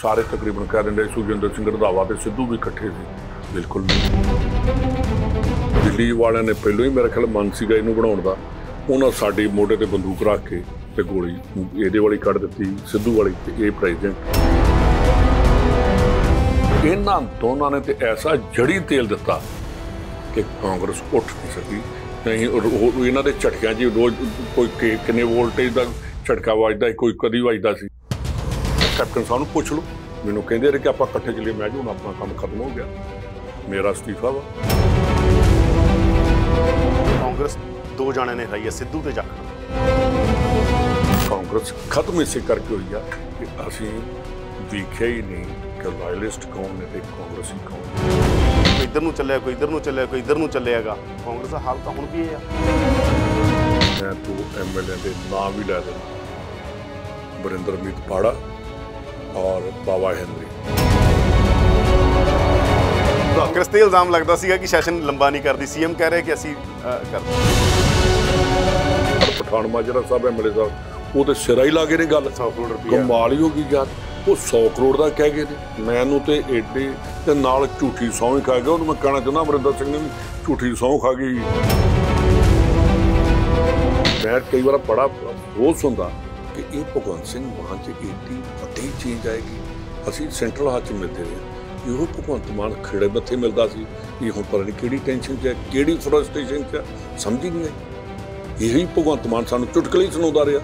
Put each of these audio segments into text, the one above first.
ਸਾਰੇ ਤਕਰੀਬਨ ਕਹਿ ਦਿੰਦੇ ਸੁਜਿੰਦਰ ਸਿੰਘ ਰਧਾਵਾ ਤੇ ਸਿੱਧੂ ਵੀ ਇਕੱਠੇ ਸੀ ਬਿਲਕੁਲ ਨਹੀਂ ਦਿੱਲੀ ਵਾਲਿਆਂ ਨੇ ਪਹਿਲਾਂ ਹੀ ਮੇਰੇ ਖਿਆਲ ਮਨ ਸੀਗਾ ਇਹਨੂੰ ਬਣਾਉਣ ਦਾ ਉਹਨਾਂ ਸਾਡੇ ਮੋਢੇ ਤੇ ਬੰਦੂਕ ਰੱਖ ਕੇ ਤੇ ਗੋਲੀ ਇਹਦੇ ਵਾਲੀ ਕੱਢ ਦਿੱਤੀ ਸਿੱਧੂ ਵਾਲੀ ਤੇ ਇਹ ਪ੍ਰੈਜ਼ੀਡੈਂਟ ਇਹਨਾਂ ਦੋਨਾਂ ਨੇ ਤੇ ਐਸਾ ਜੜੀ ਤੇਲ ਦਿੱਤਾ ਕਿ ਕਾਂਗਰਸ ਉੱਠ ਨਹੀਂ ਸਕੀ ਨਹੀਂ ਇਹਨਾਂ ਦੇ ਝਟਕਿਆਂ ਜੀ ਰੋਜ਼ ਕੋਈ ਕਿੰਨੇ ਵੋਲਟੇਜ ਦਾ ਝਟਕਾ ਵੱਜਦਾ ਕੋਈ ਕਦੀ ਵੱਜਦਾ ਸੀ ਕੈਪਟਨ ਸਾਹਿਬ ਨੂੰ ਪੁੱਛ ਲਓ ਮੈਨੂੰ ਕਹਿੰਦੇ ਰਹੇ ਕਿ ਆਪਾਂ ਇਕੱਠੇ ਚੱਲੀਏ ਮੈਂ ਜੂ ਹੁਣ ਆਪਣਾ ਕੰਮ ਖਤਮ ਹੋ ਗਿਆ ਮੇਰਾ ਅਸਤੀਫਾ ਵਾ ਕਾਂਗਰਸ ਦੋ ਜਾਣੇ ਨੇ ਹਾਈ ਹੈ ਸਿੱਧੂ ਤੇ ਜੱਖ ਕਾਂਗਰਸ ਖਤਮ ਇਸੇ ਕਰਕੇ ਹੋਈ ਆ ਕਿ ਅਸੀਂ ਦੇਖਿਆ ਹੀ ਨਹੀਂ ਕਿ ਵਾਇਲਿਸਟ ਕੌਣ ਨੇ ਤੇ ਹੀ ਕੌਣ ਇਧਰ ਨੂੰ ਚੱਲਿਆ ਕੋਈ ਇਧਰ ਨੂੰ ਚੱਲਿਆ ਕੋਈ ਇਧਰ ਨੂੰ ਚੱਲਿਆਗਾ ਕਾਂਗਰਸ ਦਾ ਹਾਲ ਤਾਂ ਹੁਣ ਵੀ ਇਹ ਆ ਮੈਂ ਤੋਂ ਐਮਐਲਏ ਦੇ ਨਾਮ ਵੀ ਲੈ ਦੇਣਾ ਬਰਿੰਦਰ ਮੀਤ ਪਾੜਾ ਔਰ ਬਾਬਾ ਹੈਨਰੀ ਕਾਂਗਰਸ ਤੇ ਇਲਜ਼ਾਮ ਲੱਗਦਾ ਸੀਗਾ ਕਿ ਸੈਸ਼ਨ ਲੰਬਾ ਨਹੀਂ ਕਰਦੀ ਸੀਐਮ ਕਹਿ ਰਿਹਾ ਕਿ ਅਸੀਂ ਕਰਦੇ ਪਠਾਨ ਮਾਜਰਾ ਸਾਹਿਬ ਐਮਐਲਏ ਸਾਹਿਬ ਉਹ ਤੇ ਸਿਰਾ ਹੀ ਲਾਗੇ ਨੇ ਗੱਲ 100 ਕਰੋੜ ਰੁਪਏ ਕਮਾਲ ਹੀ ਹੋ ਗਈ ਯਾਰ ਉਹ 100 ਕਰੋੜ ਦਾ ਕਹਿ ਗਏ ਨੇ ਮੈਨੂੰ ਤੇ ਏਡੇ ਤੇ ਨਾਲ ਝੂਠੀ ਸੌਂ ਹੀ ਖਾ ਗਿਆ ਉਹਨੂੰ ਮੈਂ ਕਹਿਣਾ ਚਾਹੁੰਦਾ ਅਮਰਿੰਦਰ ਸਿੰਘ ਨੇ ਵੀ ਝੂਠੀ ਸੌਂ ਖਾ ਗਈ ਮੈਂ ਕਈ ਵਾਰ ਬੜਾ ਬੋਸ ਹੁੰਦਾ ਕਿ ਇਹ ਭਗਵੰਤ ਸਿੰਘ ਮਾਨ 'ਚ ਇੱਕੀ ਵੱਡੀ ਚੇਂਜ ਆਏਗੀ ਅਸੀਂ ਸੈਂਟਰਲ ਹੱਥ ਮਿਲਦੇ ਰਹੇ ਯੂਰਪ ਭਗਵੰਤ ਮਾਨ ਖੜੇ ਮੱਥੇ ਮਿਲਦਾ ਸੀ ਇਹ ਹੁਣ ਪਰ ਕਿਹੜੀ ਟੈਨਸ਼ਨ 'ਚ ਹੈ ਕਿਹੜੀ ਫਰਸਟ੍ਰੇਸ਼ਨ 'ਚ ਸਮਝ ਨਹੀਂ ਆਈ ਹੀ ਭਗਵੰਤ ਮਾਨ ਸਾਨੂੰ ਚੁਟਕਲੀ ਸੁਣਾਉਂਦਾ ਰਿਹਾ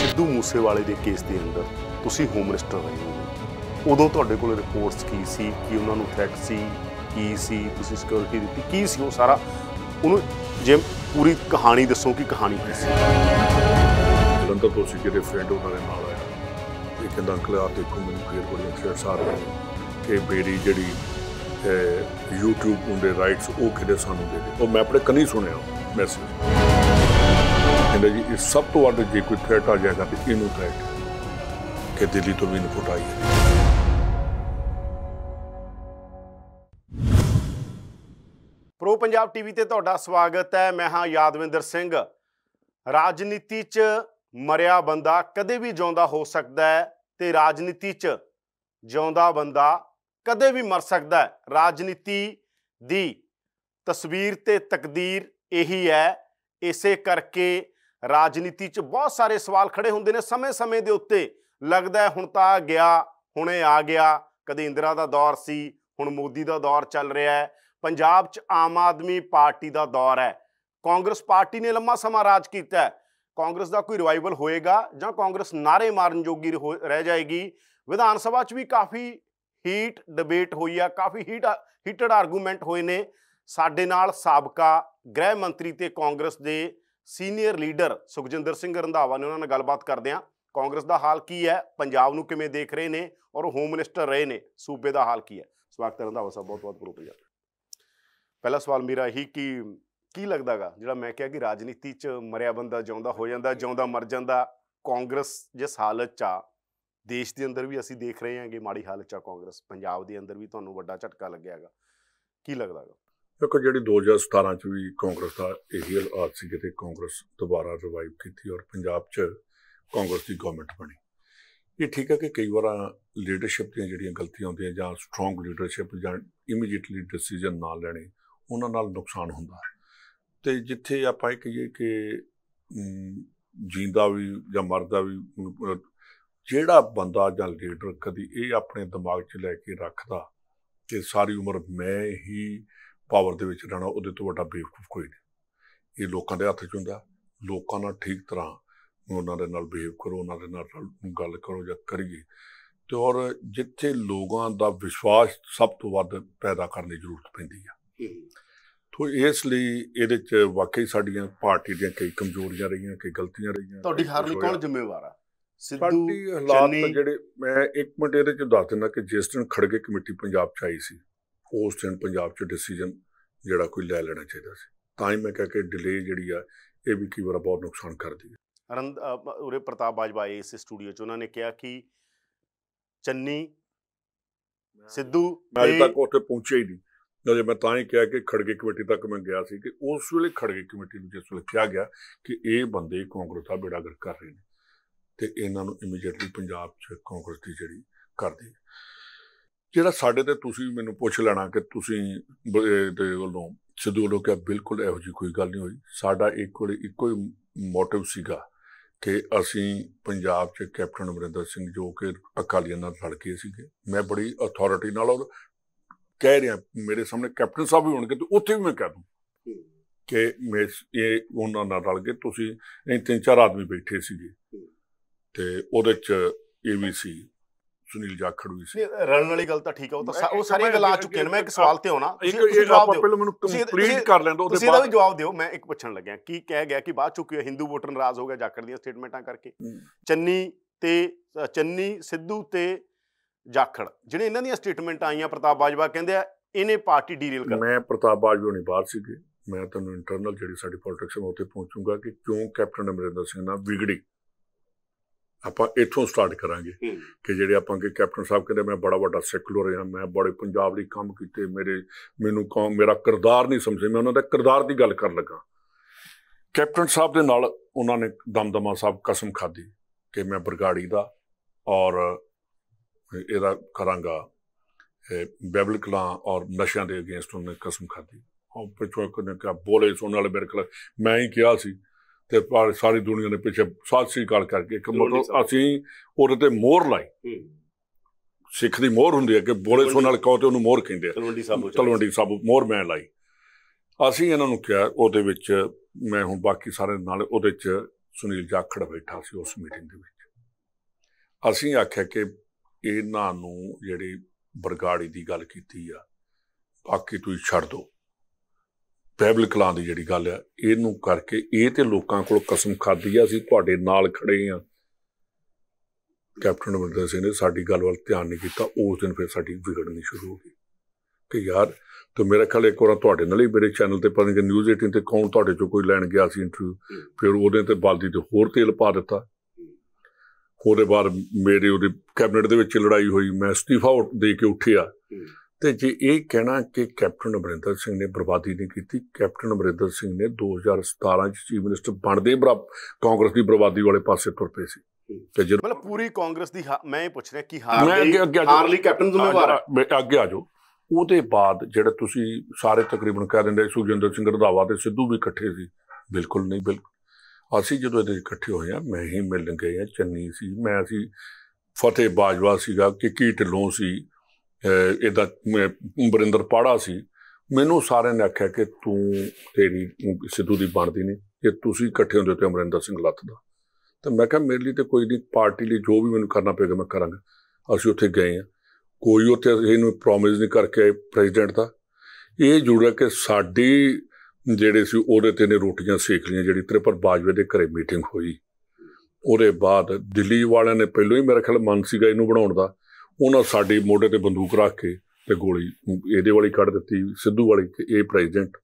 ਸਿੱਧੂ ਮੂਸੇਵਾਲੇ ਦੇ ਕੇਸ ਦੇ ਅੰਦਰ ਤੁਸੀਂ ਹੋਮ ਮਿਨਿਸਟਰ ਰਹੇ ਹੋ ਉਦੋਂ ਤੁਹਾਡੇ ਕੋਲ ਰਿਪੋਰਟਸ ਕੀ ਸੀ ਕਿ ਉਹਨਾਂ ਨੂੰ ਥੈਟ ਸੀ ਕੀ ਸੀ ਤੁਸੀਂ ਸਿਕਿਉਰਿਟੀ ਦਿੱਤੀ ਕੀ ਸੀ ਉਹ ਸਾਰਾ ਉਹਨੂੰ ਜੇ ਪੂਰੀ ਕਹਾਣੀ ਦੱਸੋ ਕਿ ਕਹਾਣੀ ਕੀ ਸੀ ਜਲੰਧਰ ਤੋਂ ਸੀ ਕਿਤੇ ਫਰੈਂਡ ਉਹਨਾਂ ਦੇ ਨਾਲ ਆਇਆ ਇਹ ਕਹਿੰਦਾ ਅੰਕਲ ਆ ਦੇਖੋ ਮੈਨੂੰ ਫੇਰ ਬੜੀ ਅਫਸੋਸ ਆ ਰਹੀ ਕਿ ਬੇੜੀ ਜਿਹੜੀ YouTube ਉਹਦੇ ਰਾਈਟਸ ਉਹ ਕਿਤੇ ਸਾਨੂੰ ਦੇ ਦੇ ਉਹ ਮੈਂ ਆਪਣੇ ਕੰਨੀ ਸੁਣਿਆ ਮੈਸੇਜ ਕਹਿੰਦਾ ਜੀ ਇਹ ਸਭ ਤੋਂ ਵੱਡਾ ਜੇ ਕੋਈ ਥ੍ਰੈਟ ਆ ਜਾਏਗਾ ਤੇ ਇਹਨੂੰ ਥ੍ਰੈਟ ਕਿ ਦਿੱਲੀ ਤੋਂ ਵੀ ਇਨਪੁਟ ਆਈ ਹੈ ਪੰਜਾਬ ਟੀਵੀ ਤੇ ਤੁਹਾਡਾ ਸਵਾਗਤ ਹੈ ਮੈਂ ਹਾਂ ਯਾਦਵਿੰਦਰ ਸਿੰਘ ਰਾਜਨੀਤੀ 'ਚ ਮਰਿਆ ਬੰਦਾ ਕਦੇ ਵੀ ਜਿਉਂਦਾ ਹੋ ਸਕਦਾ ਹੈ ਤੇ ਰਾਜਨੀਤੀ 'ਚ ਜਿਉਂਦਾ ਬੰਦਾ ਕਦੇ ਵੀ ਮਰ ਸਕਦਾ ਹੈ ਰਾਜਨੀਤੀ ਦੀ ਤਸਵੀਰ ਤੇ ਤਕਦੀਰ ਇਹੀ ਹੈ ਇਸੇ ਕਰਕੇ ਰਾਜਨੀਤੀ 'ਚ ਬਹੁਤ ਸਾਰੇ ਸਵਾਲ ਖੜੇ ਹੁੰਦੇ ਨੇ ਸਮੇਂ-ਸਮੇਂ ਦੇ ਉੱਤੇ ਲੱਗਦਾ ਹੁਣ ਤਾਂ ਗਿਆ ਹੁਣੇ ਆ ਗਿਆ ਕਦੇ ਇੰਦਰਾ ਦਾ ਦੌਰ ਸੀ ਹੁਣ ਮੋਦੀ ਦਾ ਦੌਰ ਚੱਲ ਰਿਹਾ ਹੈ ਪੰਜਾਬ 'ਚ ਆਮ ਆਦਮੀ ਪਾਰਟੀ ਦਾ ਦੌਰ ਹੈ ਕਾਂਗਰਸ ਪਾਰਟੀ ਨੇ ਲੰਮਾ ਸਮਾਂ ਰਾਜ ਕੀਤਾ ਕਾਂਗਰਸ ਦਾ ਕੋਈ ਰਿਵਾਈਵਲ ਹੋਏਗਾ ਜਾਂ ਕਾਂਗਰਸ ਨਾਰੇ ਮਾਰਨ ਜੋਗੀ ਰਹਿ ਜਾਏਗੀ ਵਿਧਾਨ ਸਭਾ 'ਚ ਵੀ ਕਾਫੀ ਹੀਟ ਡਿਬੇਟ ਹੋਈ ਆ ਕਾਫੀ ਹੀਟ ਹੀਟਡ ਆਰਗੂਮੈਂਟ ਹੋਏ ਨੇ ਸਾਡੇ ਨਾਲ ਸਾਬਕਾ ਗ੍ਰਹਿ ਮੰਤਰੀ ਤੇ ਕਾਂਗਰਸ ਦੇ ਸੀਨੀਅਰ ਲੀਡਰ ਸੁਖਜਿੰਦਰ ਸਿੰਘ ਰੰਧਾਵਾ ਨੇ ਉਹਨਾਂ ਨਾਲ ਗੱਲਬਾਤ ਕਰਦੇ ਆ ਕਾਂਗਰਸ ਦਾ ਹਾਲ ਕੀ ਹੈ ਪੰਜਾਬ ਨੂੰ ਕਿਵੇਂ ਦੇਖ ਰਹੇ ਨੇ ਔਰ ਹੋਮ ਮਿਨਿਸਟਰ ਰਹੇ ਨੇ ਸੂਬੇ ਦਾ ਹਾਲ ਕੀ ਹੈ ਸਵਾਗਤ ਰੰਧਾਵਾ ਸਾਹਿਬ ਬਹੁਤ ਬਹੁਤ ਪ੍ਰੋਪਰ ਪਹਿਲਾ ਸਵਾਲ ਮੇਰਾ ਇਹੀ ਕਿ ਕੀ ਲੱਗਦਾਗਾ ਜਿਹੜਾ ਮੈਂ ਕਿਹਾ ਕਿ ਰਾਜਨੀਤੀ 'ਚ ਮਰਿਆ ਬੰਦਾ ਜਿਉਂਦਾ ਹੋ ਜਾਂਦਾ ਜਿਉਂਦਾ ਮਰ ਜਾਂਦਾ ਕਾਂਗਰਸ ਜਿਸ ਹਾਲਤ 'ਚ ਆ ਦੇਸ਼ ਦੇ ਅੰਦਰ ਵੀ ਅਸੀਂ ਦੇਖ ਰਹੇ ਹਾਂਗੇ ਮਾੜੀ ਹਾਲਤ 'ਚ ਆ ਕਾਂਗਰਸ ਪੰਜਾਬ ਦੇ ਅੰਦਰ ਵੀ ਤੁਹਾਨੂੰ ਵੱਡਾ ਝਟਕਾ ਲੱਗਿਆਗਾ ਕੀ ਲੱਗਦਾਗਾ ਕਿਉਂਕਿ ਜਿਹੜੀ 2017 'ਚ ਵੀ ਕਾਂਗਰਸ ਦਾ ਇਹੀ ਹਾਲਤ ਸੀ ਜਿੱਥੇ ਕਾਂਗਰਸ ਦੁਬਾਰਾ ਰਿਵਾਈਵ ਕੀਤੀ ਔਰ ਪੰਜਾਬ 'ਚ ਕਾਂਗਰਸ ਦੀ ਗਵਰਨਮੈਂਟ ਬਣੀ ਇਹ ਠੀਕ ਹੈ ਕਿ ਕਈ ਵਾਰਾਂ ਲੀਡਰਸ਼ਿਪ ਦੀਆਂ ਜਿਹੜੀਆਂ ਗਲਤੀਆਂ ਹੁੰਦੀਆਂ ਜਾਂ ਸਟਰੋਂਗ ਲੀਡਰਸ਼ਿਪ ਜਾਂ ਇਮੀਡੀਏਟਲੀ ਡਿਸੀਜਨ ਨਾ ਲੈਣੇ ਉਹਨਾਂ ਨਾਲ ਨੁਕਸਾਨ ਹੁੰਦਾ ਤੇ ਜਿੱਥੇ ਆਪਾਂ ਇਹ ਕਹੀਏ ਕਿ ਜੀਂਦਾ ਵੀ ਜਾਂ ਮਰਦਾ ਵੀ ਜਿਹੜਾ ਬੰਦਾ ਜਾਂ ਲੀਡਰ ਕਦੀ ਇਹ ਆਪਣੇ ਦਿਮਾਗ 'ਚ ਲੈ ਕੇ ਰੱਖਦਾ ਕਿ ਸਾਰੀ ਉਮਰ ਮੈਂ ਹੀ ਪਾਵਰ ਦੇ ਵਿੱਚ ਰਹਿਣਾ ਉਹਦੇ ਤੋਂ ਵੱਡਾ ਬੇਵਕੂਫ ਕੋਈ ਨਹੀਂ ਇਹ ਲੋਕਾਂ ਦੇ ਹੱਥ 'ਚ ਹੁੰਦਾ ਲੋਕਾਂ ਨਾਲ ਠੀਕ ਤਰ੍ਹਾਂ ਉਹਨਾਂ ਦੇ ਨਾਲ ਬਿਹੇਵ ਕਰੋ ਉਹਨਾਂ ਦੇ ਨਾਲ ਗੱਲ ਕਰੋ ਜਾਂ ਕਰੀਏ ਤੇ ਔਰ ਜਿੱਥੇ ਲੋਕਾਂ ਦਾ ਵਿਸ਼ਵਾਸ ਸਭ ਤੋਂ ਵੱਧ ਪੈਦਾ ਕਰਨ ਦੀ ਜ਼ਰੂਰਤ ਪੈਂਦੀ ਹੈ ਤੋ ਇਸ ਲਈ ਇਹਦੇ ਚ ਵਾਕਈ ਸਾਡੀਆਂ ਪਾਰਟੀ ਦੀਆਂ ਕਈ ਕਮਜ਼ੋਰੀਆਂ ਰਹੀਆਂ ਕਈ ਗਲਤੀਆਂ ਰਹੀਆਂ ਤੁਹਾਡੀ ਹਾਰ ਲਈ ਕੌਣ ਜ਼ਿੰਮੇਵਾਰ ਆ ਸਿੱਧੂ ਹਾਲਾਤ ਜਿਹੜੇ ਮੈਂ ਇੱਕ ਮਿੰਟ ਇਹਦੇ ਚ ਦੱਸ ਦਿੰਦਾ ਕਿ ਜਿਸ ਦਿਨ ਖੜਗੇ ਕਮੇਟੀ ਪੰਜਾਬ ਚ ਆਈ ਸੀ ਉਸ ਦਿਨ ਪੰਜਾਬ ਚ ਡਿਸੀਜਨ ਜਿਹੜਾ ਕੋਈ ਲੈ ਲੈਣਾ ਚਾਹੀਦਾ ਸੀ ਤਾਂ ਹੀ ਮੈਂ ਕਹਾਂ ਕਿ ਡਿਲੇ ਜਿਹੜੀ ਆ ਇਹ ਵੀ ਕੀ ਬਹੁਤ ਨੁਕਸਾਨ ਕਰਦੀ ਹੈ ਅਰੰਦ ਉਰੇ ਪ੍ਰਤਾਪ ਬਾਜਵਾ ਇਸ ਸਟੂਡੀਓ 'ਚ ਉਹਨਾਂ ਨੇ ਕਿਹਾ ਕਿ ਚੰਨੀ ਸਿੱਧੂ ਮੈਂ ਤੱਕ ਉੱਥੇ ਪਹੁੰਚਿਆ ਹੀ ਨਹੀਂ ਨਾਲੇ ਮੈਂ ਤਾਂ ਹੀ ਕਿਹਾ ਕਿ ਖੜਗੇ ਕਮੇਟੀ ਤੱਕ ਮੈਂ ਗਿਆ ਸੀ ਕਿ ਉਸ ਵੇਲੇ ਖੜਗੇ ਕਮੇਟੀ ਨੂੰ ਜਿਸ ਵੇਲੇ ਕਿਹਾ ਗਿਆ ਕਿ ਇਹ ਬੰਦੇ ਕਾਂਗਰਸ ਦਾ ਬੇੜਾ ਗਰਕ ਕਰ ਰਹੇ ਨੇ ਤੇ ਇਹਨਾਂ ਨੂੰ ਇਮੀਡੀਏਟਲੀ ਪੰਜਾਬ 'ਚ ਕਾਂਗਰਸ ਦੀ ਜਿਹੜੀ ਕਰ ਦੇ ਜਿਹੜਾ ਸਾਡੇ ਤੇ ਤੁਸੀਂ ਮੈਨੂੰ ਪੁੱਛ ਲੈਣਾ ਕਿ ਤੁਸੀਂ ਦੇ ਵੱਲੋਂ ਸਿੱਧੂ ਵੱਲੋਂ ਕਿਹਾ ਬਿਲਕੁਲ ਇਹੋ ਜੀ ਕੋਈ ਗੱਲ ਨਹੀਂ ਹੋਈ ਸਾਡਾ ਇੱਕੋ ਇੱਕੋ ਹੀ ਮੋਟਿਵ ਸੀਗਾ ਕਿ ਅਸੀਂ ਪੰਜਾਬ 'ਚ ਕੈਪਟਨ ਅਮਰਿੰਦਰ ਸਿੰਘ ਜੋ ਕਿ ਅਕਾਲੀਆਂ ਨਾਲ ਲੜ ਕੇ ਸੀਗੇ ਮੈਂ ਬੜੀ ਅਥਾਰਟੀ ਨਾਲ ਔਰ ਕਹਿ ਰਿਹਾ ਮੇਰੇ ਸਾਹਮਣੇ ਕੈਪਟਨ ਸਾਹਿਬ ਵੀ ਹੋਣਗੇ ਤੇ ਉੱਥੇ ਵੀ ਮੈਂ ਕਹਿ ਦੂੰ ਕਿ ਮੈਂ ਇਹ ਉਹਨਾਂ ਨਾਲ ਰਲ ਕੇ ਤੁਸੀਂ ਇਹ ਤਿੰਨ ਚਾਰ ਆਦਮੀ ਬੈਠੇ ਸੀਗੇ ਤੇ ਉਹਦੇ ਚ ਇਹ ਵੀ ਸੀ ਸੁਨੀਲ ਜਾਖੜ ਵੀ ਸੀ ਰਲਣ ਵਾਲੀ ਗੱਲ ਤਾਂ ਠੀਕ ਆ ਉਹ ਤਾਂ ਉਹ ਸਾਰੀ ਗੱਲ ਆ ਚੁੱਕੀ ਨੇ ਮੈਂ ਇੱਕ ਸਵਾਲ ਤੇ ਆਉਣਾ ਤੁਸੀਂ ਜਵਾਬ ਦਿਓ ਪਹਿਲਾਂ ਮੈਨੂੰ ਕੰਪਲੀਟ ਕਰ ਲੈਣ ਦਿਓ ਉਹਦੇ ਬਾਅਦ ਤੁਸੀਂ ਦਾ ਵੀ ਜਵਾਬ ਦਿਓ ਮੈਂ ਇੱਕ ਪੁੱਛਣ ਲੱਗਿਆ ਕੀ ਕਹਿ ਗਿਆ ਕਿ ਬਾਅਦ ਚੁੱਕੀ ਹਿੰਦੂ ਵੋਟਰ ਨਾਰਾਜ਼ ਹੋ ਗਿਆ ਜਾਖੜ ਦੀਆਂ ਸਟੇਟਮੈਂਟਾਂ ਕਰਕੇ ਚੰਨੀ ਤੇ ਚੰਨੀ ਸਿੱਧੂ ਤੇ ਜਾਖੜ ਜਿਹੜੇ ਇਹਨਾਂ ਦੀਆਂ ਸਟੇਟਮੈਂਟ ਆਈਆਂ ਪ੍ਰਤਾਪ ਬਾਜਵਾ ਕਹਿੰਦੇ ਆ ਇਹਨੇ ਪਾਰਟੀ ਡੀਰੇਲ ਕਰ ਮੈਂ ਪ੍ਰਤਾਪ ਬਾਜਵਾ ਨਹੀਂ ਬਾਹਰ ਸੀਗੇ ਮੈਂ ਤੁਹਾਨੂੰ ਇੰਟਰਨਲ ਜਿਹੜੀ ਸਾਡੀ ਪੋਲਿਟਿਕਸ ਹੈ ਉੱਥੇ ਪਹੁੰਚੂਗਾ ਕਿ ਕਿਉਂ ਕੈਪਟਨ ਅਮਰਿੰਦਰ ਸਿੰਘ ਨਾਲ ਵਿਗੜੀ ਆਪਾਂ ਇੱਥੋਂ ਸਟਾਰਟ ਕਰਾਂਗੇ ਕਿ ਜਿਹੜੇ ਆਪਾਂ ਕਿ ਕੈਪਟਨ ਸਾਹਿਬ ਕਹਿੰਦੇ ਮੈਂ ਬੜਾ ਵੱਡਾ ਸੈਕੂਲਰ ਹਾਂ ਮੈਂ ਬੜੇ ਪੰਜਾਬ ਲਈ ਕੰਮ ਕੀਤੇ ਮੇਰੇ ਮੈਨੂੰ ਕੌਮ ਮੇਰਾ ਕਿਰਦਾਰ ਨਹੀਂ ਸਮਝੇ ਮੈਂ ਉਹਨਾਂ ਦਾ ਕਿਰਦਾਰ ਦੀ ਗੱਲ ਕਰਨ ਲੱਗਾ ਕੈਪਟਨ ਸਾਹਿਬ ਦੇ ਨਾਲ ਉਹਨਾਂ ਨੇ ਦਮਦਮਾ ਸਾਹਿਬ ਕਸਮ ਖਾਦੀ ਕਿ ਮੈਂ ਬਰਗਾੜੀ ਦਾ ਔਰ ਇਹਦਾ ਕਰਾਂਗਾ ਬੈਬਲਿਕਲਾਂ ਔਰ ਨਸ਼ਿਆਂ ਦੇ ਅਗੇਂਸਟ ਉਹਨੇ ਕਸਮ ਖਾਦੀ ਉਹ ਪਿਛੋਕਰ ਨੇ ਕਿਹਾ ਬੋਲੇ ਸੁਣਨ ਵਾਲੇ ਮੇਰੇ ਕੋਲ ਮੈਂ ਹੀ ਕਿਹਾ ਸੀ ਤੇ ਸਾਰੀ ਦੁਨੀਆ ਨੇ ਪਿੱਛੇ ਸਤਿ ਸ੍ਰੀ ਕਰਕੇ ਇੱਕ ਮਤਲਬ ਅਸੀਂ ਉਹਦੇ ਤੇ ਮੋਹਰ ਲਾਈ ਸਿੱਖ ਦੀ ਮੋਹਰ ਹੁੰਦੀ ਹੈ ਕਿ ਬੋਲੇ ਸੁਣਨ ਵਾਲੇ ਕਹੋ ਤੇ ਉਹਨੂੰ ਮੋਹਰ ਕਹਿੰਦੇ ਆ ਤਲਵੰਡੀ ਸਾਹਿਬ ਤਲਵੰਡੀ ਸਾਹਿਬ ਮੋਹਰ ਮੈਂ ਲਾਈ ਅਸੀਂ ਇਹਨਾਂ ਨੂੰ ਕਿਹਾ ਉਹਦੇ ਵਿੱਚ ਮੈਂ ਹੁਣ ਬਾਕੀ ਸਾਰੇ ਨਾਲ ਉਹਦੇ ਚ ਸੁਨੀਲ ਜਾਖੜ ਬੈਠਾ ਸੀ ਉਸ ਮੀਟਿੰਗ ਦੇ ਵਿੱਚ ਅਸੀਂ ਆਖਿਆ ਕਿ ਇਹਨਾਂ ਨੂੰ ਜਿਹੜੀ ਬਰਗਾੜੀ ਦੀ ਗੱਲ ਕੀਤੀ ਆ ਬਾਕੀ ਤੁਸੀਂ ਛੱਡ ਦਿਓ ਬਾਈਬਲ ਕਲਾਂ ਦੀ ਜਿਹੜੀ ਗੱਲ ਆ ਇਹਨੂੰ ਕਰਕੇ ਇਹ ਤੇ ਲੋਕਾਂ ਕੋਲ ਕਸਮ ਖਾਦੀ ਆ ਅਸੀਂ ਤੁਹਾਡੇ ਨਾਲ ਖੜੇ ਆ ਕੈਪਟਨ ਅਮਰਿੰਦਰ ਸਿੰਘ ਨੇ ਸਾਡੀ ਗੱਲ ਵੱਲ ਧਿਆਨ ਨਹੀਂ ਕੀਤਾ ਉਸ ਦਿਨ ਫਿਰ ਸਾਡੀ ਵਿਗੜਨੀ ਸ਼ੁਰੂ ਹੋ ਗਈ ਕਿ ਯਾਰ ਤੋ ਮੇਰੇ ਖਿਆਲ ਇੱਕ ਵਾਰ ਤੁਹਾਡੇ ਨਾਲ ਹੀ ਮੇਰੇ ਚੈਨਲ ਤੇ ਪਤਾ ਨਹੀਂ ਕਿ ਨਿਊਜ਼ 18 ਤੇ ਕੌਣ ਤੁਹਾਡੇ ਚੋਂ ਕੋਈ ਲੈਣ ਗਿਆ ਸੀ ਇੰਟਰਵਿਊ ਫਿਰ ਉਹਦੇ ਤੇ ਬਾਲਦੀ ਤੇ ਹੋਰ ਤੇਲ ਪਾ ਦਿੱਤਾ ਉਹਦੇ ਬਾਅਦ ਮੇਰੇ ਉਹਦੇ ਕੈਬਨਿਟ ਦੇ ਵਿੱਚ ਲੜਾਈ ਹੋਈ ਮੈਂ ਅਸਤੀਫਾ ਦੇ ਕੇ ਉੱਠਿਆ ਤੇ ਜੇ ਇਹ ਕਹਿਣਾ ਕਿ ਕੈਪਟਨ ਅਮਰਿੰਦਰ ਸਿੰਘ ਨੇ ਬਰਬਾਦੀ ਨਹੀਂ ਕੀਤੀ ਕੈਪਟਨ ਅਮਰਿੰਦਰ ਸਿੰਘ ਨੇ 2017 ਚ ਚੀਫ ਮਿਨਿਸਟਰ ਬਣਦੇ ਕਾਂਗਰਸ ਦੀ ਬਰਬਾਦੀ ਵਾਲੇ ਪਾਸੇ ਤੁਰ ਪਏ ਸੀ ਤੇ ਜੇ ਮਤਲਬ ਪੂਰੀ ਕਾਂਗਰਸ ਦੀ ਮੈਂ ਇਹ ਪੁੱਛ ਰਿਹਾ ਕਿ ਹਾਰ ਲਈ ਹਾਰ ਲਈ ਕੈਪਟਨ ਜ਼ਿੰਮੇਵਾਰ ਹੈ ਅੱਗੇ ਆ ਜਾਓ ਉਹਦੇ ਬਾਅਦ ਜਿਹੜਾ ਤੁਸੀਂ ਸਾਰੇ ਤਕਰੀਬਨ ਕਹਿ ਦਿੰਦੇ ਸੁਖਜਿੰਦਰ ਸਿੰਘ ਰੰਧਾਵਾ ਤੇ ਸਿੱਧੂ ਵੀ ਇਕੱਠੇ ਸੀ ਬਿਲਕੁਲ ਨਹੀਂ ਬਿਲਕੁਲ ਅਸੀਂ ਜਦੋਂ ਇਹਦੇ ਇਕੱਠੇ ਹੋਏ ਆ ਮੈਂ ਹੀ ਮਿਲ ਗਏ ਆ ਚੰਨੀ ਸੀ ਮੈਂ ਅਸੀਂ ਫਤਿਹ ਬਾਜਵਾ ਸੀਗਾ ਕਿ ਕੀ ਢਲੋਂ ਸੀ ਇਹਦਾ ਬਰਿੰਦਰ ਪਾੜਾ ਸੀ ਮੈਨੂੰ ਸਾਰਿਆਂ ਨੇ ਆਖਿਆ ਕਿ ਤੂੰ ਤੇਰੀ ਸਿੱਧੂ ਦੀ ਬਣਦੀ ਨਹੀਂ ਕਿ ਤੁਸੀਂ ਇਕੱਠੇ ਹੁੰਦੇ ਤੇ ਅਮਰਿੰਦਰ ਸਿੰਘ ਲੱਤ ਦਾ ਤਾਂ ਮੈਂ ਕਿਹਾ ਮੇਰੇ ਲਈ ਤੇ ਕੋਈ ਨਹੀਂ ਪਾਰਟੀ ਲਈ ਜੋ ਵੀ ਮੈਨੂੰ ਕਰਨਾ ਪਏਗਾ ਮੈਂ ਕਰਾਂਗਾ ਅਸੀਂ ਉੱਥੇ ਗਏ ਆ ਕੋਈ ਉੱਥੇ ਇਹਨੂੰ ਪ੍ਰੋਮਿਸ ਨਹੀਂ ਕਰਕੇ ਪ੍ਰੈਜ਼ੀਡੈਂਟ ਦਾ ਇਹ ਜੁੜਿਆ ਕਿ ਸਾਡੀ ਜਿਹੜੇ ਸੀ ਉਹਦੇ ਤੇ ਨੇ ਰੋਟੀਆਂ ਸੇਕ ਲੀਆਂ ਜਿਹੜੀ ਤ੍ਰਿਪਰ ਬਾਜਵੇ ਦੇ ਘਰੇ ਮੀਟਿੰਗ ਹੋਈ ਉਹਦੇ ਬਾਅਦ ਦਿੱਲੀ ਵਾਲਿਆਂ ਨੇ ਪਹਿਲਾਂ ਹੀ ਮੇਰੇ ਖਿਆਲ ਮਨ ਸੀਗਾ ਇਹਨੂੰ ਬਣਾਉਣ ਦਾ ਉਹਨਾਂ ਸਾਡੇ ਮੋਢੇ ਤੇ ਬੰਦੂਕ ਰੱਖ ਕੇ ਤੇ ਗੋਲੀ ਇਹਦੇ ਵਾਲੀ ਕੱਢ ਦਿੱਤੀ ਸਿੱਧੂ ਵਾਲੀ ਇਹ ਪ੍ਰੈਜ਼ੀਡੈਂਟ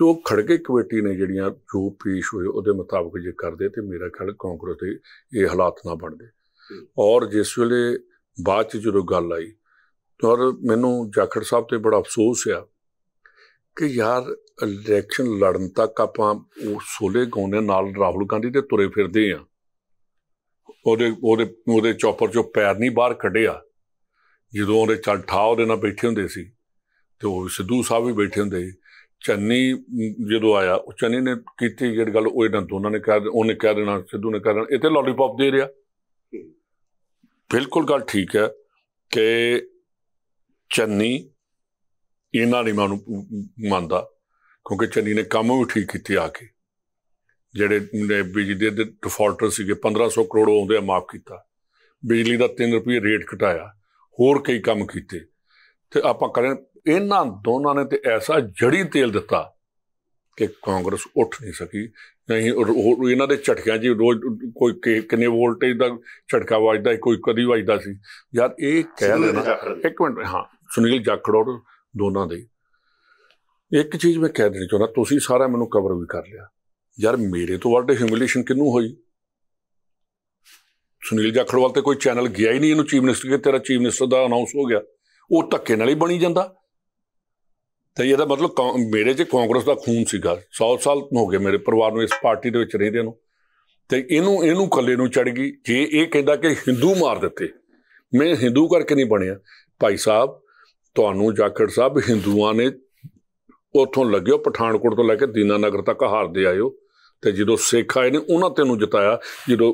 ਜੋ ਖੜਕੇ ਕਮੇਟੀ ਨੇ ਜਿਹੜੀਆਂ ਜੋ ਪੇਸ਼ ਹੋਏ ਉਹਦੇ ਮੁਤਾਬਕ ਜੇ ਕਰਦੇ ਤੇ ਮੇਰਾ ਖਿਆਲ ਕਾਂਗਰਸ ਦੇ ਇਹ ਹਾਲਾਤ ਨਾ ਬਣਦੇ ਔਰ ਜਿਸ ਵੇਲੇ ਬਾਅਦ ਚ ਜਦੋਂ ਗੱਲ ਆਈ ਔਰ ਮੈਨੂੰ ਜਾਖੜ ਸਾਹਿਬ ਤੇ ਬੜਾ ਅਫਸੋਸ ਆ ਕਿ ਯਾਰ ਇਲੈਕਸ਼ਨ ਲੜਨ ਤੱਕ ਆਪਾਂ ਉਹ ਸੋਲੇ ਗੋਨੇ ਨਾਲ ਰਾਹੁਲ ਗਾਂਧੀ ਦੇ ਤੁਰੇ ਫਿਰਦੇ ਆ ਉਹਦੇ ਉਹਦੇ ਉਹਦੇ ਚੌਪਰ ਚੋਂ ਪੈਰ ਨਹੀਂ ਬਾਹਰ ਕੱਢਿਆ ਜਦੋਂ ਉਹਦੇ ਚਲਠਾ ਉਹਦੇ ਨਾਲ ਬੈਠੇ ਹੁੰਦੇ ਸੀ ਤੇ ਉਹ ਸਿੱਧੂ ਸਾਹਿਬ ਵੀ ਬੈਠੇ ਹੁੰਦੇ ਚੰਨੀ ਜਦੋਂ ਆਇਆ ਉਹ ਚੰਨੀ ਨੇ ਕੀਤੀ ਜਿਹੜੀ ਗੱਲ ਉਹ ਇਹਨਾਂ ਦੋਨਾਂ ਨੇ ਕਹਿ ਉਹਨੇ ਕਹਿ ਦੇਣਾ ਸਿੱਧੂ ਨੇ ਕਹਿ ਦੇਣਾ ਇੱਥੇ ਲੋਲੀਪੌਪ ਦੇ ਰਿਹਾ ਬਿਲਕੁਲ ਗੱਲ ਠੀਕ ਹੈ ਕਿ ਚੰਨੀ ਇਹਨਾਂ ਨਹੀਂ ਮੰਨਦਾ ਕਿਉਂਕਿ ਚੰਨੀ ਨੇ ਕੰਮ ਵੀ ਠੀਕ ਕੀਤੇ ਆ ਕੇ ਜਿਹੜੇ ਬਿਜਲੀ ਦੇ ਡਿਫਾਲਟਰ ਸੀਗੇ 1500 ਕਰੋੜ ਆਉਂਦੇ ਆ ਮਾਫ ਕੀਤਾ ਬਿਜਲੀ ਦਾ 3 ਰੁਪਏ ਰੇਟ ਘਟਾਇਆ ਹੋਰ ਕਈ ਕੰਮ ਕੀਤੇ ਤੇ ਆਪਾਂ ਕਰੇ ਇਹਨਾਂ ਦੋਨਾਂ ਨੇ ਤੇ ਐਸਾ ਜੜੀ ਤੇਲ ਦਿੱਤਾ ਕਿ ਕਾਂਗਰਸ ਉੱਠ ਨਹੀਂ ਸਕੀ ਨਹੀਂ ਇਹਨਾਂ ਦੇ ਝਟਕਿਆਂ ਜੀ ਰੋਜ਼ ਕੋਈ ਕਿੰਨੇ ਵੋਲਟੇਜ ਦਾ ਝਟਕਾ ਵੱਜਦਾ ਕੋਈ ਕਦੀ ਵੱਜਦਾ ਸੀ ਯਾਰ ਇਹ ਕਹਿ ਲੈਣਾ ਇੱਕ ਮਿੰਟ ਹਾਂ ਸੁਨੀਲ ਜਾਖੜ ਦੋਨਾਂ ਦੇ ਇੱਕ ਚੀਜ਼ ਮੈਂ ਕਹਿ ਦੇਣੀ ਚਾਹੁੰਦਾ ਤੁਸੀਂ ਸਾਰਾ ਮੈਨੂੰ ਕਵਰ ਵੀ ਕਰ ਲਿਆ ਯਾਰ ਮੇਰੇ ਤੋਂ ਵੱਡੇ ਹਿਊਮਿਲੇਸ਼ਨ ਕਿੰਨੂੰ ਹੋਈ ਸੁਨੀਲ ਜਖੜਵਾਲ ਤੇ ਕੋਈ ਚੈਨਲ ਗਿਆ ਹੀ ਨਹੀਂ ਇਹਨੂੰ ਚੀਫ ਮਿਨਿਸਟਰ ਕੇ ਤੇਰਾ ਚੀਫ ਮਿਨਿਸਟਰ ਦਾ ਅਨਾਉਂਸ ਹੋ ਗਿਆ ਉਹ ਧੱਕੇ ਨਾਲ ਹੀ ਬਣੀ ਜਾਂਦਾ ਤੇ ਇਹਦਾ ਮਤਲਬ ਮੇਰੇ 'ਚ ਕਾਂਗਰਸ ਦਾ ਖੂਨ ਸੀਗਾ 100 ਸਾਲ ਹੋ ਗਏ ਮੇਰੇ ਪਰਿਵਾਰ ਨੂੰ ਇਸ ਪਾਰਟੀ ਦੇ ਵਿੱਚ ਰਹਿੰਦੇ ਨੂੰ ਤੇ ਇਹਨੂੰ ਇਹਨੂੰ ਕੱਲੇ ਨੂੰ ਚੜ ਗਈ ਜੇ ਇਹ ਕਹਿੰਦਾ ਕਿ ਹਿੰਦੂ ਮਾਰ ਦਿੱਤੇ ਮੈਂ ਹਿੰਦੂ ਕਰਕੇ ਨਹੀਂ ਬਣਿਆ ਭਾਈ ਸਾਹਿਬ ਤੁਹਾਨੂੰ ਜਾਖੜ ਸਾਹਿਬ ਹਿੰਦੂਆਂ ਨੇ ਉਥੋਂ ਲੱਗਿਓ ਪਠਾਨਕੋਟ ਤੋਂ ਲੈ ਕੇ ਦੀਨਾਨਗਰ ਤੱਕ ਹਾਰਦੇ ਆਇਓ ਤੇ ਜਦੋਂ ਸਿੱਖ ਆਏ ਨੇ ਉਹਨਾਂ ਤੈਨੂੰ ਜਿਤਾਇਆ ਜਦੋਂ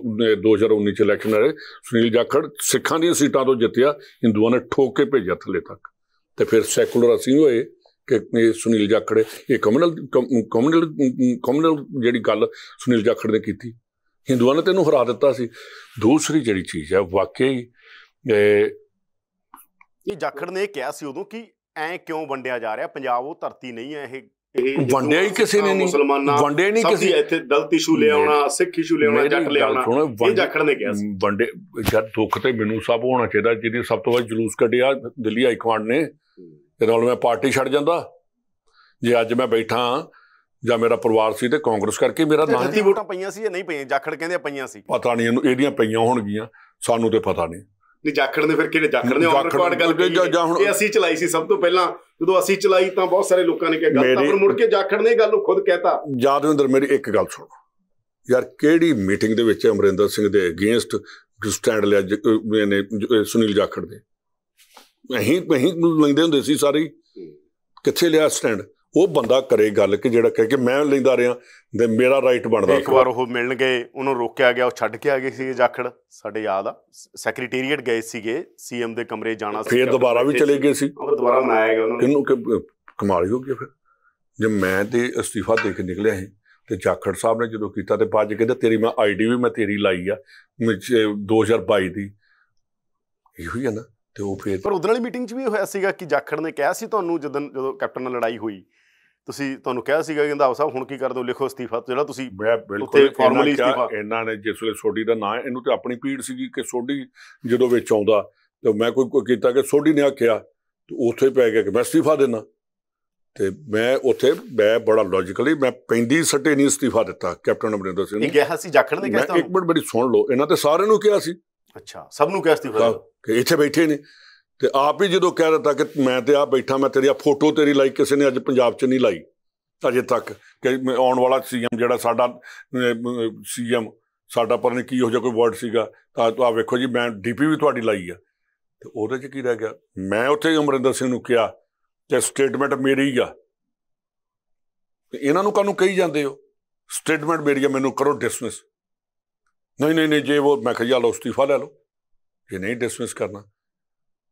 2019 ਚ ਇਲੈਕਸ਼ਨ ਆਏ ਸੁਨੀਲ ਜਾਖੜ ਸਿੱਖਾਂ ਦੀਆਂ ਸੀਟਾਂ ਤੋਂ ਜਿੱਤਿਆ ਹਿੰਦੂਆਂ ਨੇ ਠੋਕ ਕੇ ਭੇਜਿਆ ਥੱਲੇ ਤੱਕ ਤੇ ਫਿਰ ਸੈਕੂਲਰ ਅਸੀਂ ਹੋਏ ਕਿ ਸੁਨੀਲ ਜਾਖੜ ਇਹ ਕਮਨਲ ਕਮਨਲ ਕਮਨਲ ਜਿਹੜੀ ਗੱਲ ਸੁਨੀਲ ਜਾਖੜ ਨੇ ਕੀਤੀ ਹਿੰਦੂਆਂ ਨੇ ਤੈਨੂੰ ਹਰਾ ਦਿੱਤਾ ਸੀ ਦੂਸਰੀ ਜਿਹੜੀ ਚੀਜ਼ ਹੈ ਵਾਕਈ ਇਹ ਜਾਖੜ ਨੇ ਕਿਹਾ ਸੀ ਉਦੋਂ ਕਿ ਐ ਕਿਉਂ ਵੰਡਿਆ ਜਾ ਰਿਹਾ ਪੰਜਾਬ ਉਹ ਧਰਤੀ ਨਹੀਂ ਹੈ ਇਹ ਵੰਡਿਆ ਹੀ ਕਿਸੇ ਨੇ ਨਹੀਂ ਵੰਡਿਆ ਨਹੀਂ ਕਿਸੇ ਇੱਥੇ ਦਲਤ ਇਸ਼ੂ ਲੈ ਆਉਣਾ ਸਿੱਖ ਇਸ਼ੂ ਲੈ ਆਉਣਾ ਜੱਟ ਲੈ ਆਉਣਾ ਇਹ ਜਾਖੜ ਨੇ ਕਿਹਾ ਵੰਡੇ ਜਦ ਦੁੱਖ ਤੇ ਮੈਨੂੰ ਸਭ ਹੋਣਾ ਚਾਹੀਦਾ ਜਿਹਦੀ ਸਭ ਤੋਂ ਵੱਧ ਜਲੂਸ ਕੱਢਿਆ ਦਿੱਲੀ ਹਾਈ ਕਮਾਂਡ ਨੇ ਤੇ ਨਾਲ ਮੈਂ ਪਾਰਟੀ ਛੱਡ ਜਾਂਦਾ ਜੇ ਅੱਜ ਮੈਂ ਬੈਠਾ ਜਾਂ ਮੇਰਾ ਪਰਿਵਾਰ ਸੀ ਤੇ ਕਾਂਗਰਸ ਕਰਕੇ ਮੇਰਾ ਨਾਂ ਜਿੱਤੀ ਵੋਟਾਂ ਪਈਆਂ ਸੀ ਜਾਂ ਨਹੀਂ ਪਈਆਂ ਜਾਖੜ ਕਹਿੰਦੇ ਪਈਆਂ ਸੀ ਪਤਾ ਨਹੀਂ ਇਹਨੂੰ ਇਹਦੀਆਂ ਪਈਆਂ ਹੋਣਗੀਆਂ ਸਾਨੂੰ ਤੇ ਪਤਾ ਨਹੀਂ ਨਹੀਂ ਜਾਖੜ ਨੇ ਫਿਰ ਕਿਹੜੇ ਜਾਖੜ ਨੇ ਆਨ ਰਿਕਾਰਡ ਗੱਲ ਕਹੀ ਇਹ ਅਸੀਂ ਚਲਾਈ ਸੀ ਸਭ ਤੋਂ ਪਹਿਲਾਂ ਜਦੋਂ ਅਸੀਂ ਚਲਾਈ ਤਾਂ ਬਹੁਤ ਸਾਰੇ ਲੋਕਾਂ ਨੇ ਕਿਹਾ ਗਲਤ ਪਰ ਮੁੜ ਕੇ ਜਾਖੜ ਨੇ ਗੱਲ ਨੂੰ ਖੁਦ ਕਹਿਤਾ ਯਾਦਵਿੰਦਰ ਮੇਰੀ ਇੱਕ ਗੱਲ ਸੁਣ ਯਾਰ ਕਿਹੜੀ ਮੀਟਿੰਗ ਦੇ ਵਿੱਚ ਅਮਰਿੰਦਰ ਸਿੰਘ ਦੇ ਅਗੇਂਸਟ ਸਟੈਂਡ ਲਿਆ ਜਿਹਨੇ ਸੁਨੀਲ ਜਾਖੜ ਦੇ ਅਹੀਂ ਅਹੀਂ ਲੈਂਦੇ ਹੁੰਦੇ ਸੀ ਸਾਰੇ ਕਿੱਥੇ ਲਿਆ ਸਟੈਂਡ ਉਹ ਬੰਦਾ ਕਰੇ ਗੱਲ ਕਿ ਜਿਹੜਾ ਕਹੇ ਕਿ ਮੈਂ ਲੈਂਦਾ ਰਿਆਂ ਤੇ ਮੇਰਾ ਰਾਈਟ ਬਣਦਾ ਇੱਕ ਵਾਰ ਉਹ ਮਿਲਣ ਗਏ ਉਹਨੂੰ ਰੋਕਿਆ ਗਿਆ ਉਹ ਛੱਡ ਕੇ ਆ ਗਏ ਸੀ ਜਾਖੜ ਸਾਡੇ ਯਾਦ ਆ ਸੈਕਟਰੀਏਟ ਗਏ ਸੀਗੇ ਸੀਐਮ ਦੇ ਕਮਰੇ ਜਾਣਾ ਸੀ ਫਿਰ ਦੁਬਾਰਾ ਵੀ ਚਲੇ ਗਏ ਸੀ ਉਹ ਦੁਬਾਰਾ ਬਣਾਇਆ ਗਿਆ ਉਹਨਾਂ ਨੂੰ ਕਿ ਕਮਾਲ ਹੋ ਗਿਆ ਫਿਰ ਜੇ ਮੈਂ ਤੇ ਅਸਤੀਫਾ ਦੇ ਕੇ ਨਿਕਲਿਆ ਸੀ ਤੇ ਜਾਖੜ ਸਾਹਿਬ ਨੇ ਜਦੋਂ ਕੀਤਾ ਤੇ ਬਾਅਦ ਕਹਿੰਦਾ ਤੇਰੀ ਮੈਂ ਆਈਡੀ ਵੀ ਮੈਂ ਤੇਰੀ ਲਾਈ ਆ 2022 ਦੀ ਇਹ ਹੋਈ ਆ ਨਾ ਤੇ ਉਹ ਫਿਰ ਪਰ ਉਧਰ ਵਾਲੀ ਮੀਟਿੰਗ 'ਚ ਵੀ ਹੋਇਆ ਸੀਗਾ ਕਿ ਜਾਖੜ ਨੇ ਕਿਹਾ ਸੀ ਤੁਹਾਨੂੰ ਜਦੋਂ ਜਦੋਂ ਕੈਪਟਨ ਨਾਲ ਲੜਾਈ ਹੋਈ ਤੁਸੀਂ ਤੁਹਾਨੂੰ ਕਿਹਾ ਸੀਗਾ ਕਿ ਰੰਧਾਵਾ ਸਾਹਿਬ ਹੁਣ ਕੀ ਕਰਦੇ ਹੋ ਲਿਖੋ ਅਸਤੀਫਾ ਜਿਹੜਾ ਤੁਸੀਂ ਮੈਂ ਬਿਲਕੁਲ ਫਾਰਮਲੀ ਅਸਤੀਫਾ ਇਹਨਾਂ ਨੇ ਜਿਸ ਵੇਲੇ ਸੋਢੀ ਦਾ ਨਾਂ ਇਹਨੂੰ ਤੇ ਆਪਣੀ ਪੀੜ ਸੀਗੀ ਕਿ ਸੋਢੀ ਜਦੋਂ ਵਿੱਚ ਆਉਂਦਾ ਤੇ ਮੈਂ ਕੋਈ ਕੋਈ ਕੀਤਾ ਕਿ ਸੋਢੀ ਨੇ ਆਖਿਆ ਤੇ ਉੱਥੇ ਪੈ ਗਿਆ ਕਿ ਮੈਂ ਅਸਤੀਫਾ ਦੇਣਾ ਤੇ ਮੈਂ ਉੱਥੇ ਮੈਂ ਬੜਾ ਲੌਜੀਕਲੀ ਮੈਂ ਪੈਂਦੀ ਸੱਟੇ ਨਹੀਂ ਅਸਤੀਫਾ ਦਿੱਤਾ ਕੈਪਟਨ ਅਮਰਿੰਦਰ ਸਿੰਘ ਨੇ ਕਿਹਾ ਸੀ ਜਾਖੜ ਨੇ ਕਿਹਾ ਸੀ ਇੱਕ ਮਿੰਟ ਬੜੀ ਸੁਣ ਲਓ ਇਹਨਾਂ ਤੇ ਸਾਰਿਆਂ ਨੂੰ ਕਿਹਾ ਸੀ ਅੱਛਾ ਸਭ ਨੂੰ ਕਿਹਾ ਅਸਤੀਫਾ ਕਿ ਇੱਥੇ ਬੈਠੇ ਨੇ ਤੇ ਆਪ ਵੀ ਜਦੋਂ ਕਹਿ ਦਿੱਤਾ ਕਿ ਮੈਂ ਤੇ ਆ ਬੈਠਾ ਮੈਂ ਤੇਰੀ ਆ ਫੋਟੋ ਤੇਰੀ ਲਾਈ ਕਿਸੇ ਨੇ ਅੱਜ ਪੰਜਾਬ 'ਚ ਨਹੀਂ ਲਾਈ ਅਜੇ ਤੱਕ ਕਿ ਆਉਣ ਵਾਲਾ ਸੀਐਮ ਜਿਹੜਾ ਸਾਡਾ ਸੀਐਮ ਸਾਡਾ ਪਰ ਨੇ ਕੀ ਹੋ ਜਾ ਕੋਈ ਵਰਡ ਸੀਗਾ ਤਾਂ ਆ ਵੇਖੋ ਜੀ ਮੈਂ ਡੀਪੀ ਵੀ ਤੁਹਾਡੀ ਲਾਈ ਆ ਤੇ ਉਹਦੇ 'ਚ ਕੀ ਰਹਿ ਗਿਆ ਮੈਂ ਉੱਥੇ ਅਮਰਿੰਦਰ ਸਿੰਘ ਨੂੰ ਕਿਹਾ ਤੇ ਸਟੇਟਮੈਂਟ ਮੇਰੀ ਆ ਤੇ ਇਹਨਾਂ ਨੂੰ ਕਾਨੂੰ ਕਹੀ ਜਾਂਦੇ ਹੋ ਸਟੇਟਮੈਂਟ ਮੇਰੀ ਆ ਮੈਨੂੰ ਕਰੋ ਡਿਸਮਿਸ ਨਹੀਂ ਨਹੀਂ ਨਹੀਂ ਜੇ ਉਹ ਮੈਂ ਕਹਿਆ ਲੋ ਅਸਤੀਫਾ ਲੈ ਲਓ ਜੇ ਨਹੀਂ ਡਿਸਮਿਸ ਕਰਨਾ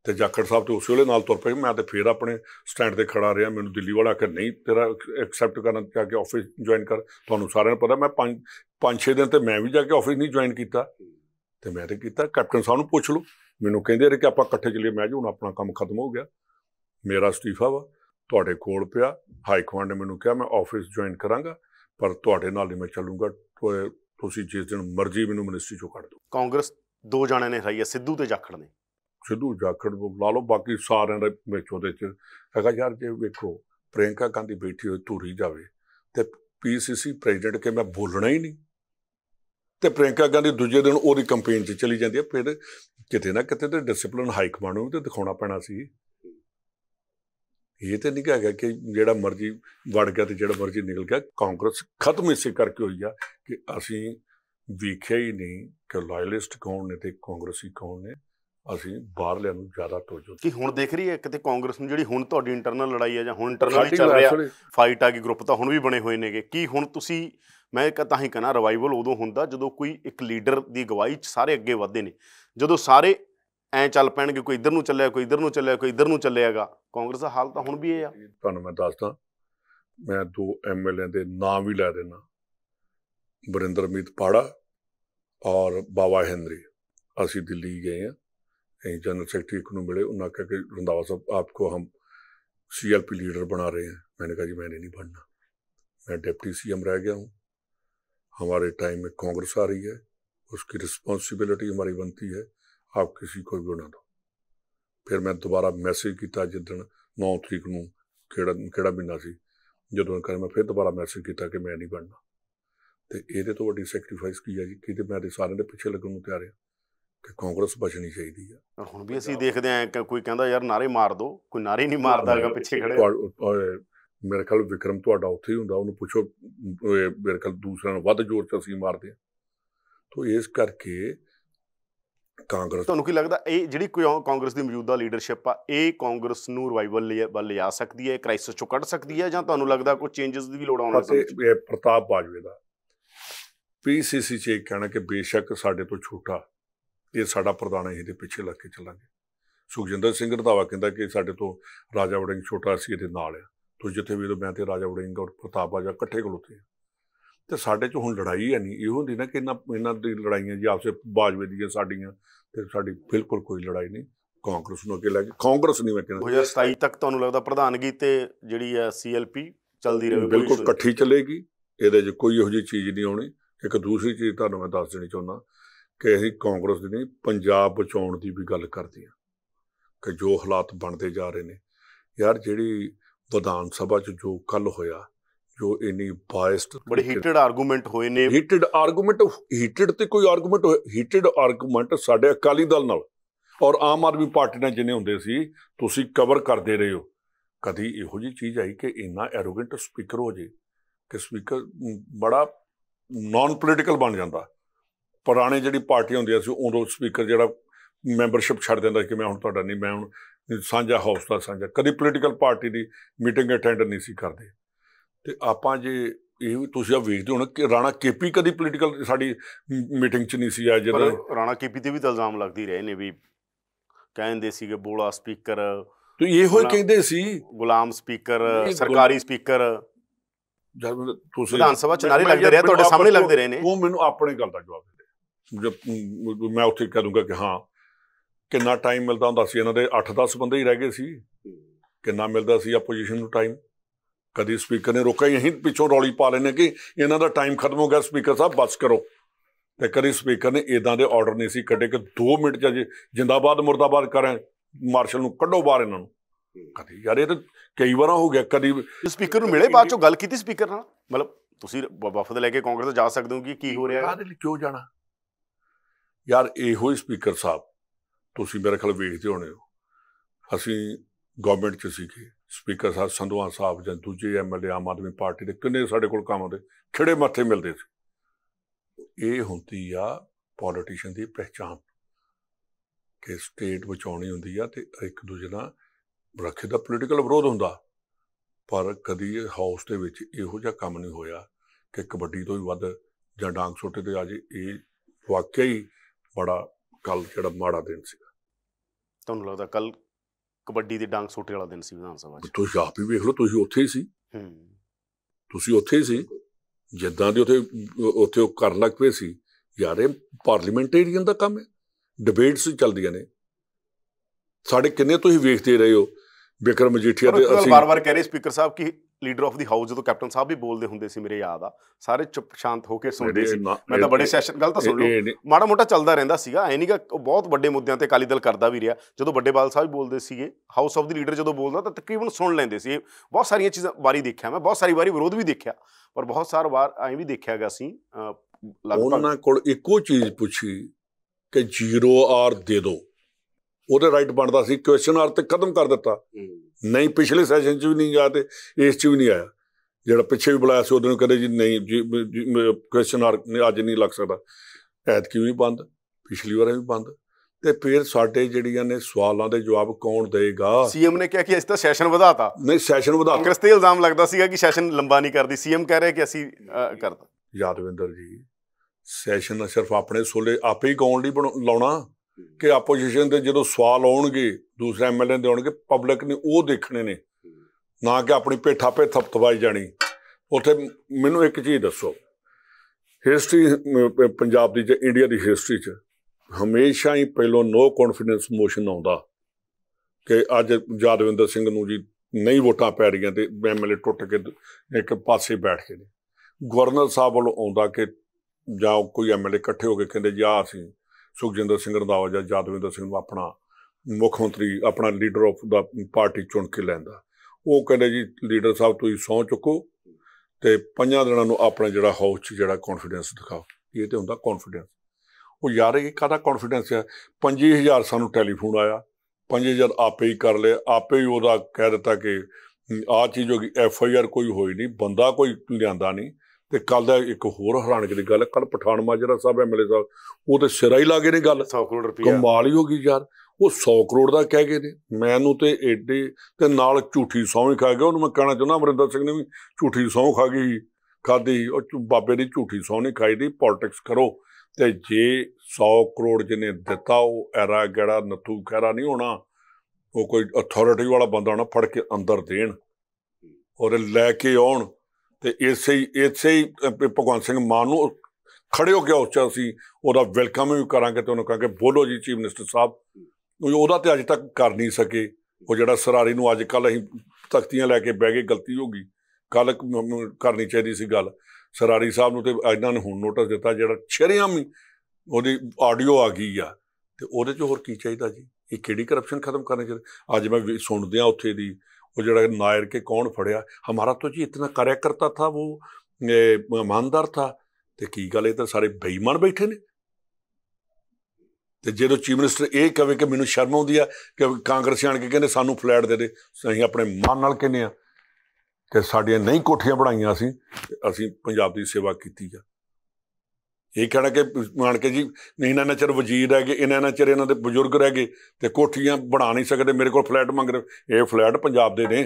ਤੇ ਜਾਖੜ ਸਾਹਿਬ ਤੇ ਉਸ ਵੇਲੇ ਨਾਲ ਤੁਰ ਪਏ ਮੈਂ ਤੇ ਫੇਰ ਆਪਣੇ ਸਟੈਂਡ ਤੇ ਖੜਾ ਰਿਹਾ ਮੈਨੂੰ ਦਿੱਲੀ ਵਾਲਾ ਕਿ ਨਹੀਂ ਤੇਰਾ ਐਕਸੈਪਟ ਕਰਨ ਤੇ ਆ ਕੇ ਆਫਿਸ ਜੁਆਇਨ ਕਰ ਤੁਹਾਨੂੰ ਸਾਰਿਆਂ ਨੂੰ ਪਤਾ ਮੈਂ 5 5-6 ਦਿਨ ਤੇ ਮੈਂ ਵੀ ਜਾ ਕੇ ਆਫਿਸ ਨਹੀਂ ਜੁਆਇਨ ਕੀਤਾ ਤੇ ਮੈਂ ਤੇ ਕੀਤਾ ਕੈਪਟਨ ਸਾਹਿਬ ਨੂੰ ਪੁੱਛ ਲਓ ਮੈਨੂੰ ਕਹਿੰਦੇ ਰਹੇ ਕਿ ਆਪਾਂ ਇਕੱਠੇ ਚੱਲੀਏ ਮੈਂ ਜੀ ਹੁਣ ਆਪਣਾ ਕੰਮ ਖਤਮ ਹੋ ਗਿਆ ਮੇਰਾ ਅਸਤੀਫਾ ਵਾ ਤੁਹਾਡੇ ਕੋਲ ਪਿਆ ਹਾਈ ਕਮਾਂਡ ਨੇ ਮੈਨੂੰ ਕਿਹਾ ਮੈਂ ਆਫਿਸ ਜੁਆਇਨ ਕਰਾਂਗਾ ਪਰ ਤੁਹਾਡੇ ਨਾਲ ਹੀ ਮੈਂ ਚੱਲੂਗਾ ਤੁਸੀਂ ਜਿਸ ਦਿਨ ਮਰਜ਼ੀ ਮੈਨੂੰ ਮਿਨਿਸਟਰੀ ਚੋਂ ਕੱਢ ਦਿਓ ਕਾਂਗਰਸ ਦੋ ਜਾਣੇ ਨੇ ਹਰਾਈਆ ਸਿੱਧੂ ਤੇ ਜਾਖੜ ਨੇ ਸਿੱਧੂ ਜਾਖੜ ਨੂੰ ਲਾ ਲਓ ਬਾਕੀ ਸਾਰਿਆਂ ਦੇ ਵਿੱਚ ਉਹਦੇ 'ਚ ਹੈਗਾ ਯਾਰ ਜੇ ਵੇਖੋ ਪ੍ਰਿੰਕਾ ਗਾਂਧੀ ਬੈਠੀ ਹੋਈ ਧੂਰੀ ਜਾਵੇ ਤੇ ਪੀਸੀਸੀ ਪ੍ਰੈਜ਼ੀਡੈਂਟ ਕੇ ਮੈਂ ਬੋਲਣਾ ਹੀ ਨਹੀਂ ਤੇ ਪ੍ਰਿੰਕਾ ਗਾਂਧੀ ਦੂਜੇ ਦਿਨ ਉਹਦੀ ਕੰਪੇਨ 'ਚ ਚਲੀ ਜਾਂਦੀ ਹੈ ਫਿਰ ਕਿਤੇ ਨਾ ਕਿਤੇ ਤੇ ਡਿਸਪਲਿਨ ਹਾਈ ਕਮਾਂਡ ਨੂੰ ਤੇ ਦਿਖਾਉਣਾ ਪੈਣਾ ਸੀ ਇਹ ਤੇ ਨਹੀਂ ਹੈਗਾ ਕਿ ਜਿਹੜਾ ਮਰਜ਼ੀ ਵੜ ਗਿਆ ਤੇ ਜਿਹੜਾ ਮਰਜ਼ੀ ਨਿਕਲ ਗਿਆ ਕਾਂਗਰਸ ਖਤਮ ਇਸੇ ਕਰਕੇ ਹੋਈ ਆ ਕਿ ਅਸੀਂ ਵੇਖਿਆ ਹੀ ਨਹੀਂ ਕਿ ਲਾਇਲਿਸਟ ਕੌਣ ਨੇ ਤੇ ਕਾਂਗਰਸੀ ਕੌਣ ਨੇ ਅਸੀਂ ਬਾਹਰਲਿਆਂ ਨੂੰ ਜ਼ਿਆਦਾ ਤੋਜੋ ਕਿ ਹੁਣ ਦੇਖ ਰਹੀ ਹੈ ਕਿਤੇ ਕਾਂਗਰਸ ਨੂੰ ਜਿਹੜੀ ਹੁਣ ਤੁਹਾਡੀ ਇੰਟਰਨਲ ਲੜਾਈ ਹੈ ਜਾਂ ਹੁਣ ਇੰਟਰਨਲ ਚੱਲ ਰਿਹਾ ਫਾਈਟ ਆ ਗਈ ਗਰੁੱਪ ਤਾਂ ਹੁਣ ਵੀ ਬਣੇ ਹੋਏ ਨੇਗੇ ਕੀ ਹੁਣ ਤੁਸੀਂ ਮੈਂ ਇੱਕ ਤਾਂ ਹੀ ਕਹਣਾ ਰਿਵਾਈਵਲ ਉਦੋਂ ਹੁੰਦਾ ਜਦੋਂ ਕੋਈ ਇੱਕ ਲੀਡਰ ਦੀ ਗਵਾਹੀ 'ਚ ਸਾਰੇ ਅੱਗੇ ਵਧਦੇ ਨੇ ਜਦੋਂ ਸਾਰੇ ਐ ਚੱਲ ਪੈਣਗੇ ਕੋਈ ਇਧਰ ਨੂੰ ਚੱਲਿਆ ਕੋਈ ਇਧਰ ਨੂੰ ਚੱਲਿਆ ਕੋਈ ਇਧਰ ਨੂੰ ਚੱਲਿਆਗਾ ਕਾਂਗਰਸ ਦਾ ਹਾਲ ਤਾਂ ਹੁਣ ਵੀ ਇਹ ਆ ਤੁਹਾਨੂੰ ਮੈਂ ਦੱਸਦਾ ਮੈਂ ਦੋ ਐਮਐਲਏ ਦੇ ਨਾਮ ਵੀ ਲੈ ਦੇਣਾ ਬਰਿੰਦਰ ਮੀਤ ਪਾੜਾ ਔਰ ਬਾਵਾ ਹੈਨਰੀ ਅਸੀਂ ਦਿੱਲੀ ਗਏ ਆ ਜਨਰਲ ਸੈਕਟਰੀ ਨੂੰ ਮਿਲੇ ਉਹਨਾਂ ਕਹਿੰਦੇ ਰੰਦਾਵਾ ਸਾਹਿਬ ਆਪਕੋ ਹਮ ਸੀਐਲਪੀ ਲੀਡਰ ਬਣਾ ਰਹੇ ਹਾਂ ਮੈਂ ਕਹਾ ਜੀ ਮੈਂ ਨਹੀਂ ਬਣਨਾ ਮੈਂ ਡਿਪਟੀ ਸੀਐਮ ਰਹਿ ਗਿਆ ਹਾਂ ਹਮਾਰੇ ਟਾਈਮ ਮੇ ਕਾਂਗਰਸ ਆ ਰਹੀ ਹੈ ਉਸकी ਰਿਸਪੌਂਸਿਬਿਲਟੀ ਹਮਾਰੀ ਬਣਤੀ ਹੈ ਆਪ ਕਿਸੇ ਕੋਈ ਬਣਾ ਦੋ ਫਿਰ ਮੈਂ ਦੁਬਾਰਾ ਮੈਸੇਜ ਕੀਤਾ ਜਿੱਦਣ 9 ਤਰੀਕ ਨੂੰ ਕਿਹੜਾ ਕਿਹੜਾ ਬਿੰਨਾ ਸੀ ਜਦੋਂ ਕਰ ਮੈਂ ਫਿਰ ਦੁਬਾਰਾ ਮੈਸੇਜ ਕੀਤਾ ਕਿ ਮੈਂ ਨਹੀਂ ਬਣਨਾ ਤੇ ਇਹਦੇ ਤੋਂ ਵੱਡੀ ਸੈਕਰੀਫਾਈਸ ਕੀ ਹੈ ਜੀ ਕਿਤੇ ਮੈਂ ਦੇ ਸਾਰਿਆਂ ਦੇ ਪਿੱਛੇ ਲੱਗਣ ਨੂੰ ਤਿਆਰ ਹਾਂ ਕਿ ਕਾਂਗਰਸ ਬਚਣੀ ਚਾਹੀਦੀ ਆ ਹੁਣ ਵੀ ਅਸੀਂ ਦੇਖਦੇ ਆਂ ਕਿ ਕੋਈ ਕਹਿੰਦਾ ਯਾਰ ਨਾਰੇ ਮਾਰ ਦੋ ਕੋਈ ਨਾਰੇ ਨਹੀਂ ਮਾਰਦਾ ਹੈਗਾ ਪਿੱਛੇ ਖੜੇ ਮੇਰੇ ਖਿਆਲ ਵਿਕਰਮ ਤੁਹਾਡਾ ਉੱਥੇ ਹੀ ਹੁੰਦਾ ਉਹਨੂੰ ਪੁੱਛੋ ਮੇਰੇ ਖਿਆਲ ਦੂਸਰਿਆਂ ਨੂੰ ਵੱਧ ਜ਼ੋਰ ਚ ਅਸੀਂ ਮਾਰਦੇ ਆ ਤੋਂ ਇਸ ਕਰਕੇ ਕਾਂਗਰਸ ਤੁਹਾਨੂੰ ਕੀ ਲੱਗਦਾ ਇਹ ਜਿਹੜੀ ਕਾਂਗਰਸ ਦੀ ਮੌਜੂਦਾ ਲੀਡਰਸ਼ਿਪ ਆ ਇਹ ਕਾਂਗਰਸ ਨੂੰ ਰਿਵਾਈਵਲ ਵੱਲ ਲਿਆ ਸਕਦੀ ਹੈ ਕ੍ਰਾਈਸਿਸ ਚੋਂ ਕੱਢ ਸਕਦੀ ਹੈ ਜਾਂ ਤੁਹਾਨੂੰ ਲੱਗਦਾ ਕੋਈ ਚੇਂਜਸ ਦੀ ਵੀ ਲੋੜ ਆਉਣਾ ਚਾਹੀਦੀ ਪ੍ਰਤਾਪ ਬਾਜਵੇ ਦਾ ਪੀਸੀਸੀ ਚ ਕਹਿਣਾ ਕਿ ਬੇਸ਼ੱਕ ਸਾਡੇ ਤੋਂ ਛੋਟਾ ਇਹ ਸਾਡਾ ਪ੍ਰਧਾਨ ਇਹਦੇ ਪਿੱਛੇ ਲੱਗ ਕੇ ਚੱਲਾਂਗੇ ਸੁਖਜਿੰਦਰ ਸਿੰਘ ਰਧਾਵਾ ਕਹਿੰਦਾ ਕਿ ਸਾਡੇ ਤੋਂ ਰਾਜਾ ਵੜਿੰਗ ਛੋਟਾ ਸੀ ਇਹਦੇ ਨਾਲ ਆ ਤੋ ਜਿੱਥੇ ਵੀ ਮੈਂ ਤੇ ਰਾਜਾ ਵੜਿੰਗ ਔਰ ਪ੍ਰਤਾਪ ਆਜਾ ਇਕੱਠੇ ਖਲੋਤੇ ਆ ਤੇ ਸਾਡੇ 'ਚ ਹੁਣ ਲੜਾਈ ਹੈ ਨਹੀਂ ਇਹੋ ਹੁੰਦੀ ਨਾ ਕਿ ਇਹਨਾਂ ਇਹਨਾਂ ਦੀ ਲੜਾਈਆਂ ਜੀ ਆਪਸੇ ਬਾਜਵੇ ਦੀਆਂ ਸਾਡੀਆਂ ਤੇ ਸਾਡੀ ਬਿਲਕੁਲ ਕੋਈ ਲੜਾਈ ਨਹੀਂ ਕਾਂਗਰਸ ਨੂੰ ਅੱਗੇ ਲੱਗੇ ਕਾਂਗਰਸ ਨਹੀਂ ਮੈਂ ਕਹਿੰਦਾ 2027 ਤੱਕ ਤੁਹਾਨੂੰ ਲੱਗਦਾ ਪ੍ਰਧਾਨਗੀ ਤੇ ਜਿਹੜੀ ਹੈ ਸੀਐਲਪੀ ਚੱਲਦੀ ਰਹੇਗੀ ਬਿਲਕੁਲ ਇਕੱਠੀ ਚੱਲੇਗੀ ਇਹਦੇ 'ਚ ਕੋਈ ਇਹੋ ਜਿਹੀ ਚੀਜ਼ ਨਹੀਂ ਆਉਣੀ ਇੱਕ ਦੂਸਰੀ ਚੀਜ਼ ਤੁਹਾਨੂੰ ਮੈਂ ਦੱਸ ਦੇਣੀ ਚਾਹੁੰਦਾ ਕਿ ਅਸੀਂ ਕਾਂਗਰਸ ਦੀ ਨਹੀਂ ਪੰਜਾਬ ਬਚਾਉਣ ਦੀ ਵੀ ਗੱਲ ਕਰਦੇ ਆ ਕਿ ਜੋ ਹਾਲਾਤ ਬਣਦੇ ਜਾ ਰਹੇ ਨੇ ਯਾਰ ਜਿਹੜੀ ਵਿਧਾਨ ਸਭਾ 'ਚ ਜੋ ਕੱਲ ਹੋਇਆ ਜੋ ਇਨੀ ਬਾਇਸਡ ਬੜੇ ਹੀਟਡ ਆਰਗੂਮੈਂਟ ਹੋਏ ਨੇ ਹੀਟਡ ਆਰਗੂਮੈਂਟ ਹੀਟਡ ਤੇ ਕੋਈ ਆਰਗੂਮੈਂਟ ਹੀਟਡ ਆਰਗੂਮੈਂਟ ਸਾਡੇ ਅਕਾਲੀ ਦਲ ਨਾਲ ਔਰ ਆਮ ਆਦਮੀ ਪਾਰਟੀ ਨਾਲ ਜਿੰਨੇ ਹੁੰਦੇ ਸੀ ਤੁਸੀਂ ਕਵਰ ਕਰਦੇ ਰਹੇ ਹੋ ਕਦੀ ਇਹੋ ਜੀ ਚੀਜ਼ ਆਈ ਕਿ ਇੰਨਾ ਐਰੋਗੈਂਟ ਸਪੀਕਰ ਹੋ ਜੇ ਕਿ ਸਪੀਕਰ ਬੜਾ ਨਾਨ ਪੋਲੀਟੀਕਲ ਬਣ ਜਾਂਦਾ ਪੁਰਾਣੇ ਜਿਹੜੀ ਪਾਰਟੀ ਹੁੰਦੀ ਸੀ ਉਦੋਂ ਸਪੀਕਰ ਜਿਹੜਾ ਮੈਂਬਰਸ਼ਿਪ ਛੱਡ ਦਿੰਦਾ ਕਿ ਮੈਂ ਹੁਣ ਤੁਹਾਡਾ ਨਹੀਂ ਮੈਂ ਹੁਣ ਸਾਂਝਾ ਹਾਊਸ ਦਾ ਸਾਂਝਾ ਕਦੀ ਪੋਲੀਟੀਕਲ ਪਾਰਟੀ ਦੀ ਮੀਟਿੰਗ ਅਟੈਂਡ ਨਹੀਂ ਸੀ ਕਰਦੇ ਤੇ ਆਪਾਂ ਜੇ ਇਹ ਵੀ ਤੁਸੀਂ ਆ ਵੇਖਦੇ ਹੋ ਨਾ ਕਿ ਰਾਣਾ ਕੇਪੀ ਕਦੀ ਪੋਲੀਟੀਕਲ ਸਾਡੀ ਮੀਟਿੰਗ 'ਚ ਨਹੀਂ ਸੀ ਆ ਜਦੋਂ ਰਾਣਾ ਕੇਪੀ ਤੇ ਵੀ ਇਲਜ਼ਾਮ ਲੱਗਦੀ ਰਹੇ ਨੇ ਵੀ ਕਹਿੰਦੇ ਸੀਗੇ ਬੋਲਾ ਸਪੀਕਰ ਤੋ ਇਹੋ ਹੀ ਕਹਿੰਦੇ ਸੀ ਗੁਲਾਮ ਸਪੀਕਰ ਸਰਕਾਰੀ ਸਪੀਕਰ ਜਦ ਤੁਸੀਂ ਵਿਧਾਨ ਸਭਾ ਚ ਨਾਰੇ ਲੱਗਦੇ ਰਹੇ ਤੁਹਾਡੇ ਸਾਹਮਣੇ ਲੱਗਦੇ ਰਹੇ ਨੇ ਉਹ ਮੈਨੂੰ ਆਪਣੇ ਗੱਲ ਦਾ ਜਵਾਬ ਜਦ ਮੈਂ ਉੱਥੇ ਕਰੂੰਗਾ ਦੂੰਗਾ ਕਿ ਹਾਂ ਕਿੰਨਾ ਟਾਈਮ ਮਿਲਦਾ ਹੁੰਦਾ ਸੀ ਇਹਨਾਂ ਦੇ 8-10 ਬੰਦੇ ਹੀ ਰਹਿ ਗਏ ਸੀ ਕਿੰਨਾ ਮਿਲਦਾ ਸੀ ਆਪੋਜੀਸ਼ਨ ਨੂੰ ਟਾਈਮ ਕਦੀ ਸਪੀਕਰ ਨੇ ਰੋਕਾ ਹੀ ਨਹੀਂ ਪਿੱਛੋਂ ਰੌਲੀ ਪਾ ਲੈਣੇ ਕਿ ਇਹਨਾਂ ਦਾ ਟਾਈਮ ਖਤਮ ਹੋ ਗਿਆ ਸਪੀਕਰ ਸਾਹਿਬ ਬਸ ਕਰੋ ਤੇ ਕਦੀ ਸਪੀਕਰ ਨੇ ਇਦਾਂ ਦੇ ਆਰਡਰ ਨਹੀਂ ਸੀ ਕੱਢੇ ਕਿ 2 ਮਿੰਟ ਚ ਜਿੰਦਾਬਾਦ ਮਰਦਾਬਾਦ ਕਰਾਂ ਮਾਰਸ਼ਲ ਨੂੰ ਕੱਢੋ ਬਾਹਰ ਇਹਨਾਂ ਨੂੰ ਕਦੀ ਯਾਰ ਇਹ ਤਾਂ ਕਈ ਵਾਰਾਂ ਹੋ ਗਿਆ ਕਦੀ ਸਪੀਕਰ ਨੂੰ ਮਿਲੇ ਬਾਅਦ ਚੋਂ ਗੱਲ ਕੀਤੀ ਸਪੀਕਰ ਨਾਲ ਮਤਲਬ ਤੁਸੀਂ ਵਫਦ ਲੈ ਕੇ ਕਾਂਗਰਸ ਜਾ ਸਕਦੇ ਹੋ ਕਿ ਕੀ ਹੋ ਰਿਹਾ ਹੈ ਕਿਉਂ ਜਾਣਾ ਯਾਰ ਇਹੋ ਹੀ ਸਪੀਕਰ ਸਾਹਿਬ ਤੁਸੀਂ ਮੇਰੇ ਖਿਆਲ ਵੇਖਦੇ ਹੋਣੇ ਹੋ ਅਸੀਂ ਗਵਰਨਮੈਂਟ 'ਚ ਸੀਗੇ ਸਪੀਕਰ ਸਾਹਿਬ ਸੰਧਵਾ ਸਾਹਿਬ ਜਾਂ ਦੂਜੇ ਐਮਐਲਏ ਆਮ ਆਦਮੀ ਪਾਰਟੀ ਦੇ ਕਿੰਨੇ ਸਾਡੇ ਕੋਲ ਕੰਮ ਆਉਂਦੇ ਖਿੜੇ ਮੱਥੇ ਮਿਲਦੇ ਸੀ ਇਹ ਹੁੰਦੀ ਆ ਪੋਲੀਟੀਸ਼ੀਅਨ ਦੀ ਪਛਾਣ ਕਿ ਸਟੇਟ ਬਚਾਉਣੀ ਹੁੰਦੀ ਆ ਤੇ ਇੱਕ ਦੂਜੇ ਨਾਲ ਰੱਖੇ ਦਾ ਪੋਲੀਟੀਕਲ ਵਿਰੋਧ ਹੁੰਦਾ ਪਰ ਕਦੀ ਹਾਊਸ ਦੇ ਵਿੱਚ ਇਹੋ ਜਿਹਾ ਕੰਮ ਨਹੀਂ ਹੋਇਆ ਕਿ ਕਬੱਡੀ ਤੋਂ ਵੀ ਵੱਧ ਜਾਂ ਡਾਂਗ ਛੋਟੇ ਤੇ ਆ ਜੇ ਇਹ ਵਾਕਿਆ ਹੀ ਬੜਾ ਕੱਲ ਜਿਹੜਾ ਮਾੜਾ ਦਿਨ ਸੀਗਾ ਤੁਹਾਨੂੰ ਲੱਗਦਾ ਕੱਲ ਕਬੱਡੀ ਦੇ ਡਾਂਗ ਸੋਟੇ ਵਾਲਾ ਦਿਨ ਸੀ ਵਿਧਾਨ ਸਭਾ 'ਚ ਤੁਸੀਂ ਆਪ ਹੀ ਵੇਖ ਲਓ ਤੁਸੀਂ ਉੱਥੇ ਹੀ ਸੀ ਹੂੰ ਤੁਸੀਂ ਉੱਥੇ ਹੀ ਸੀ ਜਿੱਦਾਂ ਦੇ ਉੱਥੇ ਉੱਥੇ ਉਹ ਕਰਨ ਲੱਗ ਪਏ ਸੀ ਯਾਰੇ ਪਾਰਲੀਮੈਂਟੇਰੀਅਨ ਦਾ ਕੰਮ ਹੈ ਡਿਬੇਟਸ ਚੱਲਦੀਆਂ ਨੇ ਸਾਡੇ ਕਿੰਨੇ ਤੁਸੀਂ ਵੇਖਦੇ ਰਹੇ ਹੋ ਬਿਕਰਮ ਮਜੀਠੀਆ ਦੇ ਅਸੀਂ ਬਾਰ-ਬਾਰ ਕਹਿ ਰਹੇ ਸਪੀਕਰ ਸਾਹਿਬ ਕਿ ਲੀਡਰ ਆਫ ਦੀ ਹਾਊਸ ਜਦੋਂ ਕੈਪਟਨ ਸਾਹਿਬ ਵੀ ਬੋਲਦੇ ਹੁੰਦੇ ਸੀ ਮੇਰੇ ਯਾਦ ਆ ਸਾਰੇ ਚੁੱਪ ਸ਼ਾਂਤ ਹੋ ਕੇ ਸੁਣਦੇ ਸੀ ਮੈਂ ਤਾਂ ਬੜੇ ਸੈਸ਼ਨ ਗੱਲ ਤਾਂ ਸੁਣ ਲਓ ਮਾੜਾ ਮੋਟਾ ਚੱਲਦਾ ਰਹਿੰਦਾ ਸੀਗਾ ਐ ਨਹੀਂਗਾ ਉਹ ਬਹੁਤ ਵੱਡੇ ਮੁੱਦਿਆਂ ਤੇ ਕਾਲੀ ਦਲ ਕਰਦਾ ਵੀ ਰਿਹਾ ਜਦੋਂ ਵੱਡੇ ਬਾਲ ਸਾਹਿਬ ਬੋਲਦੇ ਸੀਗੇ ਹਾਊਸ ਆਫ ਦੀ ਲੀਡਰ ਜਦੋਂ ਬੋਲਦਾ ਤਾਂ ਤਕਰੀਬਨ ਸੁਣ ਲੈਂਦੇ ਸੀ ਬਹੁਤ ਸਾਰੀਆਂ ਚੀਜ਼ਾਂ ਵਾਰੀ ਦੇਖਿਆ ਮੈਂ ਬਹੁਤ ਸਾਰੀ ਵਾਰੀ ਵਿਰੋਧ ਵੀ ਦੇਖਿਆ ਪਰ ਬਹੁਤ ਸਾਰ ਵਾਰ ਐ ਵੀ ਦੇਖਿਆ ਗਿਆ ਸੀ ਲਗਭਗ ਉਹਨਾਂ ਕੋਲ ਇੱਕੋ ਚੀਜ਼ ਪੁੱਛੀ ਕਿ ਜ਼ੀਰੋ ਆਰ ਦੇ ਦਿਓ ਉਹਦੇ ਰਾਈਟ ਬਣਦਾ ਸੀ ਕੁਐਸਚਨ ਆਰ ਤੇ ਖਤਮ ਕਰ ਦਿੱਤਾ ਨਹੀਂ ਪਿਛਲੇ ਸੈਸ਼ਨ 'ਚ ਵੀ ਨਹੀਂ ਗਿਆ ਤੇ ਇਸ 'ਚ ਵੀ ਨਹੀਂ ਆਇਆ ਜਿਹੜਾ ਪਿੱਛੇ ਵੀ ਬੁਲਾਇਆ ਸੀ ਉਹਦੇ ਨੂੰ ਕਹਿੰਦੇ ਜੀ ਨਹੀਂ ਕੁਐਸਚਨ ਆਰ ਅੱਜ ਨਹੀਂ ਲੱਗ ਸਕਦਾ ਐਤ ਕਿਉਂ ਨਹੀਂ ਬੰਦ ਪਿਛਲੀ ਵਾਰ ਵੀ ਬੰਦ ਤੇ ਫਿਰ ਸਾਡੇ ਜਿਹੜੀਆਂ ਨੇ ਸਵਾਲਾਂ ਦੇ ਜਵਾਬ ਕੌਣ ਦੇਗਾ ਸੀਐਮ ਨੇ ਕਿਹਾ ਕਿ ਅਸੀਂ ਤਾਂ ਸੈਸ਼ਨ ਵਧਾਤਾ ਨਹੀਂ ਸੈਸ਼ਨ ਵਧਾ ਕੇ ਤੇ ਇਲਜ਼ਾਮ ਲੱਗਦਾ ਸੀਗਾ ਕਿ ਸੈਸ਼ਨ ਲੰਬਾ ਨਹੀਂ ਕਰਦੀ ਸੀਐਮ ਕਹਿ ਰਿਹਾ ਕਿ ਅਸੀਂ ਕਰਦਾ ਯਾਦਵਿੰਦਰ ਜੀ ਸੈਸ਼ਨ ਸਿਰਫ ਆਪਣੇ ਸੋਲੇ ਆਪੇ ਹੀ ਗਾਉਣ ਲਈ ਲਾਉਣਾ ਕਿ ਆਪੋਜੀਸ਼ਨ ਦੇ ਜਦੋਂ ਸਵਾਲ ਆਉਣਗੇ ਦੂਸਰੇ ਐਮਐਲਏ ਦੇ ਆਉਣਗੇ ਪਬਲਿਕ ਨੇ ਉਹ ਦੇਖਣੇ ਨੇ ਨਾ ਕਿ ਆਪਣੀ ਪੇਠਾ ਪੇ ਥਪਥਵਾਈ ਜਾਣੀ ਉਥੇ ਮੈਨੂੰ ਇੱਕ ਚੀਜ਼ ਦੱਸੋ ਹਿਸਟਰੀ ਪੰਜਾਬ ਦੀ ਜਾਂ ਇੰਡੀਆ ਦੀ ਹਿਸਟਰੀ 'ਚ ਹਮੇਸ਼ਾ ਹੀ ਪਹਿਲੋਂ ਨੋ ਕੌਨਫੀਡੈਂਸ ਮੋਸ਼ਨ ਆਉਂਦਾ ਕਿ ਅੱਜ ਜਦਵਿੰਦਰ ਸਿੰਘ ਨੂੰ ਜੀ ਨਹੀਂ ਵੋਟਾਂ ਪੈ ਰਹੀਆਂ ਤੇ ਐਮਐਲਏ ਟੁੱਟ ਕੇ ਇੱਕ ਪਾਸੇ ਬੈਠ ਗਏ ਗਵਰਨਰ ਸਾਹਿਬ ਵੱਲੋਂ ਆਉਂਦਾ ਕਿ ਜਾਂ ਕੋਈ ਐਮਐਲਏ ਇਕੱਠੇ ਹੋ ਕੇ ਕਹਿੰਦੇ ਜੀ ਆ ਅਸੀਂ ਸੁਖਜਿੰਦਰ ਸਿੰਘ ਰੰਧਾਵਾ ਜਾਂ ਯਾਦਵਿੰਦਰ ਸਿੰਘ ਨੂੰ ਆਪਣਾ ਮੁੱਖ ਮੰਤਰੀ ਆਪਣਾ ਲੀਡਰ ਆਫ ਦਾ ਪਾਰਟੀ ਚੁਣ ਕੇ ਲੈਂਦਾ ਉਹ ਕਹਿੰਦੇ ਜੀ ਲੀਡਰ ਸਾਹਿਬ ਤੁਸੀਂ ਸੌ ਚੁੱਕੋ ਤੇ ਪੰਜਾਂ ਦਿਨਾਂ ਨੂੰ ਆਪਣਾ ਜਿਹੜਾ ਹਾਊਸ 'ਚ ਜਿਹੜਾ ਕੌਨਫੀਡੈਂਸ ਦਿਖਾਓ ਇਹ ਤੇ ਹੁੰਦਾ ਕੌਨਫੀਡੈਂਸ ਉਹ ਯਾਰ ਇਹ ਕਾਹਦਾ ਕੌਨਫੀਡੈਂਸ ਹੈ 25000 ਸਾਨੂੰ ਟੈਲੀਫੋਨ ਆਇਆ 5000 ਆਪੇ ਹੀ ਕਰ ਲਿਆ ਆਪੇ ਹੀ ਉਹਦਾ ਕਹਿ ਦਿੱਤਾ ਕਿ ਆ ਚੀਜ਼ ਹੋ ਗਈ ਐਫ ਆਈ ਆਰ ਕੋਈ ਹੋਈ ਨਹੀਂ ਬੰਦਾ ਕੋਈ ਲਿਆਂਦਾ ਨਹੀਂ ਤੇ ਕੱਲ ਦਾ ਇੱਕ ਹੋਰ ਹੈਰਾਨਕ ਦੀ ਗੱਲ ਕੱਲ ਪਠਾਨ ਮਾਜਰਾ ਸਾਹਿਬ ਐਮਐਲਏ ਸਾਹਿਬ ਉਹ ਤੇ ਸਿਰਾ ਹੀ ਲਾਗੇ ਨੇ ਗੱਲ 100 ਕਰੋੜ ਰੁਪਏ ਕਮਾਲ ਹੀ ਹੋ ਗਈ ਯਾਰ ਉਹ 100 ਕਰੋੜ ਦਾ ਕਹਿ ਗਏ ਨੇ ਮੈਨੂੰ ਤੇ ਏਡੇ ਤੇ ਨਾਲ ਝੂਠੀ ਸੌਂ ਹੀ ਖਾ ਗਿਆ ਉਹਨੂੰ ਮੈਂ ਕਹਿਣਾ ਚਾਹੁੰਦਾ ਅਮਰਿੰਦਰ ਸਿੰਘ ਨੇ ਵੀ ਝੂਠੀ ਸੌਂ ਖਾ ਗਈ ਖਾਦੀ ਉਹ ਬਾਬੇ ਦੀ ਝੂਠੀ ਸੌਂ ਨਹੀਂ ਖਾਈ ਦੀ ਪੋਲਿਟਿਕਸ ਕਰੋ ਤੇ ਜੇ 100 ਕਰੋੜ ਜਿਨੇ ਦਿੱਤਾ ਉਹ ਐਰਾ ਗੜਾ ਨਥੂ ਖੈਰਾ ਨਹੀਂ ਹੋਣਾ ਉਹ ਕੋਈ ਅਥਾਰਟੀ ਵਾਲਾ ਬੰਦਾ ਹੋਣਾ ਫੜ ਕੇ ਅੰਦਰ ਦੇਣ ਔਰ ਲੈ ਕੇ ਆਉਣ ਤੇ ਇਸੇ ਹੀ ਇਸੇ ਹੀ ਭਗਵੰਤ ਸਿੰਘ ਮਾਨ ਨੂੰ ਖੜੇ ਹੋ ਕੇ ਉੱਚਾ ਸੀ ਉਹਦਾ ਵੈਲਕਮ ਵੀ ਕਰਾਂਗੇ ਤੇ ਉਹਨੂੰ ਕਹਾਂਗੇ ਬੋਲੋ ਜੀ ਚੀਫ ਮਿਨਿਸਟਰ ਸਾਹਿਬ ਉਹਦਾ ਤੇ ਅਜੇ ਤੱਕ ਕਰ ਨਹੀਂ ਸਕੇ ਉਹ ਜਿਹੜਾ ਸਰਾਰੀ ਨੂੰ ਅੱਜ ਕੱਲ ਅਸੀਂ ਤਖਤੀਆਂ ਲੈ ਕੇ ਬਹਿ ਗਏ ਗਲਤੀ ਹੋ ਗਈ ਕੱਲ ਕਰਨੀ ਚਾਹੀਦੀ ਸੀ ਗੱਲ ਸਰਾਰੀ ਸਾਹਿਬ ਨੂੰ ਤੇ ਇਹਨਾਂ ਨੇ ਹੁਣ ਨੋਟਿਸ ਦਿੱਤਾ ਜਿਹੜਾ ਛੇਰਿਆਂ ਉਹਦੀ ਆਡੀਓ ਆ ਗਈ ਆ ਤੇ ਉਹਦੇ ਚ ਹੋਰ ਕੀ ਚਾਹੀਦਾ ਜੀ ਇਹ ਕਿਹੜੀ ਕਰਪਸ਼ਨ ਖਤਮ ਕਰਨੀ ਚਾਹੀਦੀ ਅੱਜ ਮੈਂ ਸੁਣਦਿਆਂ ਉੱਥੇ ਦੀ वो जरा नायर के कौन फड़िया हमारा तो जी इतना कार्यकर्ता था ਉਹ ईमानदार था ਤੇ ਕੀ ਗੱਲ ਇਹ ਤਾਂ ਸਾਰੇ ਬੇਈਮਾਨ ਬੈਠੇ ਨੇ ਤੇ ਜਦੋਂ ਚੀਫ ਮਿਨਿਸਟਰ ਇਹ ਕਹੇ ਕਿ ਮੈਨੂੰ ਸ਼ਰਮ ਆਉਂਦੀ ਆ ਕਿ ਕਾਂਗਰਸੀ ਆਣ ਕੇ ਕਹਿੰਦੇ ਸਾਨੂੰ ਫਲੈਟ ਦੇ ਦੇ ਅਸੀਂ ਆਪਣੇ ਮਨ ਨਾਲ ਕਹਿੰਦੇ ਆ ਕਿ ਸਾਡੀਆਂ ਨਹੀਂ ਕੋਠੀਆਂ ਬਣਾਈਆਂ ਅਸੀਂ ਅਸੀਂ ਪੰਜਾਬ ਦੀ ਸੇਵਾ ਕੀਤੀ ਆ ਇਹ ਕਹਣਾ ਕਿ ਮਾਨ ਕੇ ਜੀ ਨਹੀਂ ਨਾ ਚਿਰ ਵਜ਼ੀਰ ਹੈ ਕਿ ਇਹਨਾਂ ਨਾ ਚਿਰ ਇਹਨਾਂ ਦੇ ਬਜ਼ੁਰਗ ਰਹਿ ਗਏ ਤੇ ਕੋਠੀਆਂ ਬਣਾ ਨਹੀਂ ਸਕਦੇ ਮੇਰੇ ਕੋਲ ਫਲੈਟ ਮੰਗ ਰਹੇ ਇਹ ਫਲੈਟ ਪੰਜਾਬ ਦੇ ਨੇ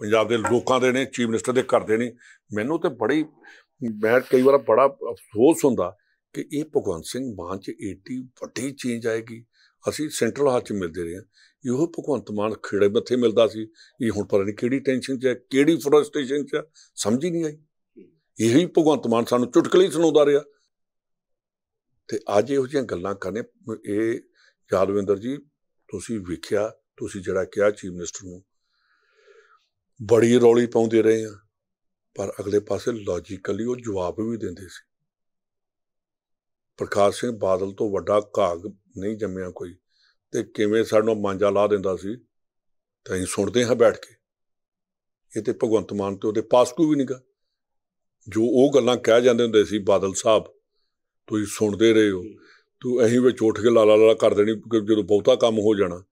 ਪੰਜਾਬ ਦੇ ਲੋਕਾਂ ਦੇ ਨੇ ਚੀਫ ਮਿਨਿਸਟਰ ਦੇ ਘਰ ਦੇ ਨੇ ਮੈਨੂੰ ਤੇ ਬੜੀ ਮੈਂ ਕਈ ਵਾਰ ਬੜਾ ਅਫਸੋਸ ਹੁੰਦਾ ਕਿ ਇਹ ਭਗਵੰਤ ਸਿੰਘ ਮਾਨ ਚ 80 ਵੱਡੀ ਚੇਂਜ ਆਏਗੀ ਅਸੀਂ ਸੈਂਟਰਲ ਹੱਥ ਚ ਮਿਲਦੇ ਰਹੇ ਹਾਂ ਇਹੋ ਭਗਵੰਤ ਮਾਨ ਖੇੜੇ ਮੱਥੇ ਮਿਲਦਾ ਸੀ ਇਹ ਹੁਣ ਪਰ ਨਹੀਂ ਕਿਹੜੀ ਟੈਨਸ਼ਨ ਚ ਹੈ ਕਿਹੜੀ ਫਰਸਟ੍ਰੇਸ਼ਨ ਚ ਸਮਝ ਹੀ ਨਹੀਂ ਆਈ ਇਹੀ ਭਗਵੰਤ ਮਾਨ ਸਾਨੂੰ ਚੁਟਕਲੇ ਸੁਣਾਉਂਦਾ ਰਿਹਾ ਤੇ ਅੱਜ ਇਹੋ ਜਿਹੀਆਂ ਗੱਲਾਂ ਕਰਨੇ ਇਹ ਯਾਦਵਿੰਦਰ ਜੀ ਤੁਸੀਂ ਵੇਖਿਆ ਤੁਸੀਂ ਜਿਹੜਾ ਕਿਹਾ ਚੀਫ ਮਿਨਿਸਟਰ ਨੂੰ ਬੜੀ ਰੌਲੀ ਪਾਉਂਦੇ ਰਹੇ ਆ ਪਰ ਅਗਲੇ ਪਾਸੇ ਲੌਜੀਕਲੀ ਉਹ ਜਵਾਬ ਵੀ ਦਿੰਦੇ ਸੀ ਪ੍ਰਕਾਸ਼ ਸਿੰਘ ਬਾਦਲ ਤੋਂ ਵੱਡਾ ਘਾਗ ਨਹੀਂ ਜੰਮਿਆ ਕੋਈ ਤੇ ਕਿਵੇਂ ਸਾਨੂੰ ਮਾਂਜਾ ਲਾ ਦਿੰਦਾ ਸੀ ਤਾਂ ਅਸੀਂ ਸੁਣਦੇ ਹਾਂ ਬੈਠ ਕੇ ਇਹ ਤੇ ਭਗਵੰਤ ਮਾਨ ਤੇ ਉਹਦੇ ਪਾਸਕੂ ਵੀ ਨਹੀਂਗਾ ਜੋ ਉਹ ਗੱਲਾਂ ਕਹਿ ਜਾਂਦੇ ਹੁੰਦੇ ਸੀ ਬਾਦਲ ਸਾਹਿਬ ਤੁਸੀਂ ਸੁਣਦੇ ਰਹੇ ਹੋ ਤੂੰ ਅਹੀਂ ਵਿੱਚ ਉੱਠ ਕੇ ਲਾਲਾ ਲਾਲਾ ਕਰ ਦੇਣੀ ਜਦੋਂ ਬਹੁਤਾ ਕੰਮ ਹੋ ਜਾਣਾ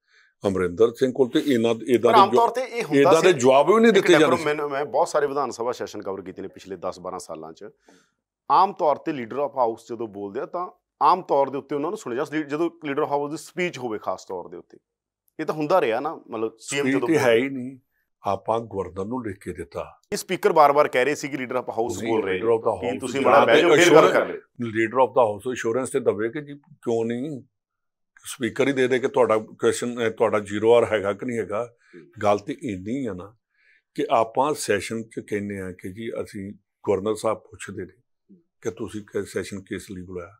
ਅਮਰਿੰਦਰ ਸਿੰਘ ਕੋਲ ਤੇ ਇਹਨਾਂ ਇਦਾਂ ਦੇ ਆਮ ਤੇ ਇਹ ਹੁੰਦਾ ਇਦਾਂ ਦੇ ਜਵਾਬ ਵੀ ਨਹੀਂ ਦਿੱਤੇ ਜਾਂਦੇ ਮੈਨੂੰ ਮੈਂ ਬਹੁਤ ਸਾਰੇ ਵਿਧਾਨ ਸਭਾ ਸੈਸ਼ਨ ਕਵਰ ਕੀਤੇ ਨੇ ਪਿਛਲੇ 10-12 ਸਾਲਾਂ 'ਚ ਆਮ ਤੌਰ ਤੇ ਲੀਡਰ ਆਫ ਹਾਊਸ ਜਦੋਂ ਬੋਲਦੇ ਆ ਤਾਂ ਆਮ ਤੌਰ ਦੇ ਉੱਤੇ ਉਹਨਾਂ ਨੂੰ ਸੁਣਿਆ ਜਾਂਦਾ ਜਦੋਂ ਲੀਡਰ ਆਫ ਹਾਊਸ ਦੀ ਸਪੀਚ ਹੋਵੇ ਖਾਸ ਤੌਰ ਦੇ ਉੱਤੇ ਇਹ ਤਾਂ ਹੁੰਦਾ ਰਿਹਾ ਨਾ ਮਤਲਬ ਸੀਐਮ ਜਦੋਂ ਹੈ ਹੀ ਨਹੀਂ ਆਪਾਂ ਗਵਰਨਰ ਨੂੰ ਲਿਖ ਕੇ ਦਿੱਤਾ ਇਹ ਸਪੀਕਰ ਬਾਰ-ਬਾਰ ਕਹਿ ਰਹੇ ਸੀ ਕਿ ਲੀਡਰ ਆਫ ਹਾਊਸ ਬੋਲ ਰਹੇ ਕਿ ਤੁਸੀਂ ਬੜਾ ਬੈਜੋ ਫਿਰ ਗੱਲ ਕਰ ਲੈ ਲੀਡਰ ਆਫ ਦਾ ਹਾਊਸ ਇੰਸ਼ੋਰੈਂਸ ਤੇ ਦਵੇ ਕਿ ਜੀ ਕਿਉਂ ਨਹੀਂ ਸਪੀਕਰ ਹੀ ਦੇ ਦੇ ਕਿ ਤੁਹਾਡਾ ਕੁਐਸਚਨ ਤੁਹਾਡਾ ਜ਼ੀਰੋ ਆਰ ਹੈਗਾ ਕਿ ਨਹੀਂ ਹੈਗਾ ਗੱਲ ਤੇ ਇੰਨੀ ਆ ਨਾ ਕਿ ਆਪਾਂ ਸੈਸ਼ਨ ਚ ਕਹਿੰਨੇ ਆ ਕਿ ਜੀ ਅਸੀਂ ਗਵਰਨਰ ਸਾਹਿਬ ਪੁੱਛਦੇ ਨੇ ਕਿ ਤੁਸੀਂ ਕਿ ਸੈਸ਼ਨ ਕਿਸ ਲਈ ਬੁਲਾਇਆ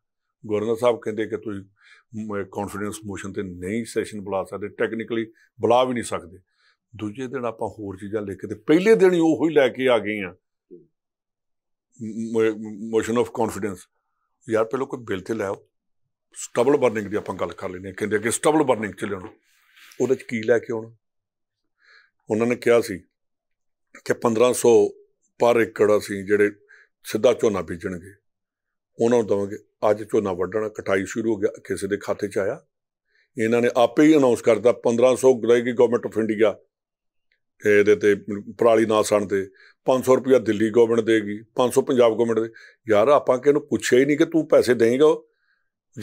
ਗਵਰਨਰ ਸਾਹਿਬ ਕਹਿੰਦੇ ਕਿ ਤੁਸੀਂ ਕੌਨਫੀਡੈਂਸ ਮੋਸ਼ਨ ਤੇ ਨਹੀਂ ਸੈਸ਼ਨ ਬੁਲਾ ਸਕਦੇ ਟੈਕਨੀਕਲੀ ਬੁਲਾ ਵੀ ਨਹੀਂ ਸਕਦੇ ਦੂਜੇ ਦਿਨ ਆਪਾਂ ਹੋਰ ਚੀਜ਼ਾਂ ਲੈ ਕੇ ਤੇ ਪਹਿਲੇ ਦਿਨ ਹੀ ਉਹੋ ਹੀ ਲੈ ਕੇ ਆ ਗਏ ਆ ਮੋਸ਼ਨ ਆਫ ਕੌਨਫੀਡੈਂਸ ਯਾਰ ਪਹਿਲੋ ਕੋਈ ਬਿੱਲ ਤੇ ਲਾਓ ਸਟਬਲ ਬਰਨਿੰਗ ਦੀ ਆਪਾਂ ਗੱਲ ਕਰ ਲੈਂਦੇ ਆ ਕਹਿੰਦੇ ਕਿ ਸਟਬਲ ਬਰਨਿੰਗ ਚ ਲੈਣਾ ਉਹਦੇ ਚ ਕੀ ਲੈ ਕੇ ਆਉਣਾ ਉਹਨਾਂ ਨੇ ਕਿਹਾ ਸੀ ਕਿ 1500 ਪਰ ਏਕੜ ਅਸੀਂ ਜਿਹੜੇ ਸਿੱਧਾ ਝੋਨਾ ਬੀਜਣਗੇ ਉਹਨਾਂ ਨੂੰ ਦਵਾਂਗੇ ਅੱਜ ਝੋਨਾ ਵੱਢਣਾ ਕਟਾਈ ਸ਼ੁਰੂ ਹੋ ਗਿਆ ਕਿਸੇ ਦੇ ਖਾਤੇ 'ਚ ਆਇਆ ਇਹਨਾਂ ਨੇ ਆਪੇ ਹੀ ਅਨਾਉਂਸ ਕਰਤਾ 1500 ਗ੍ਰੇਗੀ ਗਵਰਨਮੈਂਟ ਆਫ ਇੰਡੀਆ ਇਹਦੇ ਤੇ ਪ੍ਰਾਲੀ ਨਾਲ ਸਣ ਤੇ 500 ਰੁਪਇਆ ਦਿੱਲੀ ਗਵਰਨਮੈਂਟ ਦੇਗੀ 500 ਪੰਜਾਬ ਗਵਰਨਮੈਂਟ ਦੇ ਯਾਰ ਆਪਾਂ ਕਿ ਇਹਨੂੰ ਪੁੱਛਿਆ ਹੀ ਨਹੀਂ ਕਿ ਤੂੰ ਪੈਸੇ ਦੇਂਗਾ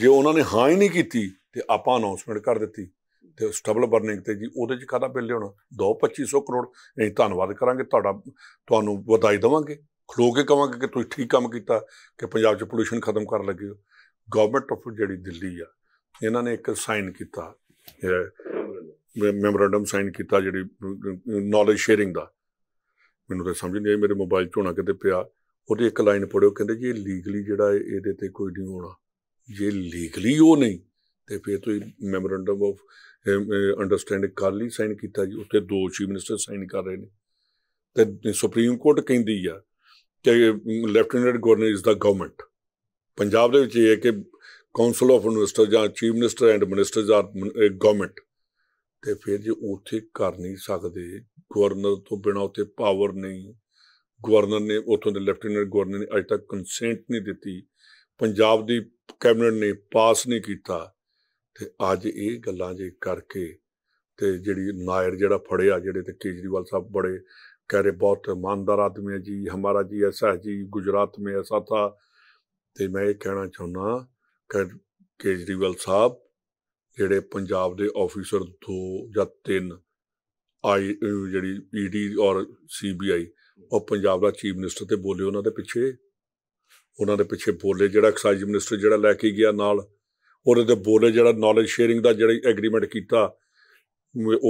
ਜੇ ਉਹਨਾਂ ਨੇ ਹਾਂ ਹੀ ਨਹੀਂ ਕੀਤੀ ਤੇ ਆਪਾਂ ਅਨਾਉਂਸਮੈਂਟ ਕਰ ਦਿੱਤੀ ਤੇ ਸਟਬਲ ਬਰਨਿੰਗ ਤੇ ਜੀ ਉਹਦੇ ਚ ਕਾਹਦਾ ਬਿੱਲ ਲਿਆਉਣਾ ਦੋ 2500 ਕਰੋੜ ਅਸੀਂ ਧੰਨਵਾਦ ਕਰਾਂਗੇ ਤੁਹਾਡਾ ਤੁਹਾਨੂੰ ਵਧਾਈ ਦੇਵਾਂਗੇ ਖਲੋ ਕੇ ਕਵਾਂਗੇ ਕਿ ਤੁਸੀਂ ਠੀਕ ਕੰਮ ਕੀਤਾ ਕਿ ਪੰਜਾਬ 'ਚ ਪੋਲੂਸ਼ਨ ਖਤਮ ਕਰਨ ਲੱਗੇ ਗਵਰਨਮੈਂਟ ਆਫ ਜਿਹੜੀ ਦਿੱਲੀ ਆ ਇਹਨਾਂ ਨੇ ਇੱਕ ਸਾਈਨ ਕੀਤਾ ਮੈਮੋਰੰਡਮ ਸਾਈਨ ਕੀਤਾ ਜਿਹੜੀ ਨੌਲੇਜ ਸ਼ੇਅਰਿੰਗ ਦਾ ਮੈਨੂੰ ਤਾਂ ਸਮਝ ਨਹੀਂ ਆਈ ਮੇਰੇ ਮੋਬਾਈਲ 'ਚ ਹੋਣਾ ਕਿਤੇ ਪਿਆ ਉਹਦੀ ਇੱਕ ਲਾਈਨ ਪੜਿਓ ਕਹਿੰਦੇ ਜੀ ਲੀਗਲੀ ਜਿਹੜਾ ਇਹਦੇ ਤੇ ਕੋਈ ਨਹੀਂ ਹੋਣਾ ਜੇ ਲੀਗਲੀ ਉਹ ਨਹੀਂ ਤੇ ਫਿਰ ਤੁਸੀਂ ਮੈਮੋਰੰਡਮ ਆਫ ਅੰਡਰਸਟੈਂਡਿੰਗ ਕਰ ਲਈ ਸਾਈਨ ਕੀਤਾ ਜੀ ਉੱਤੇ ਦੋ ਚੀਫ ਮਿਨਿਸਟਰ ਸਾਈਨ ਕਰ ਰਹੇ ਨੇ ਤੇ ਸੁਪਰੀਮ ਕੋਰਟ ਕਹਿੰਦੀ ਆ ਕਿ lieutenant governor is the government Punjab ਦੇ ਵਿੱਚ ਇਹ ਹੈ ਕਿ ਕਾਉਂਸਲ ਆਫ ਮਿਨਿਸਟਰ ਜਾਂ chief minister and ministers are government ਤੇ ਫਿਰ ਜੇ ਉੱਥੇ ਕਰ ਨਹੀਂ ਸਕਦੇ ਗਵਰਨਰ ਤੋਂ ਬਿਨਾ ਉੱਥੇ ਪਾਵਰ ਨਹੀਂ ਗਵਰਨਰ ਨੇ ਉਥੋਂ ਦੇ ਲੈਫਟੀਨੈਂਟ ਗਵਰਨਰ ਨੇ ਅਜੇ ਤੱਕ ਕੰਸੈਂਟ ਨਹੀਂ ਦਿੱਤੀ ਪੰਜਾਬ ਦੀ ਕੈਬਨਿਟ ਨੇ ਪਾਸ ਨਹੀਂ ਕੀਤਾ ਤੇ ਅੱਜ ਇਹ ਗੱਲਾਂ ਜੇ ਕਰਕੇ ਤੇ ਜਿਹੜੀ ਨਾਇਰ ਜਿਹੜਾ ਫੜਿਆ ਜਿਹੜੇ ਤੇ ਕੇਜਰੀਵਾਲ ਸਾਹਿਬ ਬੜੇ ਕਹ ਰਹੇ ਬਹੁਤ ਇਮਾਨਦਾਰ ਆਦਮੀ ਹੈ ਜੀ ਹਮਾਰਾ ਜੀ ਐਸਾ ਹੈ ਜੀ ਗੁਜਰਾਤ ਮੇ ਐਸਾ ਥਾ ਤੇ ਮੈਂ ਇਹ ਕਹਿਣਾ ਚਾਹੁੰਦਾ ਕਿ ਕੇਜਰੀਵਾਲ ਸਾਹਿਬ ਜਿਹੜੇ ਪੰਜਾਬ ਦੇ ਆਫੀਸਰ ਦੋ ਜਾਂ ਤਿੰਨ ਆਈ ਜਿਹੜੀ ਈਡੀ e ਔਰ ਸੀਬੀਆਈ ਉਹ ਪੰਜਾਬ ਦਾ ਚੀਫ ਮਿਨਿਸਟਰ ਤੇ ਬੋਲੇ ਉਹਨਾਂ ਦੇ ਪਿੱਛੇ ਉਹਨਾਂ ਦੇ ਪਿੱਛੇ ਬੋਲੇ ਜਿਹੜਾ ਐਕਸਾਈਜ਼ ਮਿਨਿਸਟਰ ਜਿਹੜਾ ਲੈ ਕੇ ਗਿਆ ਨਾਲ ਉਹਦੇ ਤੇ ਬੋਲੇ ਜਿਹੜਾ ਨੌਲੇਜ ਸ਼ੇਅਰਿੰਗ ਦਾ ਜਿਹੜਾ ਐਗਰੀਮੈਂਟ ਕੀਤਾ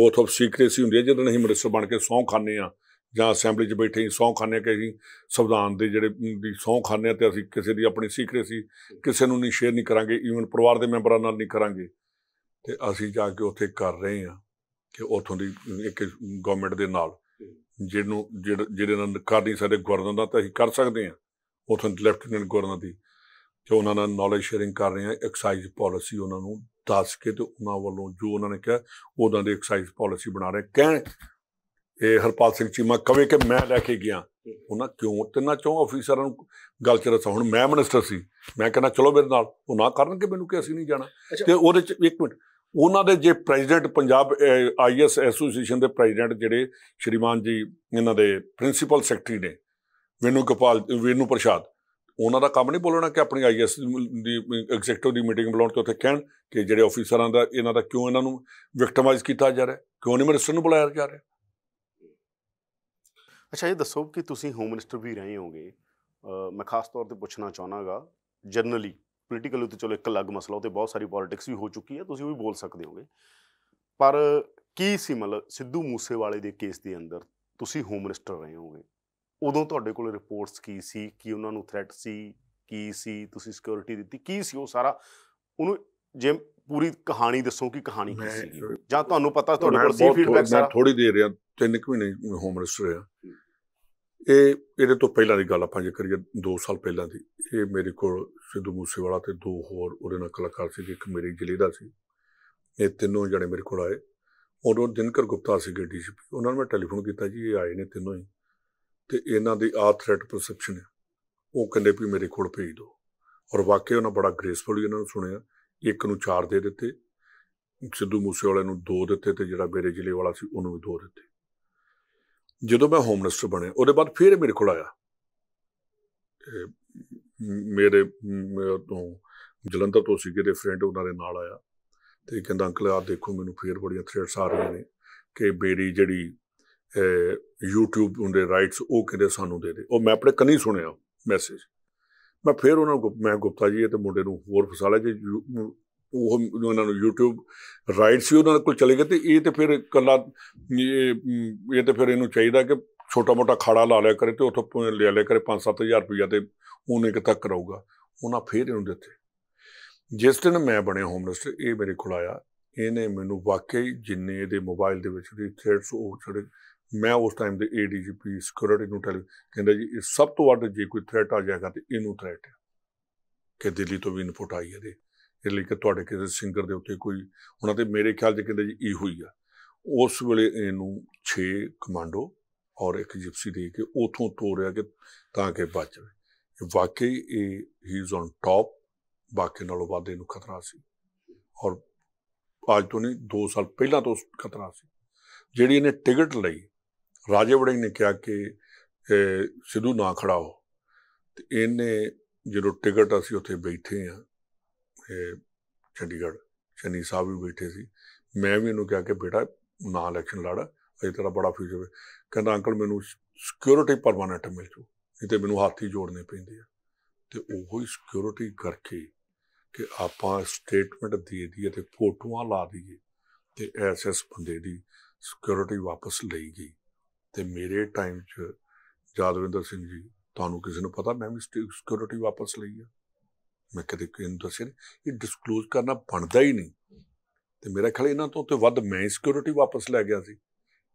ਓਥ ਆਫ ਸੀਕ੍ਰੇਸੀ ਹੁੰਦੀ ਹੈ ਜਦੋਂ ਅਸੀਂ ਮਿਨਿਸਟਰ ਬਣ ਕੇ ਸੌਂ ਖਾਣੇ ਆ ਜਾਂ ਅਸੈਂਬਲੀ 'ਚ ਬੈਠੇ ਸੌਂ ਖਾਣੇ ਕਿ ਅਸੀਂ ਸੰਵਿਧਾਨ ਦੇ ਜਿਹੜੇ ਦੀ ਸੌਂ ਖਾਣੇ ਤੇ ਅਸੀਂ ਕਿਸੇ ਦੀ ਆਪਣੀ ਸੀਕ੍ਰੇਸੀ ਕਿਸੇ ਨੂੰ ਨਹੀਂ ਸ਼ੇਅਰ ਨਹੀਂ ਕਰਾਂਗੇ ਈਵਨ ਪਰਿਵਾਰ ਦੇ ਮੈਂਬਰਾਂ ਨਾਲ ਨਹੀਂ ਕਰਾਂਗੇ ਤੇ ਅਸੀਂ ਜਾ ਕੇ ਉੱਥੇ ਕਰ ਰਹੇ ਹਾਂ ਕਿ ਉਥੋਂ ਦੀ ਇੱਕ ਗਵਰਨਮੈਂਟ ਦੇ ਨਾਲ ਜਿਹਨੂੰ ਜਿਹੜੇ ਨਾਲ ਕਰ ਨਹੀਂ ਸਕਦੇ ਗਵਰਨਰ ਦਾ ਤਾਂ ਅਸੀਂ ਕਰ ਸਕਦੇ ਹਾਂ ਉਥੋਂ ਲੈਫਟੀਨੈਂਟ ਗਵਰਨਰ ਦੀ ਤੇ ਉਹਨਾਂ ਨਾਲ ਨੌਲੇਜ ਸ਼ੇਅਰਿੰਗ ਕਰ ਰਹੇ ਹਾਂ ਐਕਸਾਈਜ਼ ਪਾਲਿਸੀ ਉਹਨਾਂ ਨੂੰ ਦੱਸ ਕੇ ਤੇ ਉਹਨਾਂ ਵੱਲੋਂ ਜੋ ਉਹਨਾਂ ਨੇ ਕਿਹਾ ਉਹਨਾਂ ਦੇ ਐਕਸਾਈਜ਼ ਪਾਲਿਸੀ ਬਣਾ ਰਹੇ ਕਹਿਣ ਇਹ ਹਰਪਾਲ ਸਿੰਘ ਚੀਮਾ ਕਵੇ ਕਿ ਮੈਂ ਲੈ ਕੇ ਗਿਆ ਉਹਨਾਂ ਕਿਉਂ ਤਿੰਨਾਂ ਚੋਂ ਅਫੀਸਰਾਂ ਨੂੰ ਗੱਲ ਚ ਰਸਾ ਹੁਣ ਮੈਂ ਮਿਨਿਸਟਰ ਸੀ ਮੈਂ ਕਹਿੰਦਾ ਚਲੋ ਮੇਰੇ ਨਾਲ ਉਹ ਨਾ ਕਰਨਗੇ ਮੈਨੂੰ ਕਿ ਅਸੀਂ ਨਹੀਂ ਜਾਣਾ ਤੇ ਉਹਦੇ ਚ ਇੱਕ ਮਿੰਟ ਉਹਨਾਂ ਦੇ ਜੇ ਪ੍ਰੈਜ਼ੀਡੈਂਟ ਪੰਜਾਬ ਆਈਐਸ ਐਸੋਸੀਏਸ਼ਨ ਦੇ ਪ੍ਰੈਜ਼ੀਡੈਂਟ ਜਿਹੜੇ ਸ਼੍ਰੀਮਾਨ ਜੀ ਇਹਨਾਂ ਦੇ ਪ੍ਰਿੰਸੀਪਲ ਸੈਕਟਰੀ ਨੇ ਵੇਨੂ ਗੋਪਾਲ ਵੇਨੂ ਪ੍ਰਸ਼ਾਦ ਉਹਨਾਂ ਦਾ ਕੰਮ ਨਹੀਂ ਬੋਲਣਾ ਕਿ ਆਪਣੀ ਆਈਐਸ ਦੀ ਐਗਜ਼ੈਕਟਿਵ ਦੀ ਮੀਟਿੰਗ ਬੁਲਾਉਣ ਤੇ ਉੱਥੇ ਕਹਿਣ ਕਿ ਜਿਹੜੇ ਆਫੀਸਰਾਂ ਦਾ ਇਹਨਾਂ ਦਾ ਕਿਉਂ ਇਹਨਾਂ ਨੂੰ ਵਿਕਟਮਾਈਜ਼ ਕੀਤਾ ਜਾ ਰਿਹਾ ਕਿਉਂ ਨਹੀਂ ਮਿਨਿਸਟਰ ਨੂੰ ਬੁਲਾਇਆ ਜਾ ਰਿਹਾ ਅੱਛਾ ਇਹ ਦੱਸੋ ਕਿ ਤੁਸੀਂ ਹੋਮ ਮਿਨਿਸਟਰ ਵੀ ਰਹੇ ਹੋਗੇ ਮੈਂ ਖਾਸ ਤੌਰ ਤੇ ਪੁੱਛਣਾ ਚਾਹਣਾਗਾ ਜਨਰਲੀ ਪੋਲੀਟੀਕਲ ਉੱਤੇ ਚਲੋ ਇੱਕ ਅਲੱਗ ਮਸਲਾ ਉਹ ਤੇ ਬਹੁਤ ਸਾਰੀ ਪੋਲਿਟਿਕਸ ਵੀ ਹੋ ਚੁੱਕੀ ਹੈ ਤੁਸੀਂ ਉਹ ਵੀ ਬੋਲ ਸਕਦੇ ਹੋਗੇ ਪਰ ਕੀ ਸੀ ਮਤਲਬ ਸਿੱਧੂ ਮੂਸੇਵਾਲੇ ਦੇ ਕੇਸ ਦੇ ਅੰਦਰ ਤੁਸੀਂ ਹੋਮ ਮਿਨਿਸਟਰ ਰਹੇ ਹੋਗੇ ਉਦੋਂ ਤੁਹਾਡੇ ਕੋਲ ਰਿਪੋਰਟਸ ਕੀ ਸੀ ਕੀ ਉਹਨਾਂ ਨੂੰ ਥ੍ਰੈਟ ਸੀ ਕੀ ਸੀ ਤੁਸੀਂ ਸਿਕਿਉਰਿਟੀ ਦਿੱਤੀ ਕੀ ਸੀ ਉਹ ਸਾਰਾ ਉਹਨੂੰ ਜੇ ਪੂਰੀ ਕਹਾਣੀ ਦੱਸੋ ਕਿ ਕਹਾਣੀ ਕੀ ਸੀ ਜਾਂ ਤੁਹਾਨੂੰ ਪਤਾ ਤੁਹਾਡੇ ਕੋਲ ਸੀ ਫੀਡਬੈਕ ਸਾਰਾ ਥੋੜੀ ਦੇਰ ਰਿਹਾ 3 ਮਹੀਨੇ ਹੋਮ ਮਿਨਿਸਟਰ ਰਿਹਾ ਇਹ ਇਹਦੇ ਤੋਂ ਪਹਿਲਾਂ ਦੀ ਗੱਲ ਆਪਾਂ ਜੇ ਕਰੀਏ 2 ਸਾਲ ਪਹਿਲਾਂ ਦੀ ਇਹ ਮੇਰੇ ਕੋਲ ਸਿੱਧੂ ਮੂਸੇਵਾਲਾ ਤੇ ਦੋ ਹੋਰ ਉਹਦੇ ਨਾਲ ਕਲਾਕਾਰ ਸੀ ਇੱਕ ਮੇਰੇ ਜ਼ਿਲ੍ਹੇ ਦਾ ਸੀ ਇਹ ਤਿੰਨੋਂ ਜਣੇ ਮੇਰੇ ਕੋਲ ਆਏ ਉਦੋਂ ਦਿਨਕਰ ਗੁਪਤਾ ਸੀਗੇ ਡੀਸੀਪੀ ਉਹਨਾਂ ਨੂੰ ਮੈਂ ਟੈਲੀਫੋਨ ਕੀਤਾ ਜੀ ਇਹ ਆਏ ਨੇ ਤਿੰਨੋਂ ਹੀ ਤੇ ਇਹਨਾਂ ਦੀ ਆ ਥ੍ਰੈਟ ਪਰਸੈਪਸ਼ਨ ਹੈ ਉਹ ਕਹਿੰਦੇ ਵੀ ਮੇਰੇ ਕੋਲ ਭੇਜ ਦਿਓ ਔਰ ਵਾਕਈ ਉਹਨਾਂ ਬੜਾ ਗ੍ਰੇਸਫੁਲੀ ਇਹਨਾਂ ਨੂੰ ਸੁਣਿਆ ਇੱਕ ਨੂੰ ਚਾਰ ਦੇ ਦਿੱਤੇ ਸਿੱਧੂ ਮੂਸੇ ਵਾਲੇ ਨੂੰ ਦੋ ਦਿੱਤੇ ਤੇ ਜਿਹੜਾ ਮੇਰੇ ਜ਼ਿਲ੍ਹੇ ਵਾਲਾ ਸੀ ਉਹਨੂੰ ਵੀ ਦੋ ਦਿੱਤੇ ਜਦੋਂ ਮੈਂ ਹੋਮ ਮਿਨਿਸਟਰ ਬਣਿਆ ਉਹਦੇ ਬਾਅਦ ਫਿਰ ਮੇਰੇ ਕੋਲ ਆਇਆ ਮੇਰੇ ਤੋਂ ਜਲੰਧਰ ਤੋਂ ਸੀ ਕਿਤੇ ਫਰੈਂਡ ਉਹਨਾਂ ਦੇ ਨਾਲ ਆਇਆ ਤੇ ਕਹਿੰਦਾ ਅੰਕਲ ਆ ਦੇਖੋ ਮੈਨੂੰ ਫੇਰ ਬੜੀਆਂ ਥ੍ਰੈਟਸ ਆ ਰਹੀਆਂ ਨੇ ਕਿ ਬੇਰੀ ਜਿਹੜੀ YouTube ਉਹਦੇ ਰਾਈਟਸ ਉਹ ਕਿਤੇ ਸਾਨੂੰ ਦੇ ਦੇ ਉਹ ਮੈਂ ਆਪਣੇ ਕੰਨੀ ਸੁਣਿਆ ਮੈਸੇਜ ਮੈਂ ਫੇਰ ਉਹਨਾਂ ਨੂੰ ਮੈਂ ਗੁਪਤਾ ਜੀ ਇਹ ਤੇ ਮੁੰਡੇ ਨੂੰ ਹੋਰ ਫਸਾ ਲਿਆ ਉਹ ਉਹਨਾਂ ਨੂੰ YouTube ਰਾਈਟਸ ਵੀ ਉਹਨਾਂ ਕੋਲ ਚਲੇ ਗਏ ਤੇ ਇਹ ਤੇ ਫਿਰ ਕੱਲਾ ਇਹ ਤੇ ਫਿਰ ਇਹਨੂੰ ਚਾਹੀਦਾ ਕਿ ਛੋਟਾ ਮੋਟਾ ਖਾੜਾ ਲਾ ਲਿਆ ਕਰੇ ਤੇ ਉਥੋਂ ਲੈ ਲਿਆ ਕਰੇ 5-7000 ਰੁਪਇਆ ਤੇ ਉਹਨੇ ਕਿ ਤੱਕ ਕਰਾਊਗਾ ਉਹਨਾਂ ਫੇਰ ਇਹਨੂੰ ਦਿੱਤੇ ਜਿਸ ਦਿਨ ਮੈਂ ਬਣਿਆ ਮਿਨਿਸਟਰ ਇਹ ਮੇਰੇ ਕੋਲ ਆਇਆ ਇਹਨੇ ਮੈਨੂੰ ਵਾਕਈ ਜਿੰਨੇ ਇਹਦੇ ਮੋਬਾਈਲ ਦੇ ਵਿੱਚ ਦੀ ਥ੍ਰੈਡਸ ਉਹ ਜਿਹੜੇ ਮੈਂ ਉਸ ਟਾਈਮ ਦੇ ਏਡੀਜੀਪੀ ਸਿਕਿਉਰਿਟੀ ਨੂੰ ਟੈਲ ਕਹਿੰਦਾ ਜੀ ਇਹ ਸਭ ਤੋਂ ਵੱਡਾ ਜੇ ਕੋਈ ਥ੍ਰੈਟ ਆ ਜਾਏਗਾ ਤੇ ਇਹਨੂੰ ਥ੍ਰੈਟ ਹੈ ਕਿ ਦਿੱਲੀ ਤੋਂ ਵੀ ਇਨਪੁਟ ਆਈ ਹੈ ਦੇ ਇਹ ਲਈ ਕਿ ਤੁਹਾਡੇ ਕਿਸੇ ਸਿੰਗਰ ਦੇ ਉੱਤੇ ਕੋਈ ਉਹਨਾਂ ਤੇ ਮੇਰੇ ਖਿਆਲ 'ਚ ਕਹਿੰਦੇ ਜੀ ਇਹ ਹੋਈ ਆ ਉਸ ਵੇਲੇ ਇਹਨੂੰ 6 ਕਮਾਂਡੋ ਔਰ ਇੱਕ ਜਿਪਸੀ ਦੇ ਕੇ ਉਥੋਂ ਤੋੜਿਆ ਕਿ ਤਾਂ ਕਿ ਬਚ ਜਾਵੇ ਵਾਕਈ ਇਹ ਹੀ ਇਜ਼ ਔਨ ਟਾਪ ਬਾਕੀ ਨਾਲੋਂ ਵੱਧ ਇਹਨੂੰ ਖਤਰਾ ਸੀ ਔਰ ਅੱਜ ਤੋਂ ਨਹੀਂ 2 ਸਾਲ ਪਹਿਲਾਂ ਤੋਂ ਖਤਰਾ ਸੀ ਜਿਹੜੀ ਇਹਨੇ ਟਿਕਟ ਲਈ ਰਾਜੇ ਵੜਿੰਗ ਨੇ ਕਿਹਾ ਕਿ ਸਿੱਧੂ ਨਾ ਖੜਾ ਹੋ ਤੇ ਇਹਨੇ ਜਦੋਂ ਟਿਕਟ ਅਸੀਂ ਉੱਥੇ ਬੈਠੇ ਆ ਚੰਡੀਗੜ੍ਹ ਚੰਨੀ ਸਾਹਿਬ ਵੀ ਬੈਠੇ ਸੀ ਮੈਂ ਵੀ ਇਹਨੂੰ ਕਿਹਾ ਕਿ ਬੇਟਾ ਨਾ ਇਲੈਕਸ਼ਨ ਲੜ ਅਜੇ ਤੇਰਾ ਬੜਾ ਫਿਊਚਰ ਹੈ ਕਹਿੰਦਾ ਅੰਕਲ ਮੈਨੂੰ ਸਿਕਿਉਰਿਟੀ ਪਰਮਾਨੈਂਟ ਮਿਲ ਜੂ ਨਹੀਂ ਤੇ ਮੈਨੂੰ ਹਾਥੀ ਜੋੜਨੇ ਪੈਂਦੇ ਆ ਤੇ ਉਹੋ ਹੀ ਸਿਕਿਉਰਿਟੀ ਕਰਕੇ ਕਿ ਆਪਾਂ ਸਟੇਟਮੈਂਟ ਦੇ ਦਈਏ ਤੇ ਫੋਟੋਆਂ ਲਾ ਦਈਏ ਤੇ ਐਸਐਸ ਬੰਦੇ ਦੀ ਸਿਕਿਉਰਿਟੀ ਵਾਪਸ ਲਈ ਗਈ ਤੇ ਮੇਰੇ ਟਾਈਮ 'ਚ ਜਾਦਵਿੰਦਰ ਸਿੰਘ ਜੀ ਤੁਹਾਨੂੰ ਕਿਸੇ ਨੂੰ ਪਤਾ ਮੈਂ ਵੀ ਸਿਕਿਉਰਿਟੀ ਵਾਪਸ ਲਈ ਆ ਮੈਂ ਕਦੇ ਕਿਸੇ ਨੂੰ ਦੱਸਿਆ ਨਹੀਂ ਇਹ ਡਿਸਕਲੋਜ਼ ਕਰਨਾ ਬਣਦਾ ਹੀ ਨਹੀਂ ਤੇ ਮੇਰਾ ਖਿਆਲ ਇਹਨਾਂ ਤੋਂ ਤੇ ਵੱਧ ਮੈਂ ਸਿਕਿਉਰਿਟੀ ਵਾਪਸ ਲੈ ਗਿਆ ਸੀ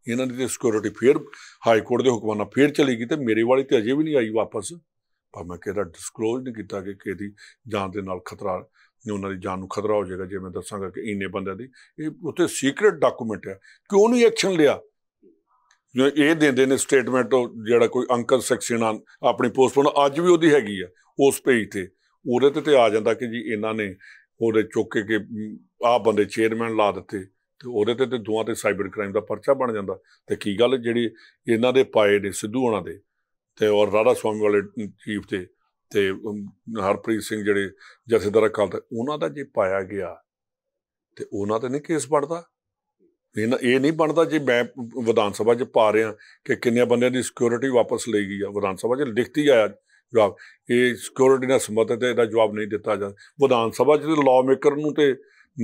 ਇਹਨਾਂ ਦੀ ਤੇ ਸਿਕਿਉਰਿਟੀ ਫੇਰ ਹਾਈ ਕੋਰਟ ਦੇ ਹੁਕਮਾਂ ਨਾਲ ਫੇਰ ਚਲੀ ਗਈ ਤੇ ਮੇਰੇ ਵਾਲੀ ਤੇ ਅਜੇ ਵੀ ਨਹੀਂ ਆਈ ਵਾਪਸ ਪਰ ਮੈਂ ਕਿਹਾ ਡਿਸਕਲੋਜ਼ ਨਹੀਂ ਕੀਤਾ ਕਿ ਕਿਹਦੀ ਜਾਨ ਦੇ ਨਾਲ ਖਤਰਾ ਨੇ ਉਹਨਾਂ ਦੀ ਜਾਨ ਨੂੰ ਖਤਰਾ ਹੋ ਜਾਏਗਾ ਜੇ ਮੈਂ ਦੱਸਾਂਗਾ ਕਿ ਇੰਨੇ ਬੰਦਿਆਂ ਦੀ ਇਹ ਉੱਥੇ ਸੀਕ੍ਰੀਟ ਡਾਕੂਮੈਂਟ ਹੈ ਕਿਉਂ ਨਹੀਂ ਐਕਸ਼ਨ ਲਿਆ ਇਹ ਦਿੰਦੇ ਨੇ ਸਟੇਟਮੈਂਟ ਜਿਹੜਾ ਕੋਈ ਅੰਕਲ ਸੈਕਸ਼ਨ ਆਪਣੀ ਪੋਸਟਪੋਨ ਅੱਜ ਵੀ ਉਹਦੀ ਹੈਗੀ ਆ ਉਸ ਪੇਜ ਤੇ ਉਹਦੇ ਤੇ ਤੇ ਆ ਜਾਂਦਾ ਕਿ ਜੀ ਇਹਨਾਂ ਨੇ ਉਹਦੇ ਚੁੱਕ ਕੇ ਆਹ ਬੰਦੇ ਚੇਅਰਮੈਨ ਲਾ ਦਿੱਤੇ ਤੇ ਉਹਦੇ ਤੇ ਤੇ ਦੋਆਂ ਤੇ ਸਾਈਬਰ ਕ੍ਰਾਈਮ ਦਾ ਪਰਚਾ ਬਣ ਜਾਂਦਾ ਤੇ ਕੀ ਗੱਲ ਜਿਹੜੀ ਇਹਨਾਂ ਦੇ ਪਾਏ ਨੇ ਸਿੱਧੂ ਉਹਨਾਂ ਦੇ ਤੇ ਔਰ ਰਾਧਾ ਸਵਾਮੀ ਵਾਲੇ ਚੀਫ ਤੇ ਤੇ ਹਰਪ੍ਰੀਤ ਸਿੰਘ ਜਿਹੜੇ ਜਥੇਦਾਰ ਅਕਾਲ ਤਖਤ ਉਹਨਾਂ ਦਾ ਜੇ ਪਾਇਆ ਗਿਆ ਤੇ ਉਹਨਾਂ ਤੇ ਨਹੀਂ ਕੇਸ ਬਣਦਾ ਇਹਨਾਂ ਇਹ ਨਹੀਂ ਬਣਦਾ ਜੇ ਮੈਂ ਵਿਧਾਨ ਸਭਾ 'ਚ ਪਾ ਰਿਆਂ ਕਿ ਕਿੰਨੇ ਬੰਦਿਆਂ ਦੀ ਸਿਕਿਉਰਿਟੀ ਵਾਪਸ ਲਈ ਗਈ ਆ ਵਿਧਾਨ ਸਭਾ 'ਚ ਲਿਖਤੀ ਆਇਆ ਜਵਾਬ ਇਹ ਸਿਕਿਉਰਿਟੀ ਨਾਲ ਸੰਬੰਧਿਤ ਇਹਦਾ ਜਵਾਬ ਨਹੀਂ ਦਿੱਤਾ ਜਾ ਵਿਧਾਨ ਸਭਾ 'ਚ ਤੇ ਲਾਅ ਮੇਕਰ ਨੂੰ ਤੇ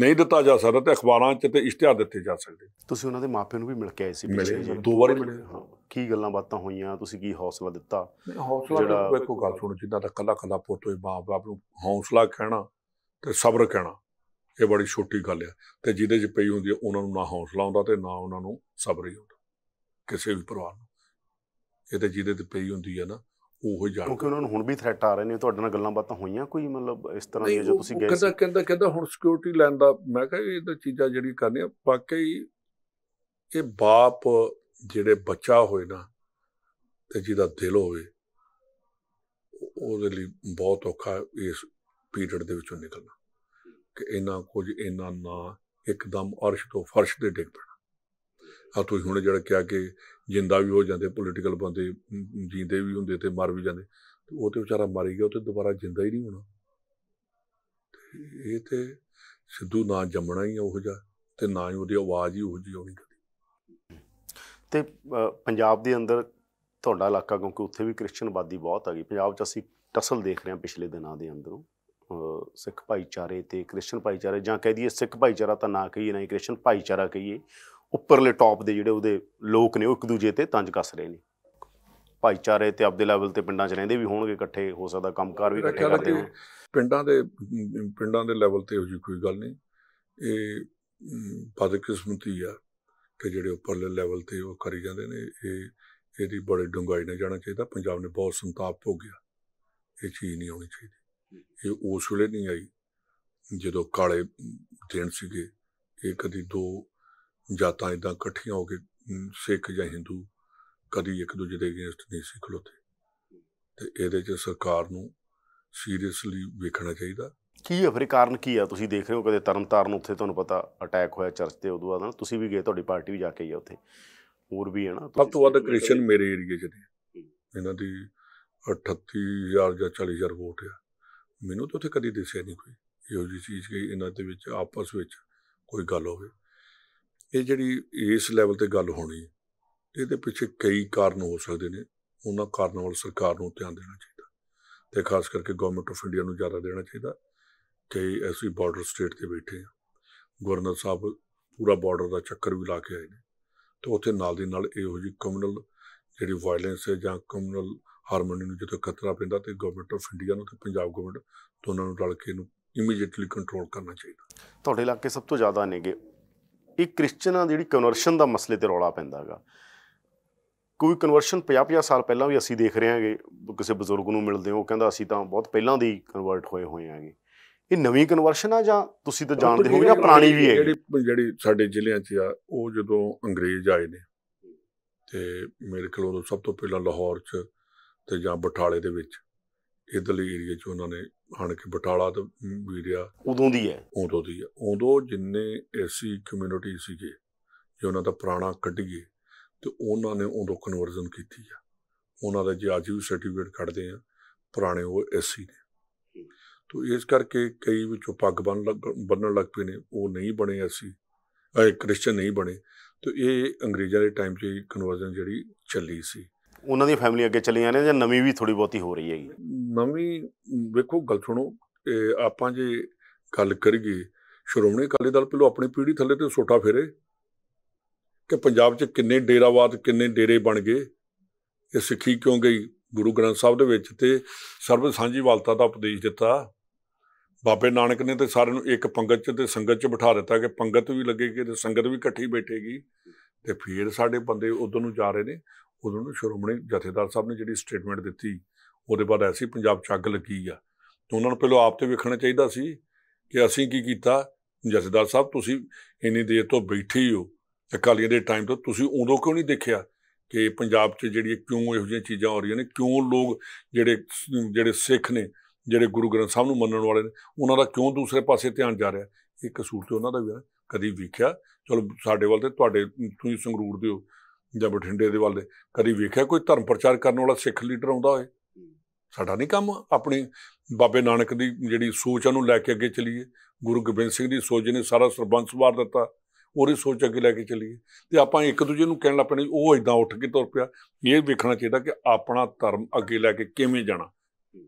ਨਹੀਂ ਦਿੱਤਾ ਜਾ ਸਕਦਾ ਤੇ ਅਖਬਾਰਾਂ 'ਚ ਤੇ ਇਸ਼ਤਿਹਾਰ ਦਿੱਤੇ ਜਾ ਸਕਦੇ ਤੁਸੀਂ ਉਹਨਾਂ ਦੇ ਮਾਪਿਆਂ ਨੂੰ ਵੀ ਮਿਲ ਕੇ ਆਏ ਸੀ ਪਿਛਲੇ ਦੋ ਵਾਰੀ ਮਿਲੇ ਹਾਂ ਕੀ ਗੱਲਾਂ ਬਾਤਾਂ ਹੋਈਆਂ ਤੁਸੀਂ ਕੀ ਹੌਸਲਾ ਦਿੱਤਾ ਹੌਸਲਾ ਜਿਹੜਾ ਕੋਈ ਗੱਲ ਸੁਣੋ ਜਿੱਦਾਂ ਦਾ ਕੱਲਾ ਕੱਲਾ ਪੁੱਤ ਹੋਏ ਬਾਪ ਬਾਪ ਨੂੰ ਹੌਸਲਾ ਕਹਿਣਾ ਤੇ ਸਬਰ ਕਹਿਣਾ ਇਹ ਬੜੀ ਛੋਟੀ ਗੱਲ ਆ ਤੇ ਜਿਹਦੇ 'ਚ ਪਈ ਹੁੰਦੀ ਹੈ ਉਹਨਾਂ ਨੂੰ ਨਾ ਹੌਸਲਾ ਆਉਂਦਾ ਤੇ ਨਾ ਉਹਨਾਂ ਨੂੰ ਸਬਰ ਹੀ ਆਉਂਦਾ ਕਿਸੇ ਵੀ ਪਰਿਵਾਰ ਨੂੰ ਇਹ ਤੇ ਜਿਹਦੇ ਤੇ ਪਈ ਹੁੰਦੀ ਹੈ ਨਾ ਉਹ ਜਾਣ ਕਿਉਂਕਿ ਉਹਨਾਂ ਨੂੰ ਹੁਣ ਵੀ ਥ੍ਰੈਟ ਆ ਰਹੇ ਨੇ ਤੁਹਾਡੇ ਨਾਲ ਗੱਲਾਂ ਬਾਤਾਂ ਹੋਈਆਂ ਕੋਈ ਮਤਲਬ ਇਸ ਤਰ੍ਹਾਂ ਦੀ ਜੋ ਤੁਸੀਂ ਗਏ ਕਹਿੰਦਾ ਕਹਿੰਦਾ ਕਹਿੰਦਾ ਹੁਣ ਸਿਕਿਉਰਿਟੀ ਲੈਣ ਦਾ ਮੈਂ ਕਿਹਾ ਇਹ ਤਾਂ ਚੀਜ਼ਾਂ ਜਿਹੜੀ ਕਰਨੀਆਂ ਵਾਕਈ ਇਹ ਬਾਪ ਜਿਹੜੇ ਬੱਚਾ ਹੋਏ ਨਾ ਤੇ ਜਿਹਦਾ ਦਿਲ ਹੋਵੇ ਉਹਦੇ ਲਈ ਬਹੁਤ ਔਖਾ ਇਸ ਪੀਰੀਅਡ ਦੇ ਵਿੱਚੋਂ ਨਿਕਲਣਾ ਕਿ ਇਹਨਾਂ ਕੁਝ ਇਹਨਾਂ ਨਾ ਇੱਕਦਮ ਅਰਸ਼ ਤੋਂ ਫਰਸ਼ ਤੇ ਡਿੱਗ ਪੈਣਾ ਆ ਤੁਸੀਂ ਹੁਣ ਜਿਹੜਾ ਕਿਹਾ ਕਿ ਜਿੰਦਾ ਵੀ ਹੋ ਜਾਂਦੇ ਪੋਲੀਟੀਕਲ ਬੰਦੇ ਜਿੰਦੇ ਵੀ ਹੁੰਦੇ ਤੇ ਮਰ ਵੀ ਜਾਂਦੇ ਤੇ ਉਹ ਤੇ ਵਿਚਾਰਾ ਮਰ ਗਿਆ ਉਹ ਤੇ ਦੁਬਾਰਾ ਜਿੰਦਾ ਹੀ ਨਹੀਂ ਹੋਣਾ ਇਹ ਤੇ ਸਿੱਧੂ ਨਾ ਜੰਮਣਾ ਹੀ ਉਹ ਜਾ ਤੇ ਨਾ ਹੀ ਉਹਦੀ ਆਵਾਜ਼ ਹੀ ਉਹ ਜੀ ਆਉਣੀ ਕਦੀ ਤੇ ਪੰਜਾਬ ਦੇ ਅੰਦਰ ਤੁਹਾਡਾ ਇਲਾਕਾ ਕਿਉਂਕਿ ਉੱਥੇ ਵੀ ਕ੍ਰਿਸਚੀਅਨ ਆਬਾਦੀ ਬਹੁਤ ਆ ਗਈ ਪੰਜਾਬ 'ਚ ਅਸੀਂ ਟਸਲ ਦੇਖ ਰਹੇ ਹਾਂ ਪਿਛਲੇ ਦਿਨਾਂ ਦੇ ਅੰਦਰੋਂ ਸਿੱਖ ਭਾਈਚਾਰੇ ਤੇ ਕ੍ਰਿਸਚੀਅਨ ਭਾਈਚਾਰੇ ਜਾਂ ਕਹਿ ਦਈਏ ਸਿੱਖ ਭਾਈਚਾਰਾ ਤਾਂ ਨਾ ਕਹੀਏ ਨਾ ਹੀ ਕ੍ਰਿਸਚੀਅਨ ਭਾਈਚਾਰਾ ਕਹੀਏ ਉੱਪਰਲੇ ਟੌਪ ਦੇ ਜਿਹੜੇ ਉਹਦੇ ਲੋਕ ਨੇ ਉਹ ਇੱਕ ਦੂਜੇ ਤੇ ਤੰਜ ਕੱਸ ਰਹੇ ਨੇ ਭਾਈਚਾਰੇ ਤੇ ਆਪਦੇ ਲੈਵਲ ਤੇ ਪਿੰਡਾਂ 'ਚ ਰਹਿੰਦੇ ਵੀ ਹੋਣਗੇ ਇਕੱਠੇ ਹੋ ਸਕਦਾ ਕੰਮਕਾਰ ਵੀ ਇਕੱਠੇ ਕਰਦੇ ਹੋਣ ਪਿੰਡਾਂ ਦੇ ਪਿੰਡਾਂ ਦੇ ਲੈਵਲ ਤੇ ਉਹ ਜੀ ਕੋਈ ਗੱਲ ਨਹੀਂ ਇਹ ਬਦਕਿਸਮਤੀ ਆ ਕਿ ਜਿਹੜੇ ਉੱਪਰਲੇ ਲੈਵਲ ਤੇ ਉਹ ਕਰੀ ਜਾਂਦੇ ਨੇ ਇਹ ਇਹਦੀ ਬੜੀ ਡੁੰਗਾਈ ਨਾਲ ਜਾਣਾ ਚਾਹੀਦਾ ਪੰਜਾਬ ਨੇ ਬਹੁਤ ਸੰਤਾਪ ਹੋ ਗਿਆ ਇਹ ਚੀਜ਼ ਨਹੀਂ ਹੋਣੀ ਚਾਹੀਦੀ ਇਹ ਉਸ ਵੇਲੇ ਨਹੀਂ ਆਈ ਜਦੋਂ ਕਾਲੇ ਦਿਨ ਸੀਗੇ ਇਹ ਕਦੀ ਦੋ ਜਾਤਾਂ ਇਦਾਂ ਇਕੱਠੀਆਂ ਹੋ ਕੇ ਸਿੱਖ ਜਾਂ ਹਿੰਦੂ ਕਦੀ ਇੱਕ ਦੂਜੇ ਦੇ ਅਗੇਂਸਟ ਨਹੀਂ ਸੀ ਖਲੋਤੇ ਤੇ ਇਹਦੇ 'ਚ ਸਰਕਾਰ ਨੂੰ ਸੀਰੀਅਸਲੀ ਵੇਖਣਾ ਚਾਹੀਦਾ ਕੀ ਹੈ ਫਿਰ ਕਾਰਨ ਕੀ ਆ ਤੁਸੀਂ ਦੇਖ ਰਹੇ ਹੋ ਕਦੇ ਤਰਨਤਾਰਨ ਉੱਥੇ ਤੁਹਾਨੂੰ ਪਤਾ ਅਟੈਕ ਹੋਇਆ ਚਰਚ ਤੇ ਉਦੋਂ ਬਾਅਦ ਤੁਸੀਂ ਵੀ ਗਏ ਤੁਹਾਡੀ ਪਾਰਟੀ ਵੀ ਜਾ ਕੇ ਆਈ ਆ ਉੱਥੇ ਹੋਰ ਵੀ ਹੈ ਨਾ ਸਭ ਤੋਂ ਵੱਧ ਕ੍ਰਿਸ਼ਨ ਮੇਰੇ ਏਰੀਆ 'ਚ ਨੇ ਇਹਨਾਂ ਦੀ 38000 ਜਾਂ 40000 ਵੋਟ ਆ ਮੈਨੂੰ ਤਾਂ ਉੱਥੇ ਕਦੀ ਦਿਸਿਆ ਨਹੀਂ ਕੋਈ ਇਹੋ ਜੀ ਚੀਜ਼ ਕਿ ਇਹਨਾਂ ਦੇ ਵਿੱਚ ਆਪਸ ਵਿੱਚ ਕੋਈ ਗੱਲ ਹੋਵੇ ਇਹ ਜਿਹੜੀ ਇਸ ਲੈਵਲ ਤੇ ਗੱਲ ਹੋਣੀ ਇਹਦੇ ਪਿੱਛੇ ਕਈ ਕਾਰਨ ਹੋ ਸਕਦੇ ਨੇ ਉਹਨਾਂ ਕਾਰਨਾਂ ਵੱਲ ਸਰਕਾਰ ਨੂੰ ਧਿਆਨ ਦੇਣਾ ਚਾਹੀਦਾ ਤੇ ਖਾਸ ਕਰਕੇ ਗਵਰਨਮੈਂਟ ਆਫ ਇੰਡੀਆ ਨੂੰ ਜ਼ਿਆਦਾ ਦੇਣਾ ਚਾਹੀਦਾ ਕਿ ਐਸੀ ਬਾਰਡਰ ਸਟੇਟ ਤੇ ਬੈਠੇ ਆ ਗਵਰਨਰ ਸਾਹਿਬ ਪੂਰਾ ਬਾਰਡਰ ਦਾ ਚੱਕਰ ਵੀ ਲਾ ਕੇ ਆਏ ਨੇ ਤੇ ਉੱਥੇ ਨਾਲ ਦੀ ਨਾਲ ਇਹੋ ਜੀ ਕਮਿਊਨਲ ਜਿਹੜੀ ਵਾਇਲੈਂਸ ਹੈ ਜਾਂ ਕਮਿਊਨਲ ਹਾਰਮੋਨੀ ਨੂੰ ਜਦੋਂ ਖਤਰਾ ਪੈਂਦਾ ਤੇ ਗਵਰਨਮੈਂਟ ਆਫ ਇੰਡੀਆ ਨੂੰ ਤੇ ਪੰਜਾਬ ਗਵਰਨਮੈਂਟ ਦੋਨਾਂ ਨੂੰ ਰਲ ਕੇ ਇਹਨੂੰ ਇਮੀਡੀਏਟਲੀ ਕੰਟਰੋਲ ਕਰਨਾ ਚਾਹੀਦਾ ਤੁਹਾਡੇ ਇਲਾਕੇ ਸਭ ਤੋਂ ਜ਼ਿਆਦਾ ਨੇਗੇ ਇਹ ਕ੍ਰਿਸਚਨਾਂ ਦੀ ਜਿਹੜੀ ਕਨਵਰਸ਼ਨ ਦਾ ਮਸਲੇ ਤੇ ਰੌਲਾ ਪੈਂਦਾਗਾ ਕੋਈ ਕਨਵਰਸ਼ਨ 50-50 ਸਾਲ ਪਹਿਲਾਂ ਵੀ ਅਸੀਂ ਦੇਖ ਰਹੇ ਹਾਂਗੇ ਕਿਸੇ ਬਜ਼ੁਰਗ ਨੂੰ ਮਿਲਦੇ ਹੋ ਕਹਿੰਦਾ ਅਸੀਂ ਤਾਂ ਬਹੁਤ ਪਹਿਲਾਂ ਦੀ ਕਨਵਰਟ ਹੋਏ ਹੋਏ ਹਾਂਗੇ ਇਹ ਨਵੀਂ ਕਨਵਰਸ਼ਨ ਆ ਜਾਂ ਤੁਸੀਂ ਤਾਂ ਜਾਣਦੇ ਹੋ ਜਾਂ ਪੁਰਾਣੀ ਵੀ ਹੈ ਜਿਹੜੀ ਜਿਹੜੀ ਸਾਡੇ ਜ਼ਿਲ੍ਹਿਆਂ 'ਚ ਆ ਉਹ ਜਦੋਂ ਅੰਗਰੇਜ਼ ਆਏ ਨੇ ਤੇ ਮੇਰੇ ਖਿਆਲ ਉਹ ਸਭ ਤੋਂ ਪਹਿਲਾਂ ਲਾਹੌਰ 'ਚ ਤੇ ਜਾਂ ਬਟਾਲੇ ਦੇ ਵਿੱਚ ਇਧਰਲੇ ਏਰੀਆ 'ਚ ਉਹਨਾਂ ਨੇ ਹਣ ਕੇ ਬਟਾਲਾ ਤੇ ਵੀਰਿਆ ਉਦੋਂ ਦੀ ਹੈ ਉਦੋਂ ਦੀ ਹੈ ਉਦੋਂ ਜਿੰਨੇ ਐਸੀ ਕਮਿਊਨਿਟੀ ਸੀਗੇ ਜੇ ਉਹਨਾਂ ਦਾ ਪੁਰਾਣਾ ਕੱਢੀਏ ਤੇ ਉਹਨਾਂ ਨੇ ਉਦੋਂ ਕਨਵਰਜ਼ਨ ਕੀਤੀ ਆ ਉਹਨਾਂ ਦਾ ਜੇ ਅੱਜ ਵੀ ਸਰਟੀਫਿਕੇਟ ਕੱਢਦੇ ਆ ਪੁਰਾਣੇ ਉਹ ਐਸੀ ਨੇ ਤੋਂ ਇਸ ਕਰਕੇ ਕਈ ਵਿੱਚੋਂ ਪੱਗ ਬੰਨ ਬੰਨਣ ਲੱਗ ਪਏ ਨੇ ਉਹ ਨਹੀਂ ਬਣੇ ਐਸੀ ਐ ਕ੍ਰਿਸਚੀਅਨ ਨਹੀਂ ਬਣੇ ਤੋਂ ਇਹ ਅੰਗਰੇਜ਼ਾਂ ਦੇ ਟਾਈਮ 'ਚ ਕਨਵਰਜ਼ਨ ਜਿਹੜੀ ਚੱਲੀ ਸੀ ਉਹਨਾਂ ਦੀ ਫੈਮਲੀ ਅੱਗੇ ਚੱਲੀਆਂ ਨੇ ਜਾਂ ਨਵੀਂ ਵੀ ਥੋੜੀ ਬਹੁਤੀ ਹੋ ਰਹੀ ਹੈਗੀ ਨਵੀਂ ਵੇਖੋ ਗੱਲ ਸੁਣੋ ਆਪਾਂ ਜੇ ਗੱਲ ਕਰੀਏ ਸ਼੍ਰੋਮਣੀ ਅਕਾਲੀ ਦਲ ਪਹਿਲਾਂ ਆਪਣੀ ਪੀੜ੍ਹੀ ਥੱਲੇ ਤੇ ਸੋਟਾ ਫੇਰੇ ਕਿ ਪੰਜਾਬ 'ਚ ਕਿੰਨੇ ਡੇਰਾਵਾਦ ਕਿੰਨੇ ਡੇਰੇ ਬਣ ਗਏ ਇਹ ਸਿੱਖੀ ਕਿਉਂ ਗਈ ਗੁਰੂ ਗ੍ਰੰਥ ਸਾਹਿਬ ਦੇ ਵਿੱਚ ਤੇ ਸਰਬ ਸਾਂਝੀਵਾਲਤਾ ਦਾ ਉਪਦੇਸ਼ ਦਿੱਤਾ ਬਾਬੇ ਨਾਨਕ ਨੇ ਤੇ ਸਾਰਿਆਂ ਨੂੰ ਇੱਕ ਪੰਗਤ 'ਚ ਤੇ ਸੰਗਤ 'ਚ ਬਿਠਾ ਦਿੱਤਾ ਕਿ ਪੰਗਤ ਵੀ ਲੱਗੇਗੀ ਤੇ ਸੰਗਤ ਵੀ ਇਕੱਠੀ ਬੈਠੇਗੀ ਤੇ ਫੇਰ ਸਾਡੇ ਬੰਦੇ ਉਧਰ ਨੂੰ ਜਾ ਰਹੇ ਨੇ ਉਦੋਂ ਨੂੰ ਸ਼ਰਮਣੀ ਜਥੇਦਾਰ ਸਾਹਿਬ ਨੇ ਜਿਹੜੀ ਸਟੇਟਮੈਂਟ ਦਿੱਤੀ ਉਹਦੇ ਬਾਅਦ ਐਸੀ ਪੰਜਾਬ ਚੱਗ ਲੱਗੀ ਆ ਤੇ ਉਹਨਾਂ ਨੂੰ ਪਹਿਲਾਂ ਆਪ ਤੇ ਵੇਖਣਾ ਚਾਹੀਦਾ ਸੀ ਕਿ ਅਸੀਂ ਕੀ ਕੀਤਾ ਜਥੇਦਾਰ ਸਾਹਿਬ ਤੁਸੀਂ ਇੰਨੀ ਦੇਰ ਤੋਂ ਬੈਠੇ ਹੋ ਅਕਾਲੀਆਂ ਦੇ ਟਾਈਮ ਤੋਂ ਤੁਸੀਂ ਉਦੋਂ ਕਿਉਂ ਨਹੀਂ ਦੇਖਿਆ ਕਿ ਪੰਜਾਬ 'ਚ ਜਿਹੜੀ ਕਿਉਂ ਇਹੋ ਜਿਹੀਆਂ ਚੀਜ਼ਾਂ ਹੋ ਰਹੀਆਂ ਨੇ ਕਿਉਂ ਲੋਕ ਜਿਹੜੇ ਜਿਹੜੇ ਸਿੱਖ ਨੇ ਜਿਹੜੇ ਗੁਰੂ ਗ੍ਰੰਥ ਸਾਹਿਬ ਨੂੰ ਮੰਨਣ ਵਾਲੇ ਨੇ ਉਹਨਾਂ ਦਾ ਕਿਉਂ ਦੂਸਰੇ ਪਾਸੇ ਧਿਆਨ ਜਾ ਰਿਹਾ ਇਹ ਕਸੂਰ ਤੇ ਉਹਨਾਂ ਦਾ ਵੀ ਕਦੀ ਵੇਖਿਆ ਚਲੋ ਸਾਡੇ ਵੱਲ ਤੇ ਤੁਹਾਡੇ ਤੁਸੀਂ ਸੰਗਰੂਰ ਦੇ ਹੋ ਜਾਂ ਬਠਿੰਡੇ ਦੇ ਵਾਲੇ ਕਦੀ ਵੇਖਿਆ ਕੋਈ ਧਰਮ ਪ੍ਰਚਾਰ ਕਰਨ ਵਾਲਾ ਸਿੱਖ ਲੀਡਰ ਆਉਂਦਾ ਹੋਏ ਸਾਡਾ ਨਹੀਂ ਕੰਮ ਆਪਣੀ ਬਾਬੇ ਨਾਨਕ ਦੀ ਜਿਹੜੀ ਸੋਚ ਨੂੰ ਲੈ ਕੇ ਅੱਗੇ ਚਲੀਏ ਗੁਰੂ ਗੋਬਿੰਦ ਸਿੰਘ ਦੀ ਸੋਚ ਨੇ ਸਾਰਾ ਸਰਬੰਸ ਵਾਰ ਦਿੱਤਾ ਉਹਦੀ ਸੋਚ ਅੱਗੇ ਲੈ ਕੇ ਚਲੀਏ ਤੇ ਆਪਾਂ ਇੱਕ ਦੂਜੇ ਨੂੰ ਕਹਿਣ ਲੱਪਣੇ ਉਹ ਇਦਾਂ ਉੱਠ ਕੇ ਤੁਰ ਪਿਆ ਇਹ ਵੇਖਣਾ ਚਾਹੀਦਾ ਕਿ ਆਪਣਾ ਧਰਮ ਅੱਗੇ ਲੈ ਕੇ ਕਿਵੇਂ ਜਾਣਾ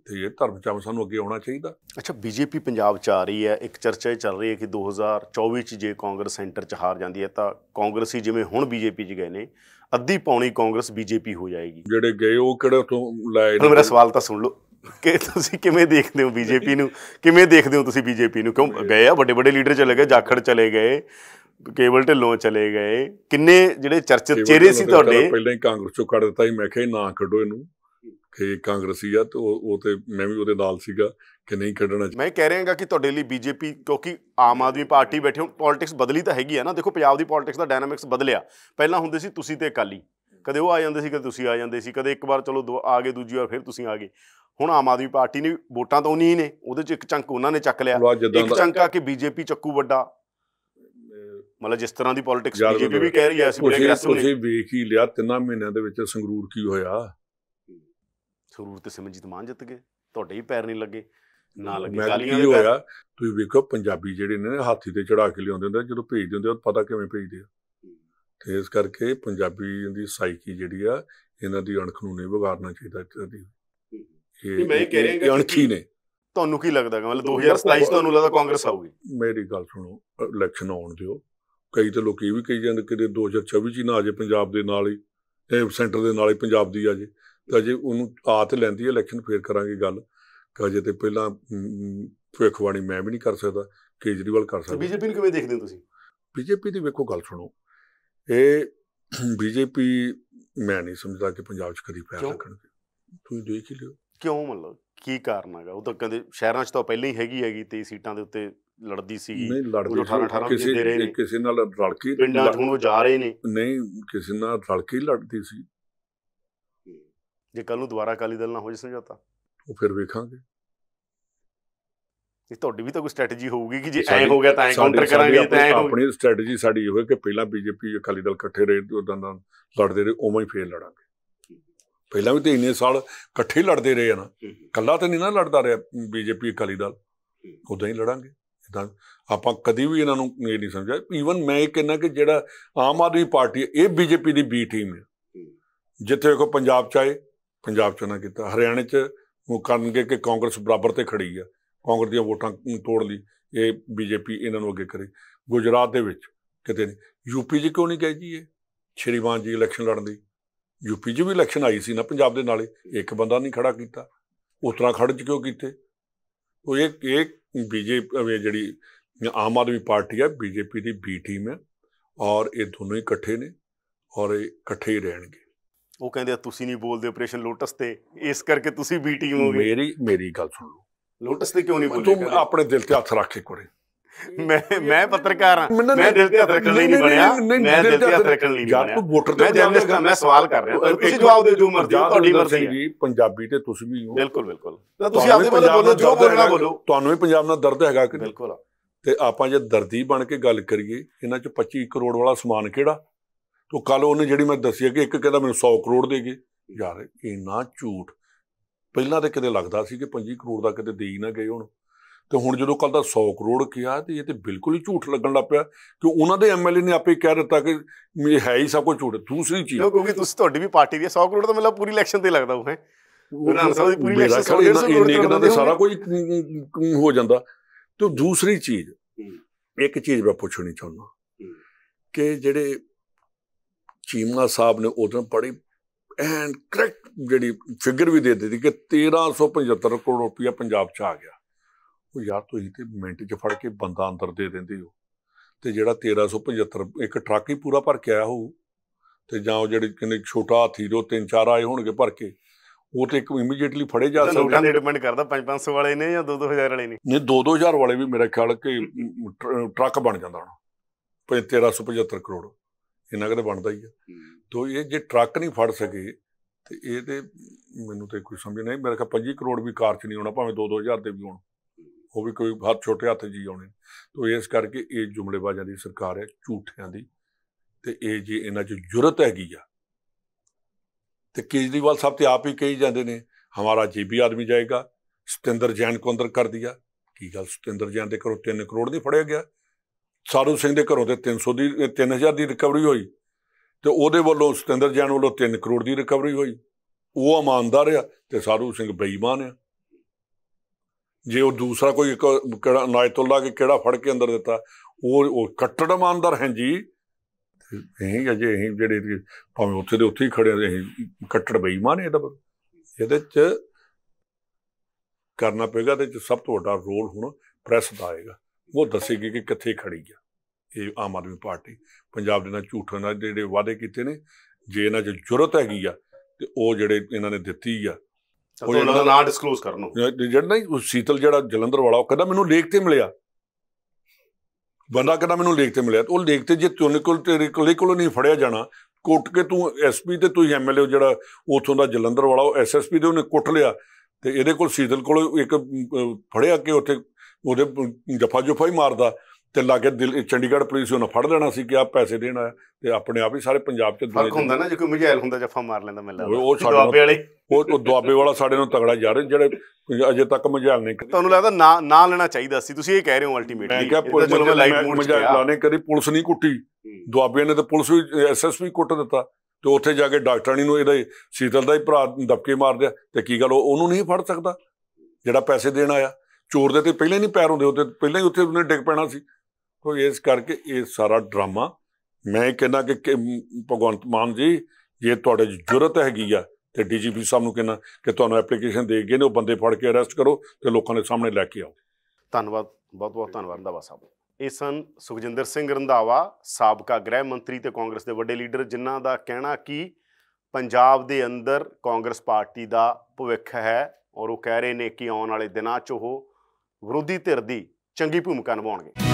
ਤੇ ਇਹ ਧਰਮ ਚਾਹ ਸਾਨੂੰ ਅੱਗੇ ਆਉਣਾ ਚਾਹੀਦਾ ਅੱਛਾ ਬੀਜੇਪੀ ਪੰਜਾਬ ਚ ਆ ਰਹੀ ਹੈ ਇੱਕ ਚਰਚਾ ਚੱਲ ਰਹੀ ਹੈ ਕਿ 2024 ਚ ਜੇ ਕਾਂਗਰਸ ਸੈਂਟਰ ਚ ਹਾਰ ਜਾਂਦੀ ਹੈ ਤਾਂ ਕਾਂਗਰਸੀ ਜਿਵੇਂ ਹੁਣ ਬੀਜੇਪੀ ਚ ਗਏ ਨੇ ਅੱਧੀ ਪੌਣੀ ਕਾਂਗਰਸ ਬੀਜੇਪੀ ਹੋ ਜਾਏਗੀ ਜਿਹੜੇ ਗਏ ਉਹ ਕਿਹੜਾ ਤੋਂ ਲਾਏ ਨੇ ਮੇਰਾ ਸਵਾਲ ਤਾਂ ਸੁਣ ਲਓ ਕਿ ਤੁਸੀਂ ਕਿਵੇਂ ਦੇਖਦੇ ਹੋ ਬੀਜੇਪੀ ਨੂੰ ਕਿਵੇਂ ਦੇਖਦੇ ਹੋ ਤੁਸੀਂ ਬੀਜੇਪੀ ਨੂੰ ਕਿਉਂ ਗਏ ਆ ਵੱਡੇ ਵੱਡੇ ਲੀਡਰ ਚਲੇ ਗਏ ਜਾਖੜ ਚਲੇ ਗਏ ਕੇਬਲ ਢਿੱਲੋਂ ਚਲੇ ਗਏ ਕਿੰਨੇ ਜਿਹੜੇ ਚਰਚਿਤ ਚਿਹਰੇ ਸੀ ਤੁਹਾਡੇ ਪਹਿਲਾਂ ਹੀ ਕਾਂਗਰਸ ਚੋਂ ਕੱਢ ਦਿੱਤਾ ਸੀ ਮੈਂ ਕਿਹਾ ਨਾ ਕੱਢੋ ਇਹਨੂੰ ਕਿ ਕਾਂਗਰਸੀ ਆ ਤੇ ਉਹ ਤੇ ਮੈਂ ਵੀ ਉਹਦੇ ਨਾਲ ਸੀਗਾ ਕਿ ਨਹੀਂ ਕੱਢਣਾ ਮੈਂ ਕਹਿ ਰਿਹਾਗਾ ਕਿ ਤੁਹਾਡੇ ਲਈ ਬੀਜੇਪੀ ਕਿਉਂਕਿ ਆਮ ਆਦਮੀ ਪਾਰਟੀ ਬੈਠੇ ਹੋ ਪੋਲਿਟਿਕਸ ਬਦਲੀ ਤਾਂ ਹੈਗੀ ਆ ਨਾ ਦੇਖੋ ਪੰਜਾਬ ਦੀ ਪੋਲਿਟਿਕਸ ਦਾ ਡਾਇਨਾਮਿਕਸ ਬਦਲਿਆ ਪਹਿਲਾਂ ਹੁੰਦੇ ਸੀ ਤੁਸੀਂ ਤੇ ਅਕਾਲੀ ਕਦੇ ਉਹ ਆ ਜਾਂਦੇ ਸੀ ਕਦੇ ਤੁਸੀਂ ਆ ਜਾਂਦੇ ਸੀ ਕਦੇ ਇੱਕ ਵਾਰ ਚਲੋ ਆ ਗਏ ਦੂਜੀ ਵਾਰ ਫਿਰ ਤੁਸੀਂ ਆ ਗਏ ਹੁਣ ਆਮ ਆਦਮੀ ਪਾਰਟੀ ਨੇ ਵੋਟਾਂ ਤਾਂ ਉਨੀ ਨੇ ਉਹਦੇ ਚ ਇੱਕ ਚੰਕ ਉਹਨਾਂ ਨੇ ਚੱਕ ਲਿਆ ਇੱਕ ਚੰਕ ਆ ਕਿ ਬੀਜੇਪੀ ਚੱਕੂ ਵੱਡਾ ਮਤਲਬ ਜਿਸ ਤਰ੍ਹਾਂ ਦੀ ਪੋਲਿਟਿਕਸ ਬੀਜੇਪੀ ਵੀ ਕਹਿ ਰਹੀ ਐ ਅਸੀਂ ਬੜੇ ਅਗਰੈਸਿਵ ਨੇ ਤੁਸੀਂ ਵੇਖ ਹੀ ਲਿਆ ਤਿੰਨਾਂ ਮਹੀਨਿਆਂ ਦੇ ਵਿੱਚ ਸੰਗਰੂਰ ਕੀ ਹੋਇਆ ਸਰੂਰ ਤੇ ਸਿਮਰਜੀਤ ਮਾਨ ਜਿੱਤ ਗਏ ਤੁਹਾਡੇ ਹੀ ਪੈਰ ਨਹੀਂ ਲੱਗੇ ਨਾ ਲੱਗੇ ਗਾਲੀਆਂ ਦੇ ਹੋਇਆ ਤੁਸੀਂ ਵੇਖੋ ਪੰਜਾਬੀ ਜਿਹੜੇ ਨੇ ਹਾਥੀ ਤੇ ਚੜਾ ਕੇ ਲਿਆਉਂਦੇ ਹੁੰਦੇ ਜਦੋਂ ਭੇਜਦੇ ਹੁੰਦੇ ਆ ਪਤਾ ਕਿਵੇਂ ਭੇਜਦੇ ਆ ਤੇ ਇਸ ਕਰਕੇ ਪੰਜਾਬੀ ਦੀ ਸਾਈਕੀ ਜਿਹੜੀ ਆ ਇਹਨਾਂ ਦੀ ਅਣਖ ਨੂੰ ਨਹੀਂ ਵਿਗਾੜਨਾ ਚਾਹੀਦਾ ਇਹਦੀ ਇਹ ਮੈਂ ਕਹਿ ਰਿਹਾ ਕਿ ਅਣਖੀ ਨੇ ਤੁਹਾਨੂੰ ਕੀ ਲੱਗਦਾ ਹੈ ਮਤਲਬ 2027 ਤੁਹਾਨੂੰ ਲੱਗਦਾ ਕਾਂਗਰਸ ਆਊਗੀ ਮੇਰੀ ਗੱਲ ਸੁਣੋ ਇਲੈਕਸ਼ਨ ਆਉਣ ਦਿਓ ਕਈ ਤੇ ਲੋਕ ਇਹ ਵੀ ਕਹੀ ਜਾਂਦੇ ਕਿ 2024 ਚ ਨਾ ਆ ਜੇ ਪੰਜਾਬ ਦੇ ਨਾਲ ਹੀ ਇਹ ਸੈਂਟਰ ਦੇ ਨਾਲ ਹੀ ਪੰਜਾਬ ਦੀ ਆ ਜੇ ਤਾਂ ਉਹਨੂੰ ਆਤ ਲੈਂਦੀ ਹੈ ਇਲੈਕਸ਼ਨ ਫੇਰ ਕਰਾਂਗੇ ਗੱਲ ਕਹਜੇ ਤੇ ਪਹਿਲਾਂ ਭਵਿੱਖਬਾਣੀ ਮੈਂ ਵੀ ਨਹੀਂ ਕਰ ਸਕਦਾ ਕੇਜਰੀਵਾਲ ਕਰ ਸਕਦਾ ਬੀਜੇਪੀ ਨੂੰ ਕਿਵੇਂ ਦੇਖਦੇ ਹੋ ਤੁਸੀਂ ਬੀਜੇਪੀ ਦੀ ਵੇਖੋ ਗੱਲ ਸੁਣੋ ਇਹ ਬੀਜੇਪੀ ਮੈਂ ਨਹੀਂ ਸਮਝਦਾ ਕਿ ਪੰਜਾਬ 'ਚ ਕਦੀ ਪੈਰ ਰੱਖਣਗੇ ਤੁਸੀਂ ਦੇਖ ਹੀ ਲਿਓ ਕਿਉਂ ਮਤਲਬ ਕੀ ਕਾਰਨ ਹੈਗਾ ਉਹ ਤਾਂ ਕਹਿੰਦੇ ਸ਼ਹਿਰਾਂ 'ਚ ਤਾਂ ਪਹਿਲਾਂ ਹੀ ਹੈਗੀ ਹੈਗੀ 23 ਸੀਟਾਂ ਦੇ ਉੱਤੇ ਲੜਦੀ ਸੀ ਨਹੀਂ ਲੜਦੀ 18 18 ਕਿਸੇ ਕਿਸੇ ਨਾਲ ਰਲ ਕੇ ਪਿੰਡਾਂ ਤੋਂ ਉਹ ਜਾ ਰਹੇ ਨੇ ਨਹੀਂ ਕਿਸੇ ਨਾਲ ਰਲ ਕੇ ਲੜਦੀ ਸੀ ਜੇ ਕੱਲ ਨੂੰ ਦੁਬਾਰਾ ਅਕਾਲੀ ਦਲ ਨਾ ਹੋ ਜੇ ਸਮਝੌਤਾ ਉਹ ਫਿਰ ਵੇਖਾਂਗੇ ਇਹ ਤੁਹਾਡੀ ਵੀ ਤਾਂ ਕੋਈ ਸਟ੍ਰੈਟਜੀ ਹੋਊਗੀ ਕਿ ਜੇ ਐ ਹੋ ਗਿਆ ਤਾਂ ਐ ਕਾਊਂਟਰ ਕਰਾਂਗੇ ਤਾਂ ਐ ਆਪਣੀ ਸਟ੍ਰੈਟਜੀ ਸਾਡੀ ਇਹ ਹੋਵੇ ਕਿ ਪਹਿਲਾਂ ਬੀਜੇਪੀ ਅਕਾਲੀ ਦਲ ਇਕੱਠੇ ਰਹੇ ਉਦਾਂ ਦਾ ਲੜਦੇ ਰਹੇ ਉਵੇਂ ਹੀ ਫੇਰ ਲੜਾਂਗੇ ਪਹਿਲਾਂ ਵੀ ਤੇ ਇੰਨੇ ਸਾਲ ਇਕੱਠੇ ਲੜਦੇ ਰਹੇ ਆ ਨਾ ਕੱਲਾ ਤਾਂ ਨਹੀਂ ਨਾ ਲੜਦਾ ਰਿਹਾ ਬੀਜੇਪੀ ਅਕਾਲੀ ਦਲ ਉਦਾਂ ਹੀ ਲੜਾਂਗੇ ਇਦਾਂ ਆਪਾਂ ਕਦੀ ਵੀ ਇਹਨਾਂ ਨੂੰ ਨਹੀਂ ਸਮਝਿਆ ਈਵਨ ਮੈਂ ਇਹ ਕਹਿੰਦਾ ਕਿ ਜਿਹੜਾ ਆਮ ਆਦਮੀ ਪਾਰਟੀ ਇਹ ਬੀਜੇਪੀ ਦੀ ਬੀ ਟੀਮ ਹੈ ਜਿੱਥੇ ਕੋ ਪੰਜਾਬ ਚ ਆਏ ਪੰਜਾਬ 'ਚ ਉਹਨਾਂ ਕੀਤਾ ਹਰਿਆਣੇ 'ਚ ਉਹ ਕਰਨਗੇ ਕਿ ਕਾਂਗਰਸ ਬਰਾਬਰ ਤੇ ਖੜੀ ਆ ਕਾਂਗਰਸ ਦੀਆਂ ਵੋਟਾਂ ਤੋੜ ਲਈ ਇਹ ਬੀਜੇਪੀ ਇਹਨਾਂ ਨੂੰ ਅੱਗੇ ਕਰੇ ਗੁਜਰਾਤ ਦੇ ਵਿੱਚ ਕਿਤੇ ਨਹੀਂ ਯੂਪੀ 'ਚ ਕਿਉਂ ਨਹੀਂ ਕਹੀ ਜੀ ਇਹ ਸ਼੍ਰੀਮਾਨ ਜੀ ਇਲੈਕਸ਼ਨ ਲੜਨ ਦੀ ਯੂਪੀ 'ਚ ਵੀ ਇਲੈਕਸ਼ਨ ਆਈ ਸੀ ਨਾ ਪੰਜਾਬ ਦੇ ਨਾਲੇ ਇੱਕ ਬੰਦਾ ਨਹੀਂ ਖੜਾ ਕੀਤਾ ਉਤਰਾਖੰਡ 'ਚ ਕਿਉਂ ਕੀਤੇ ਉਹ ਇਹ ਇਹ ਬੀਜੇਪੀ ਜਿਹੜੀ ਆਮ ਆਦਮੀ ਪਾਰਟੀ ਹੈ ਬੀਜੇਪੀ ਦੀ ਬੀ ਟੀਮ ਹੈ ਔਰ ਇਹ ਦੋਨੋਂ ਇਕੱਠੇ ਨੇ ਔਰ ਇਹ ਇਕੱਠੇ ਹੀ ਰਹਿਣਗੇ ਉਹ ਕਹਿੰਦੇ ਤੁਸੀਂ ਨਹੀਂ ਬੋਲਦੇ ਆਪਰੇਸ਼ਨ ਲੋਟਸ ਤੇ ਇਸ ਕਰਕੇ ਤੁਸੀਂ ਬੀ ਟੀਮ ਹੋ ਗਏ ਮੇਰੀ ਮੇਰੀ ਗੱਲ ਸੁਣ ਲਓ ਲੋਟਸ ਤੇ ਕਿਉਂ ਨਹੀਂ ਬੋਲਦੇ ਤੂੰ ਆਪਣੇ ਦਿਲ ਤੇ ਹੱਥ ਰੱਖ ਕੇ ਕੋਰੇ ਮੈਂ ਮੈਂ ਪੱਤਰਕਾਰ ਹਾਂ ਮੈਂ ਦਿਲ ਤੇ ਹੱਥ ਰੱਖਣ ਲਈ ਨਹੀਂ ਬਣਿਆ ਮੈਂ ਦਿਲ ਤੇ ਹੱਥ ਰੱਖਣ ਲਈ ਯਾਰ ਤੂੰ ਵੋਟਰ ਤੇ ਜਾਂਦੇ ਹਾਂ ਮੈਂ ਸਵਾਲ ਕਰ ਰਿਹਾ ਤੁਸੀਂ ਜਵਾਬ ਦੇ ਜੋ ਮਰਜ਼ੀ ਤੁਹਾਡੀ ਮਰਜ਼ੀ ਜੀ ਪੰਜਾਬੀ ਤੇ ਤੁਸੀਂ ਵੀ ਹੋ ਬਿਲਕੁਲ ਬਿਲਕੁਲ ਤੁਸੀਂ ਆਪਦੇ ਵੱਲੋਂ ਬੋਲੋ ਜੋ ਬੋਲਣਾ ਬੋਲੋ ਤੁਹਾਨੂੰ ਵੀ ਪੰਜਾਬ ਨਾਲ ਦਰਦ ਹੈਗਾ ਕਿ ਬਿਲਕੁਲ ਤੇ ਆਪਾਂ ਜੇ ਦਰਦੀ ਬਣ ਕੇ ਗੱਲ ਕਰੀਏ ਇਹਨਾਂ ਚ 25 ਕਰੋੜ ਵਾਲਾ ਸਮਾਨ ਕਿਹੜਾ ਉਹ ਕੱਲ ਉਹਨੇ ਜਿਹੜੀ ਮੈਂ ਦੱਸੀ ਹੈ ਕਿ ਇੱਕ ਕਹਿੰਦਾ ਮੈਨੂੰ 100 ਕਰੋੜ ਦੇ ਗਏ ਯਾਰ ਇੰਨਾ ਝੂਠ ਪਹਿਲਾਂ ਤਾਂ ਕਿਤੇ ਲੱਗਦਾ ਸੀ ਕਿ 25 ਕਰੋੜ ਦਾ ਕਿਤੇ ਦੇ ਹੀ ਨਾ ਗਏ ਹੁਣ ਤੇ ਹੁਣ ਜਦੋਂ ਕੱਲ ਦਾ 100 ਕਰੋੜ ਕਿਹਾ ਤੇ ਇਹ ਤੇ ਬਿਲਕੁਲ ਹੀ ਝੂਠ ਲੱਗਣ ਲੱਗ ਪਿਆ ਕਿ ਉਹਨਾਂ ਦੇ ਐਮਐਲਏ ਨੇ ਆਪੇ ਕਹਿ ਦਿੱਤਾ ਕਿ ਮੇਰੇ ਹੈ ਹੀ ਸਭ ਕੁਝ ਝੂਠ ਦੂਸਰੀ ਚੀਜ਼ ਕਿਉਂਕਿ ਤੁਸੀਂ ਤੁਹਾਡੀ ਵੀ ਪਾਰਟੀ ਦੀ 100 ਕਰੋੜ ਤਾਂ ਮਤਲਬ ਪੂਰੀ ਇਲੈਕਸ਼ਨ ਤੇ ਲੱਗਦਾ ਉਹ ਹੈ ਦੀ ਪੂਰੀ ਸਾਰਾ ਕੁਝ ਹੋ ਜਾਂਦਾ ਤੇ ਦੂਸਰੀ ਚੀਜ਼ ਇੱਕ ਚੀਜ਼ ਮੈਂ ਪੁੱਛਣੀ ਚਾਹੁੰਦਾ ਕਿ ਜਿਹੜੇ ਚੀਮਾ ਸਾਹਿਬ ਨੇ ਉਦੋਂ ਪੜੀ ਐਂਡ ਕਰੈਕਟ ਜਿਹੜੀ ਫਿਗਰ ਵੀ ਦੇ ਦਿੱਤੀ ਕਿ 1375 ਕਰੋੜ ਰੁਪਇਆ ਪੰਜਾਬ 'ਚ ਆ ਗਿਆ ਉਹ ਯਾਰ ਤੁਸੀਂ ਤੇ ਮਿੰਟ 'ਚ ਫੜ ਕੇ ਬੰਦਾ ਅੰਦਰ ਦੇ ਦਿੰਦੇ ਹੋ ਤੇ ਜਿਹੜਾ 1375 ਇੱਕ ਟਰੱਕ ਹੀ ਪੂਰਾ ਭਰ ਕੇ ਆਇਆ ਹੋਊ ਤੇ ਜਾਂ ਉਹ ਜਿਹੜੇ ਕਿੰਨੇ ਛੋਟਾ ਹਾਥੀ ਦੋ ਤਿੰਨ ਚਾਰ ਆਏ ਹੋਣਗੇ ਭਰ ਕੇ ਉਹ ਤੇ ਇੱਕ ਇਮੀਡੀਏਟਲੀ ਫੜੇ ਜਾ ਸਕਦੇ ਨੇ ਡਿਪੈਂਡ ਕਰਦਾ 5-500 ਵਾਲੇ ਨੇ ਜਾਂ 2-2000 ਵਾਲੇ ਨੇ ਨਹੀਂ 2-2000 ਵਾਲੇ ਵੀ ਮੇਰੇ ਖਿਆਲ ਕਿ ਟਰੱਕ ਬਣ ਜਾਂਦਾ ਹੁਣ 1375 ਕਰੋੜ ਇੰਨਾ ਕਦੇ ਬਣਦਾ ਹੀ ਆ ਤੋਂ ਇਹ ਜੇ ਟਰੱਕ ਨਹੀਂ ਫੜ ਸਕੇ ਤੇ ਇਹ ਤੇ ਮੈਨੂੰ ਤੇ ਕੋਈ ਸਮਝ ਨਹੀਂ ਮੇਰੇ ਖਿਆਲ 25 ਕਰੋੜ ਵੀ ਕਾਰ 'ਚ ਨਹੀਂ ਆਉਣਾ ਭਾਵੇਂ 2-2000 ਤੇ ਵੀ ਹੋਣ ਉਹ ਵੀ ਕੋਈ ਹੱਥ ਛੋਟੇ ਹੱਥ ਜੀ ਆਉਣੇ ਤੋਂ ਇਸ ਕਰਕੇ ਇਹ ਜੁਮਲੇਬਾਜ਼ਾਂ ਦੀ ਸਰਕਾਰ ਹੈ ਝੂਠਿਆਂ ਦੀ ਤੇ ਇਹ ਜੇ ਇਹਨਾਂ 'ਚ ਜੁਰਤ ਹੈਗੀ ਆ ਤੇ ਕੇਜਰੀਵਾਲ ਸਾਹਿਬ ਤੇ ਆਪ ਹੀ ਕਹੀ ਜਾਂਦੇ ਨੇ ਹਮਾਰਾ ਜੀਬੀ ਆਦਮੀ ਜਾਏਗਾ ਸਤਿੰਦਰ ਜੈਨ ਕੋ ਕਰ ਦਿਆ ਕੀ ਗੱਲ ਸਤਿੰਦਰ ਜੈਨ ਦੇ ਕਰੋ 3 ਕਰੋੜ ਦੀ ਫੜਿਆ ਗਿਆ ਸਾਧੂ ਸਿੰਘ ਦੇ ਘਰੋਂ ਤੇ 300 ਦੀ 3000 ਦੀ ਰਿਕਵਰੀ ਹੋਈ ਤੇ ਉਹਦੇ ਵੱਲੋਂ ਸਤਿੰਦਰ ਜੈਨ ਵੱਲੋਂ 3 ਕਰੋੜ ਦੀ ਰਿਕਵਰੀ ਹੋਈ ਉਹ ਇਮਾਨਦਾਰ ਆ ਤੇ ਸਾਧੂ ਸਿੰਘ ਬੇਈਮਾਨ ਆ ਜੇ ਉਹ ਦੂਸਰਾ ਕੋਈ ਕਿਹੜਾ ਨਾਇਤੁੱਲਾ ਕਿ ਕਿਹੜਾ ਫੜ ਕੇ ਅੰਦਰ ਦਿੱਤਾ ਉਹ ਉਹ ਕੱਟੜ ਇਮਾਨਦਾਰ ਹੈ ਜੀ ਇਹ ਅਜੇ ਇਹ ਜਿਹੜੇ ਭਾਵੇਂ ਉੱਥੇ ਦੇ ਉੱਥੇ ਹੀ ਖੜੇ ਰਹੇ ਕੱਟੜ ਬੇਈਮਾਨ ਇਹਦਾ ਇਹਦੇ ਚ ਕਰਨਾ ਪਏਗਾ ਤੇ ਸਭ ਤੋਂ ਵੱਡਾ ਰੋਲ ਹੁਣ ਪ੍ਰੈਸ ਦਾ ਆਏਗਾ ਉਹ ਦੱਸੇਗੀ ਕਿ ਕਿੱਥੇ ਖੜੀ ਆ ਇਹ ਆਮ ਆਦਮੀ ਪਾਰਟੀ ਪੰਜਾਬ ਦੇ ਨਾਲ ਝੂਠੇ ਨਾਲ ਜਿਹੜੇ ਵਾਅਦੇ ਕੀਤੇ ਨੇ ਜੇ ਇਹਨਾਂ 'ਚ ਜੁਰਤ ਹੈਗੀ ਆ ਤੇ ਉਹ ਜਿਹੜੇ ਇਹਨਾਂ ਨੇ ਦਿੱਤੀ ਆ ਉਹ ਇਹਨਾਂ ਦਾ ਨਾਂ ਡਿਸਕਲੋਜ਼ ਕਰਨੋ ਜਿਹੜਾ ਨਹੀਂ ਸੀਤਲ ਜਿਹੜਾ ਜਲੰਧਰ ਵਾਲਾ ਉਹ ਕਹਿੰਦਾ ਮੈਨੂੰ ਲੇਖ ਤੇ ਮਿਲਿਆ ਬੰਦਾ ਕਹਿੰਦਾ ਮੈਨੂੰ ਲੇਖ ਤੇ ਮਿਲਿਆ ਉਹ ਲੇਖ ਤੇ ਜੇ ਤੂੰ ਕੋਲ ਤੇਰੇ ਕੋਲੇ ਕੋਲ ਨਹੀਂ ਫੜਿਆ ਜਾਣਾ ਕੁੱਟ ਕੇ ਤੂੰ ਐਸਪੀ ਤੇ ਤੂੰ ਐਮਐਲਏ ਜਿਹੜਾ ਉਥੋਂ ਦਾ ਜਲੰਧਰ ਵਾਲਾ ਉਹ ਐਸਐਸਪੀ ਦੇ ਉਹਨੇ ਕੁੱਟ ਲਿਆ ਤੇ ਇਹਦੇ ਕੋਲ ਸੀਤਲ ਕੋਲ ਇੱਕ ਫੜਿਆ ਕਿ ਉੱਥੇ ਉਹਦੇ ਜਫਾ ਜਫਾ ਹੀ ਮਾਰਦਾ ਤੇ ਲਾਗੇ ਦਿੱਲੀ ਚੰਡੀਗੜ੍ਹ ਪੁਲਿਸ ਉਹਨਾਂ ਫੜ ਲੈਣਾ ਸੀ ਕਿ ਆ ਪੈਸੇ ਦੇਣਾ ਤੇ ਆਪਣੇ ਆਪ ਹੀ ਸਾਰੇ ਪੰਜਾਬ ਚ ਦੁਆਬੇ ਹੁੰਦਾ ਨਾ ਜੇ ਕੋਈ ਮਜਾਇਲ ਹੁੰਦਾ ਜਫਾ ਮਾਰ ਲੈਂਦਾ ਮੈਨੂੰ ਲੱਗਦਾ ਉਹ ਦੁਆਬੇ ਵਾਲੇ ਉਹ ਦੁਆਬੇ ਵਾਲਾ ਸਾਡੇ ਨੂੰ ਤਗੜਾ ਜਾ ਰਿਹਾ ਜਿਹੜੇ ਅਜੇ ਤੱਕ ਮਝੈਲ ਨਹੀਂ ਤੁਹਾਨੂੰ ਲੱਗਦਾ ਨਾ ਨਾ ਲੈਣਾ ਚਾਹੀਦਾ ਸੀ ਤੁਸੀਂ ਇਹ ਕਹਿ ਰਹੇ ਹੋ ਅਲਟੀਮੇਟਲੀ ਇਹ ਚਲੋ ਮੈਂ ਲਾਈਟ ਮੂਡ ਚ ਲਾਣੇ ਕਦੀ ਪੁਲਿਸ ਨਹੀਂ ਕੁੱਟੀ ਦੁਆਬੇ ਨੇ ਤਾਂ ਪੁਲਿਸ ਵੀ ਐਸਐਸਪੀ ਕੁੱਟ ਦਿੱਤਾ ਤੇ ਉੱਥੇ ਜਾ ਕੇ ਡਾਕਟਰਾਨੀ ਨੂੰ ਇਹਦਾ ਸੀਤਲ ਦਾ ਹੀ ਭਰਾ ਦਬਕੇ ਮਾਰ ਦਿਆ ਤੇ ਕੀ ਗੱਲ ਉਹਨੂੰ ਨਹੀਂ ਫੜ ਸਕਦਾ ਜਿਹੜਾ ਪੈਸੇ ਦੇਣ ਆਇਆ ਚੋਰ ਦੇ ਤੇ ਪਹਿਲਾਂ ਨਹੀਂ ਪੈਰ ਹੁੰਦੇ ਤੇ ਪਹਿਲਾਂ ਹੀ ਉੱਥੇ ਉਹਨੇ ਡਿੱਗ ਪੈਣਾ ਸੀ ਸੋ ਇਸ ਕਰਕੇ ਇਹ ਸਾਰਾ ਡਰਾਮਾ ਮੈਂ ਕਹਿੰਦਾ ਕਿ ਭਗਵੰਤ ਮਾਨ ਜੀ ਜੇ ਤੁਹਾਡੇ ਜੁਰਤ ਹੈਗੀ ਆ ਤੇ ਡੀਜੀਪੀ ਸਾਹਿਬ ਨੂੰ ਕਹਿੰਦਾ ਕਿ ਤੁਹਾਨੂੰ ਐਪਲੀਕੇਸ਼ਨ ਦੇ ਗਏ ਨੇ ਉਹ ਬੰਦੇ ਫੜ ਕੇ ਅਰੈਸਟ ਕਰੋ ਤੇ ਲੋਕਾਂ ਦੇ ਸਾਹਮਣੇ ਲੈ ਕੇ ਆਓ ਧੰਨਵਾਦ ਬਹੁਤ ਬਹੁਤ ਧੰਨਵਾਦ ਰੰਧਾਵਾ ਸਾਹਿਬ ਇਹ ਸਨ ਸੁਖਜਿੰਦਰ ਸਿੰਘ ਰੰਧਾਵਾ ਸਾਬਕਾ ਗ੍ਰਹਿ ਮੰਤਰੀ ਤੇ ਕਾਂਗਰਸ ਦੇ ਵੱਡੇ ਲੀਡਰ ਜਿਨ੍ਹਾਂ ਦਾ ਕਹਿਣਾ ਕਿ ਪੰਜਾਬ ਦੇ ਅੰਦਰ ਕਾਂਗਰਸ ਪਾਰਟੀ ਦਾ ਭਵਿੱਖ ਹੈ ਔਰ ਉਹ ਕਹਿ ਰਹੇ ਨੇ ਕਿ ਆਉਣ ਵਾਲੇ ਦਿਨਾਂ 'ਚ ਉਹ ਵਿਰੋਧੀ ਧਿਰ ਦੀ ਚੰਗੀ ਭੂਮਿਕਾ ਨਿਭਾਉਣਗੇ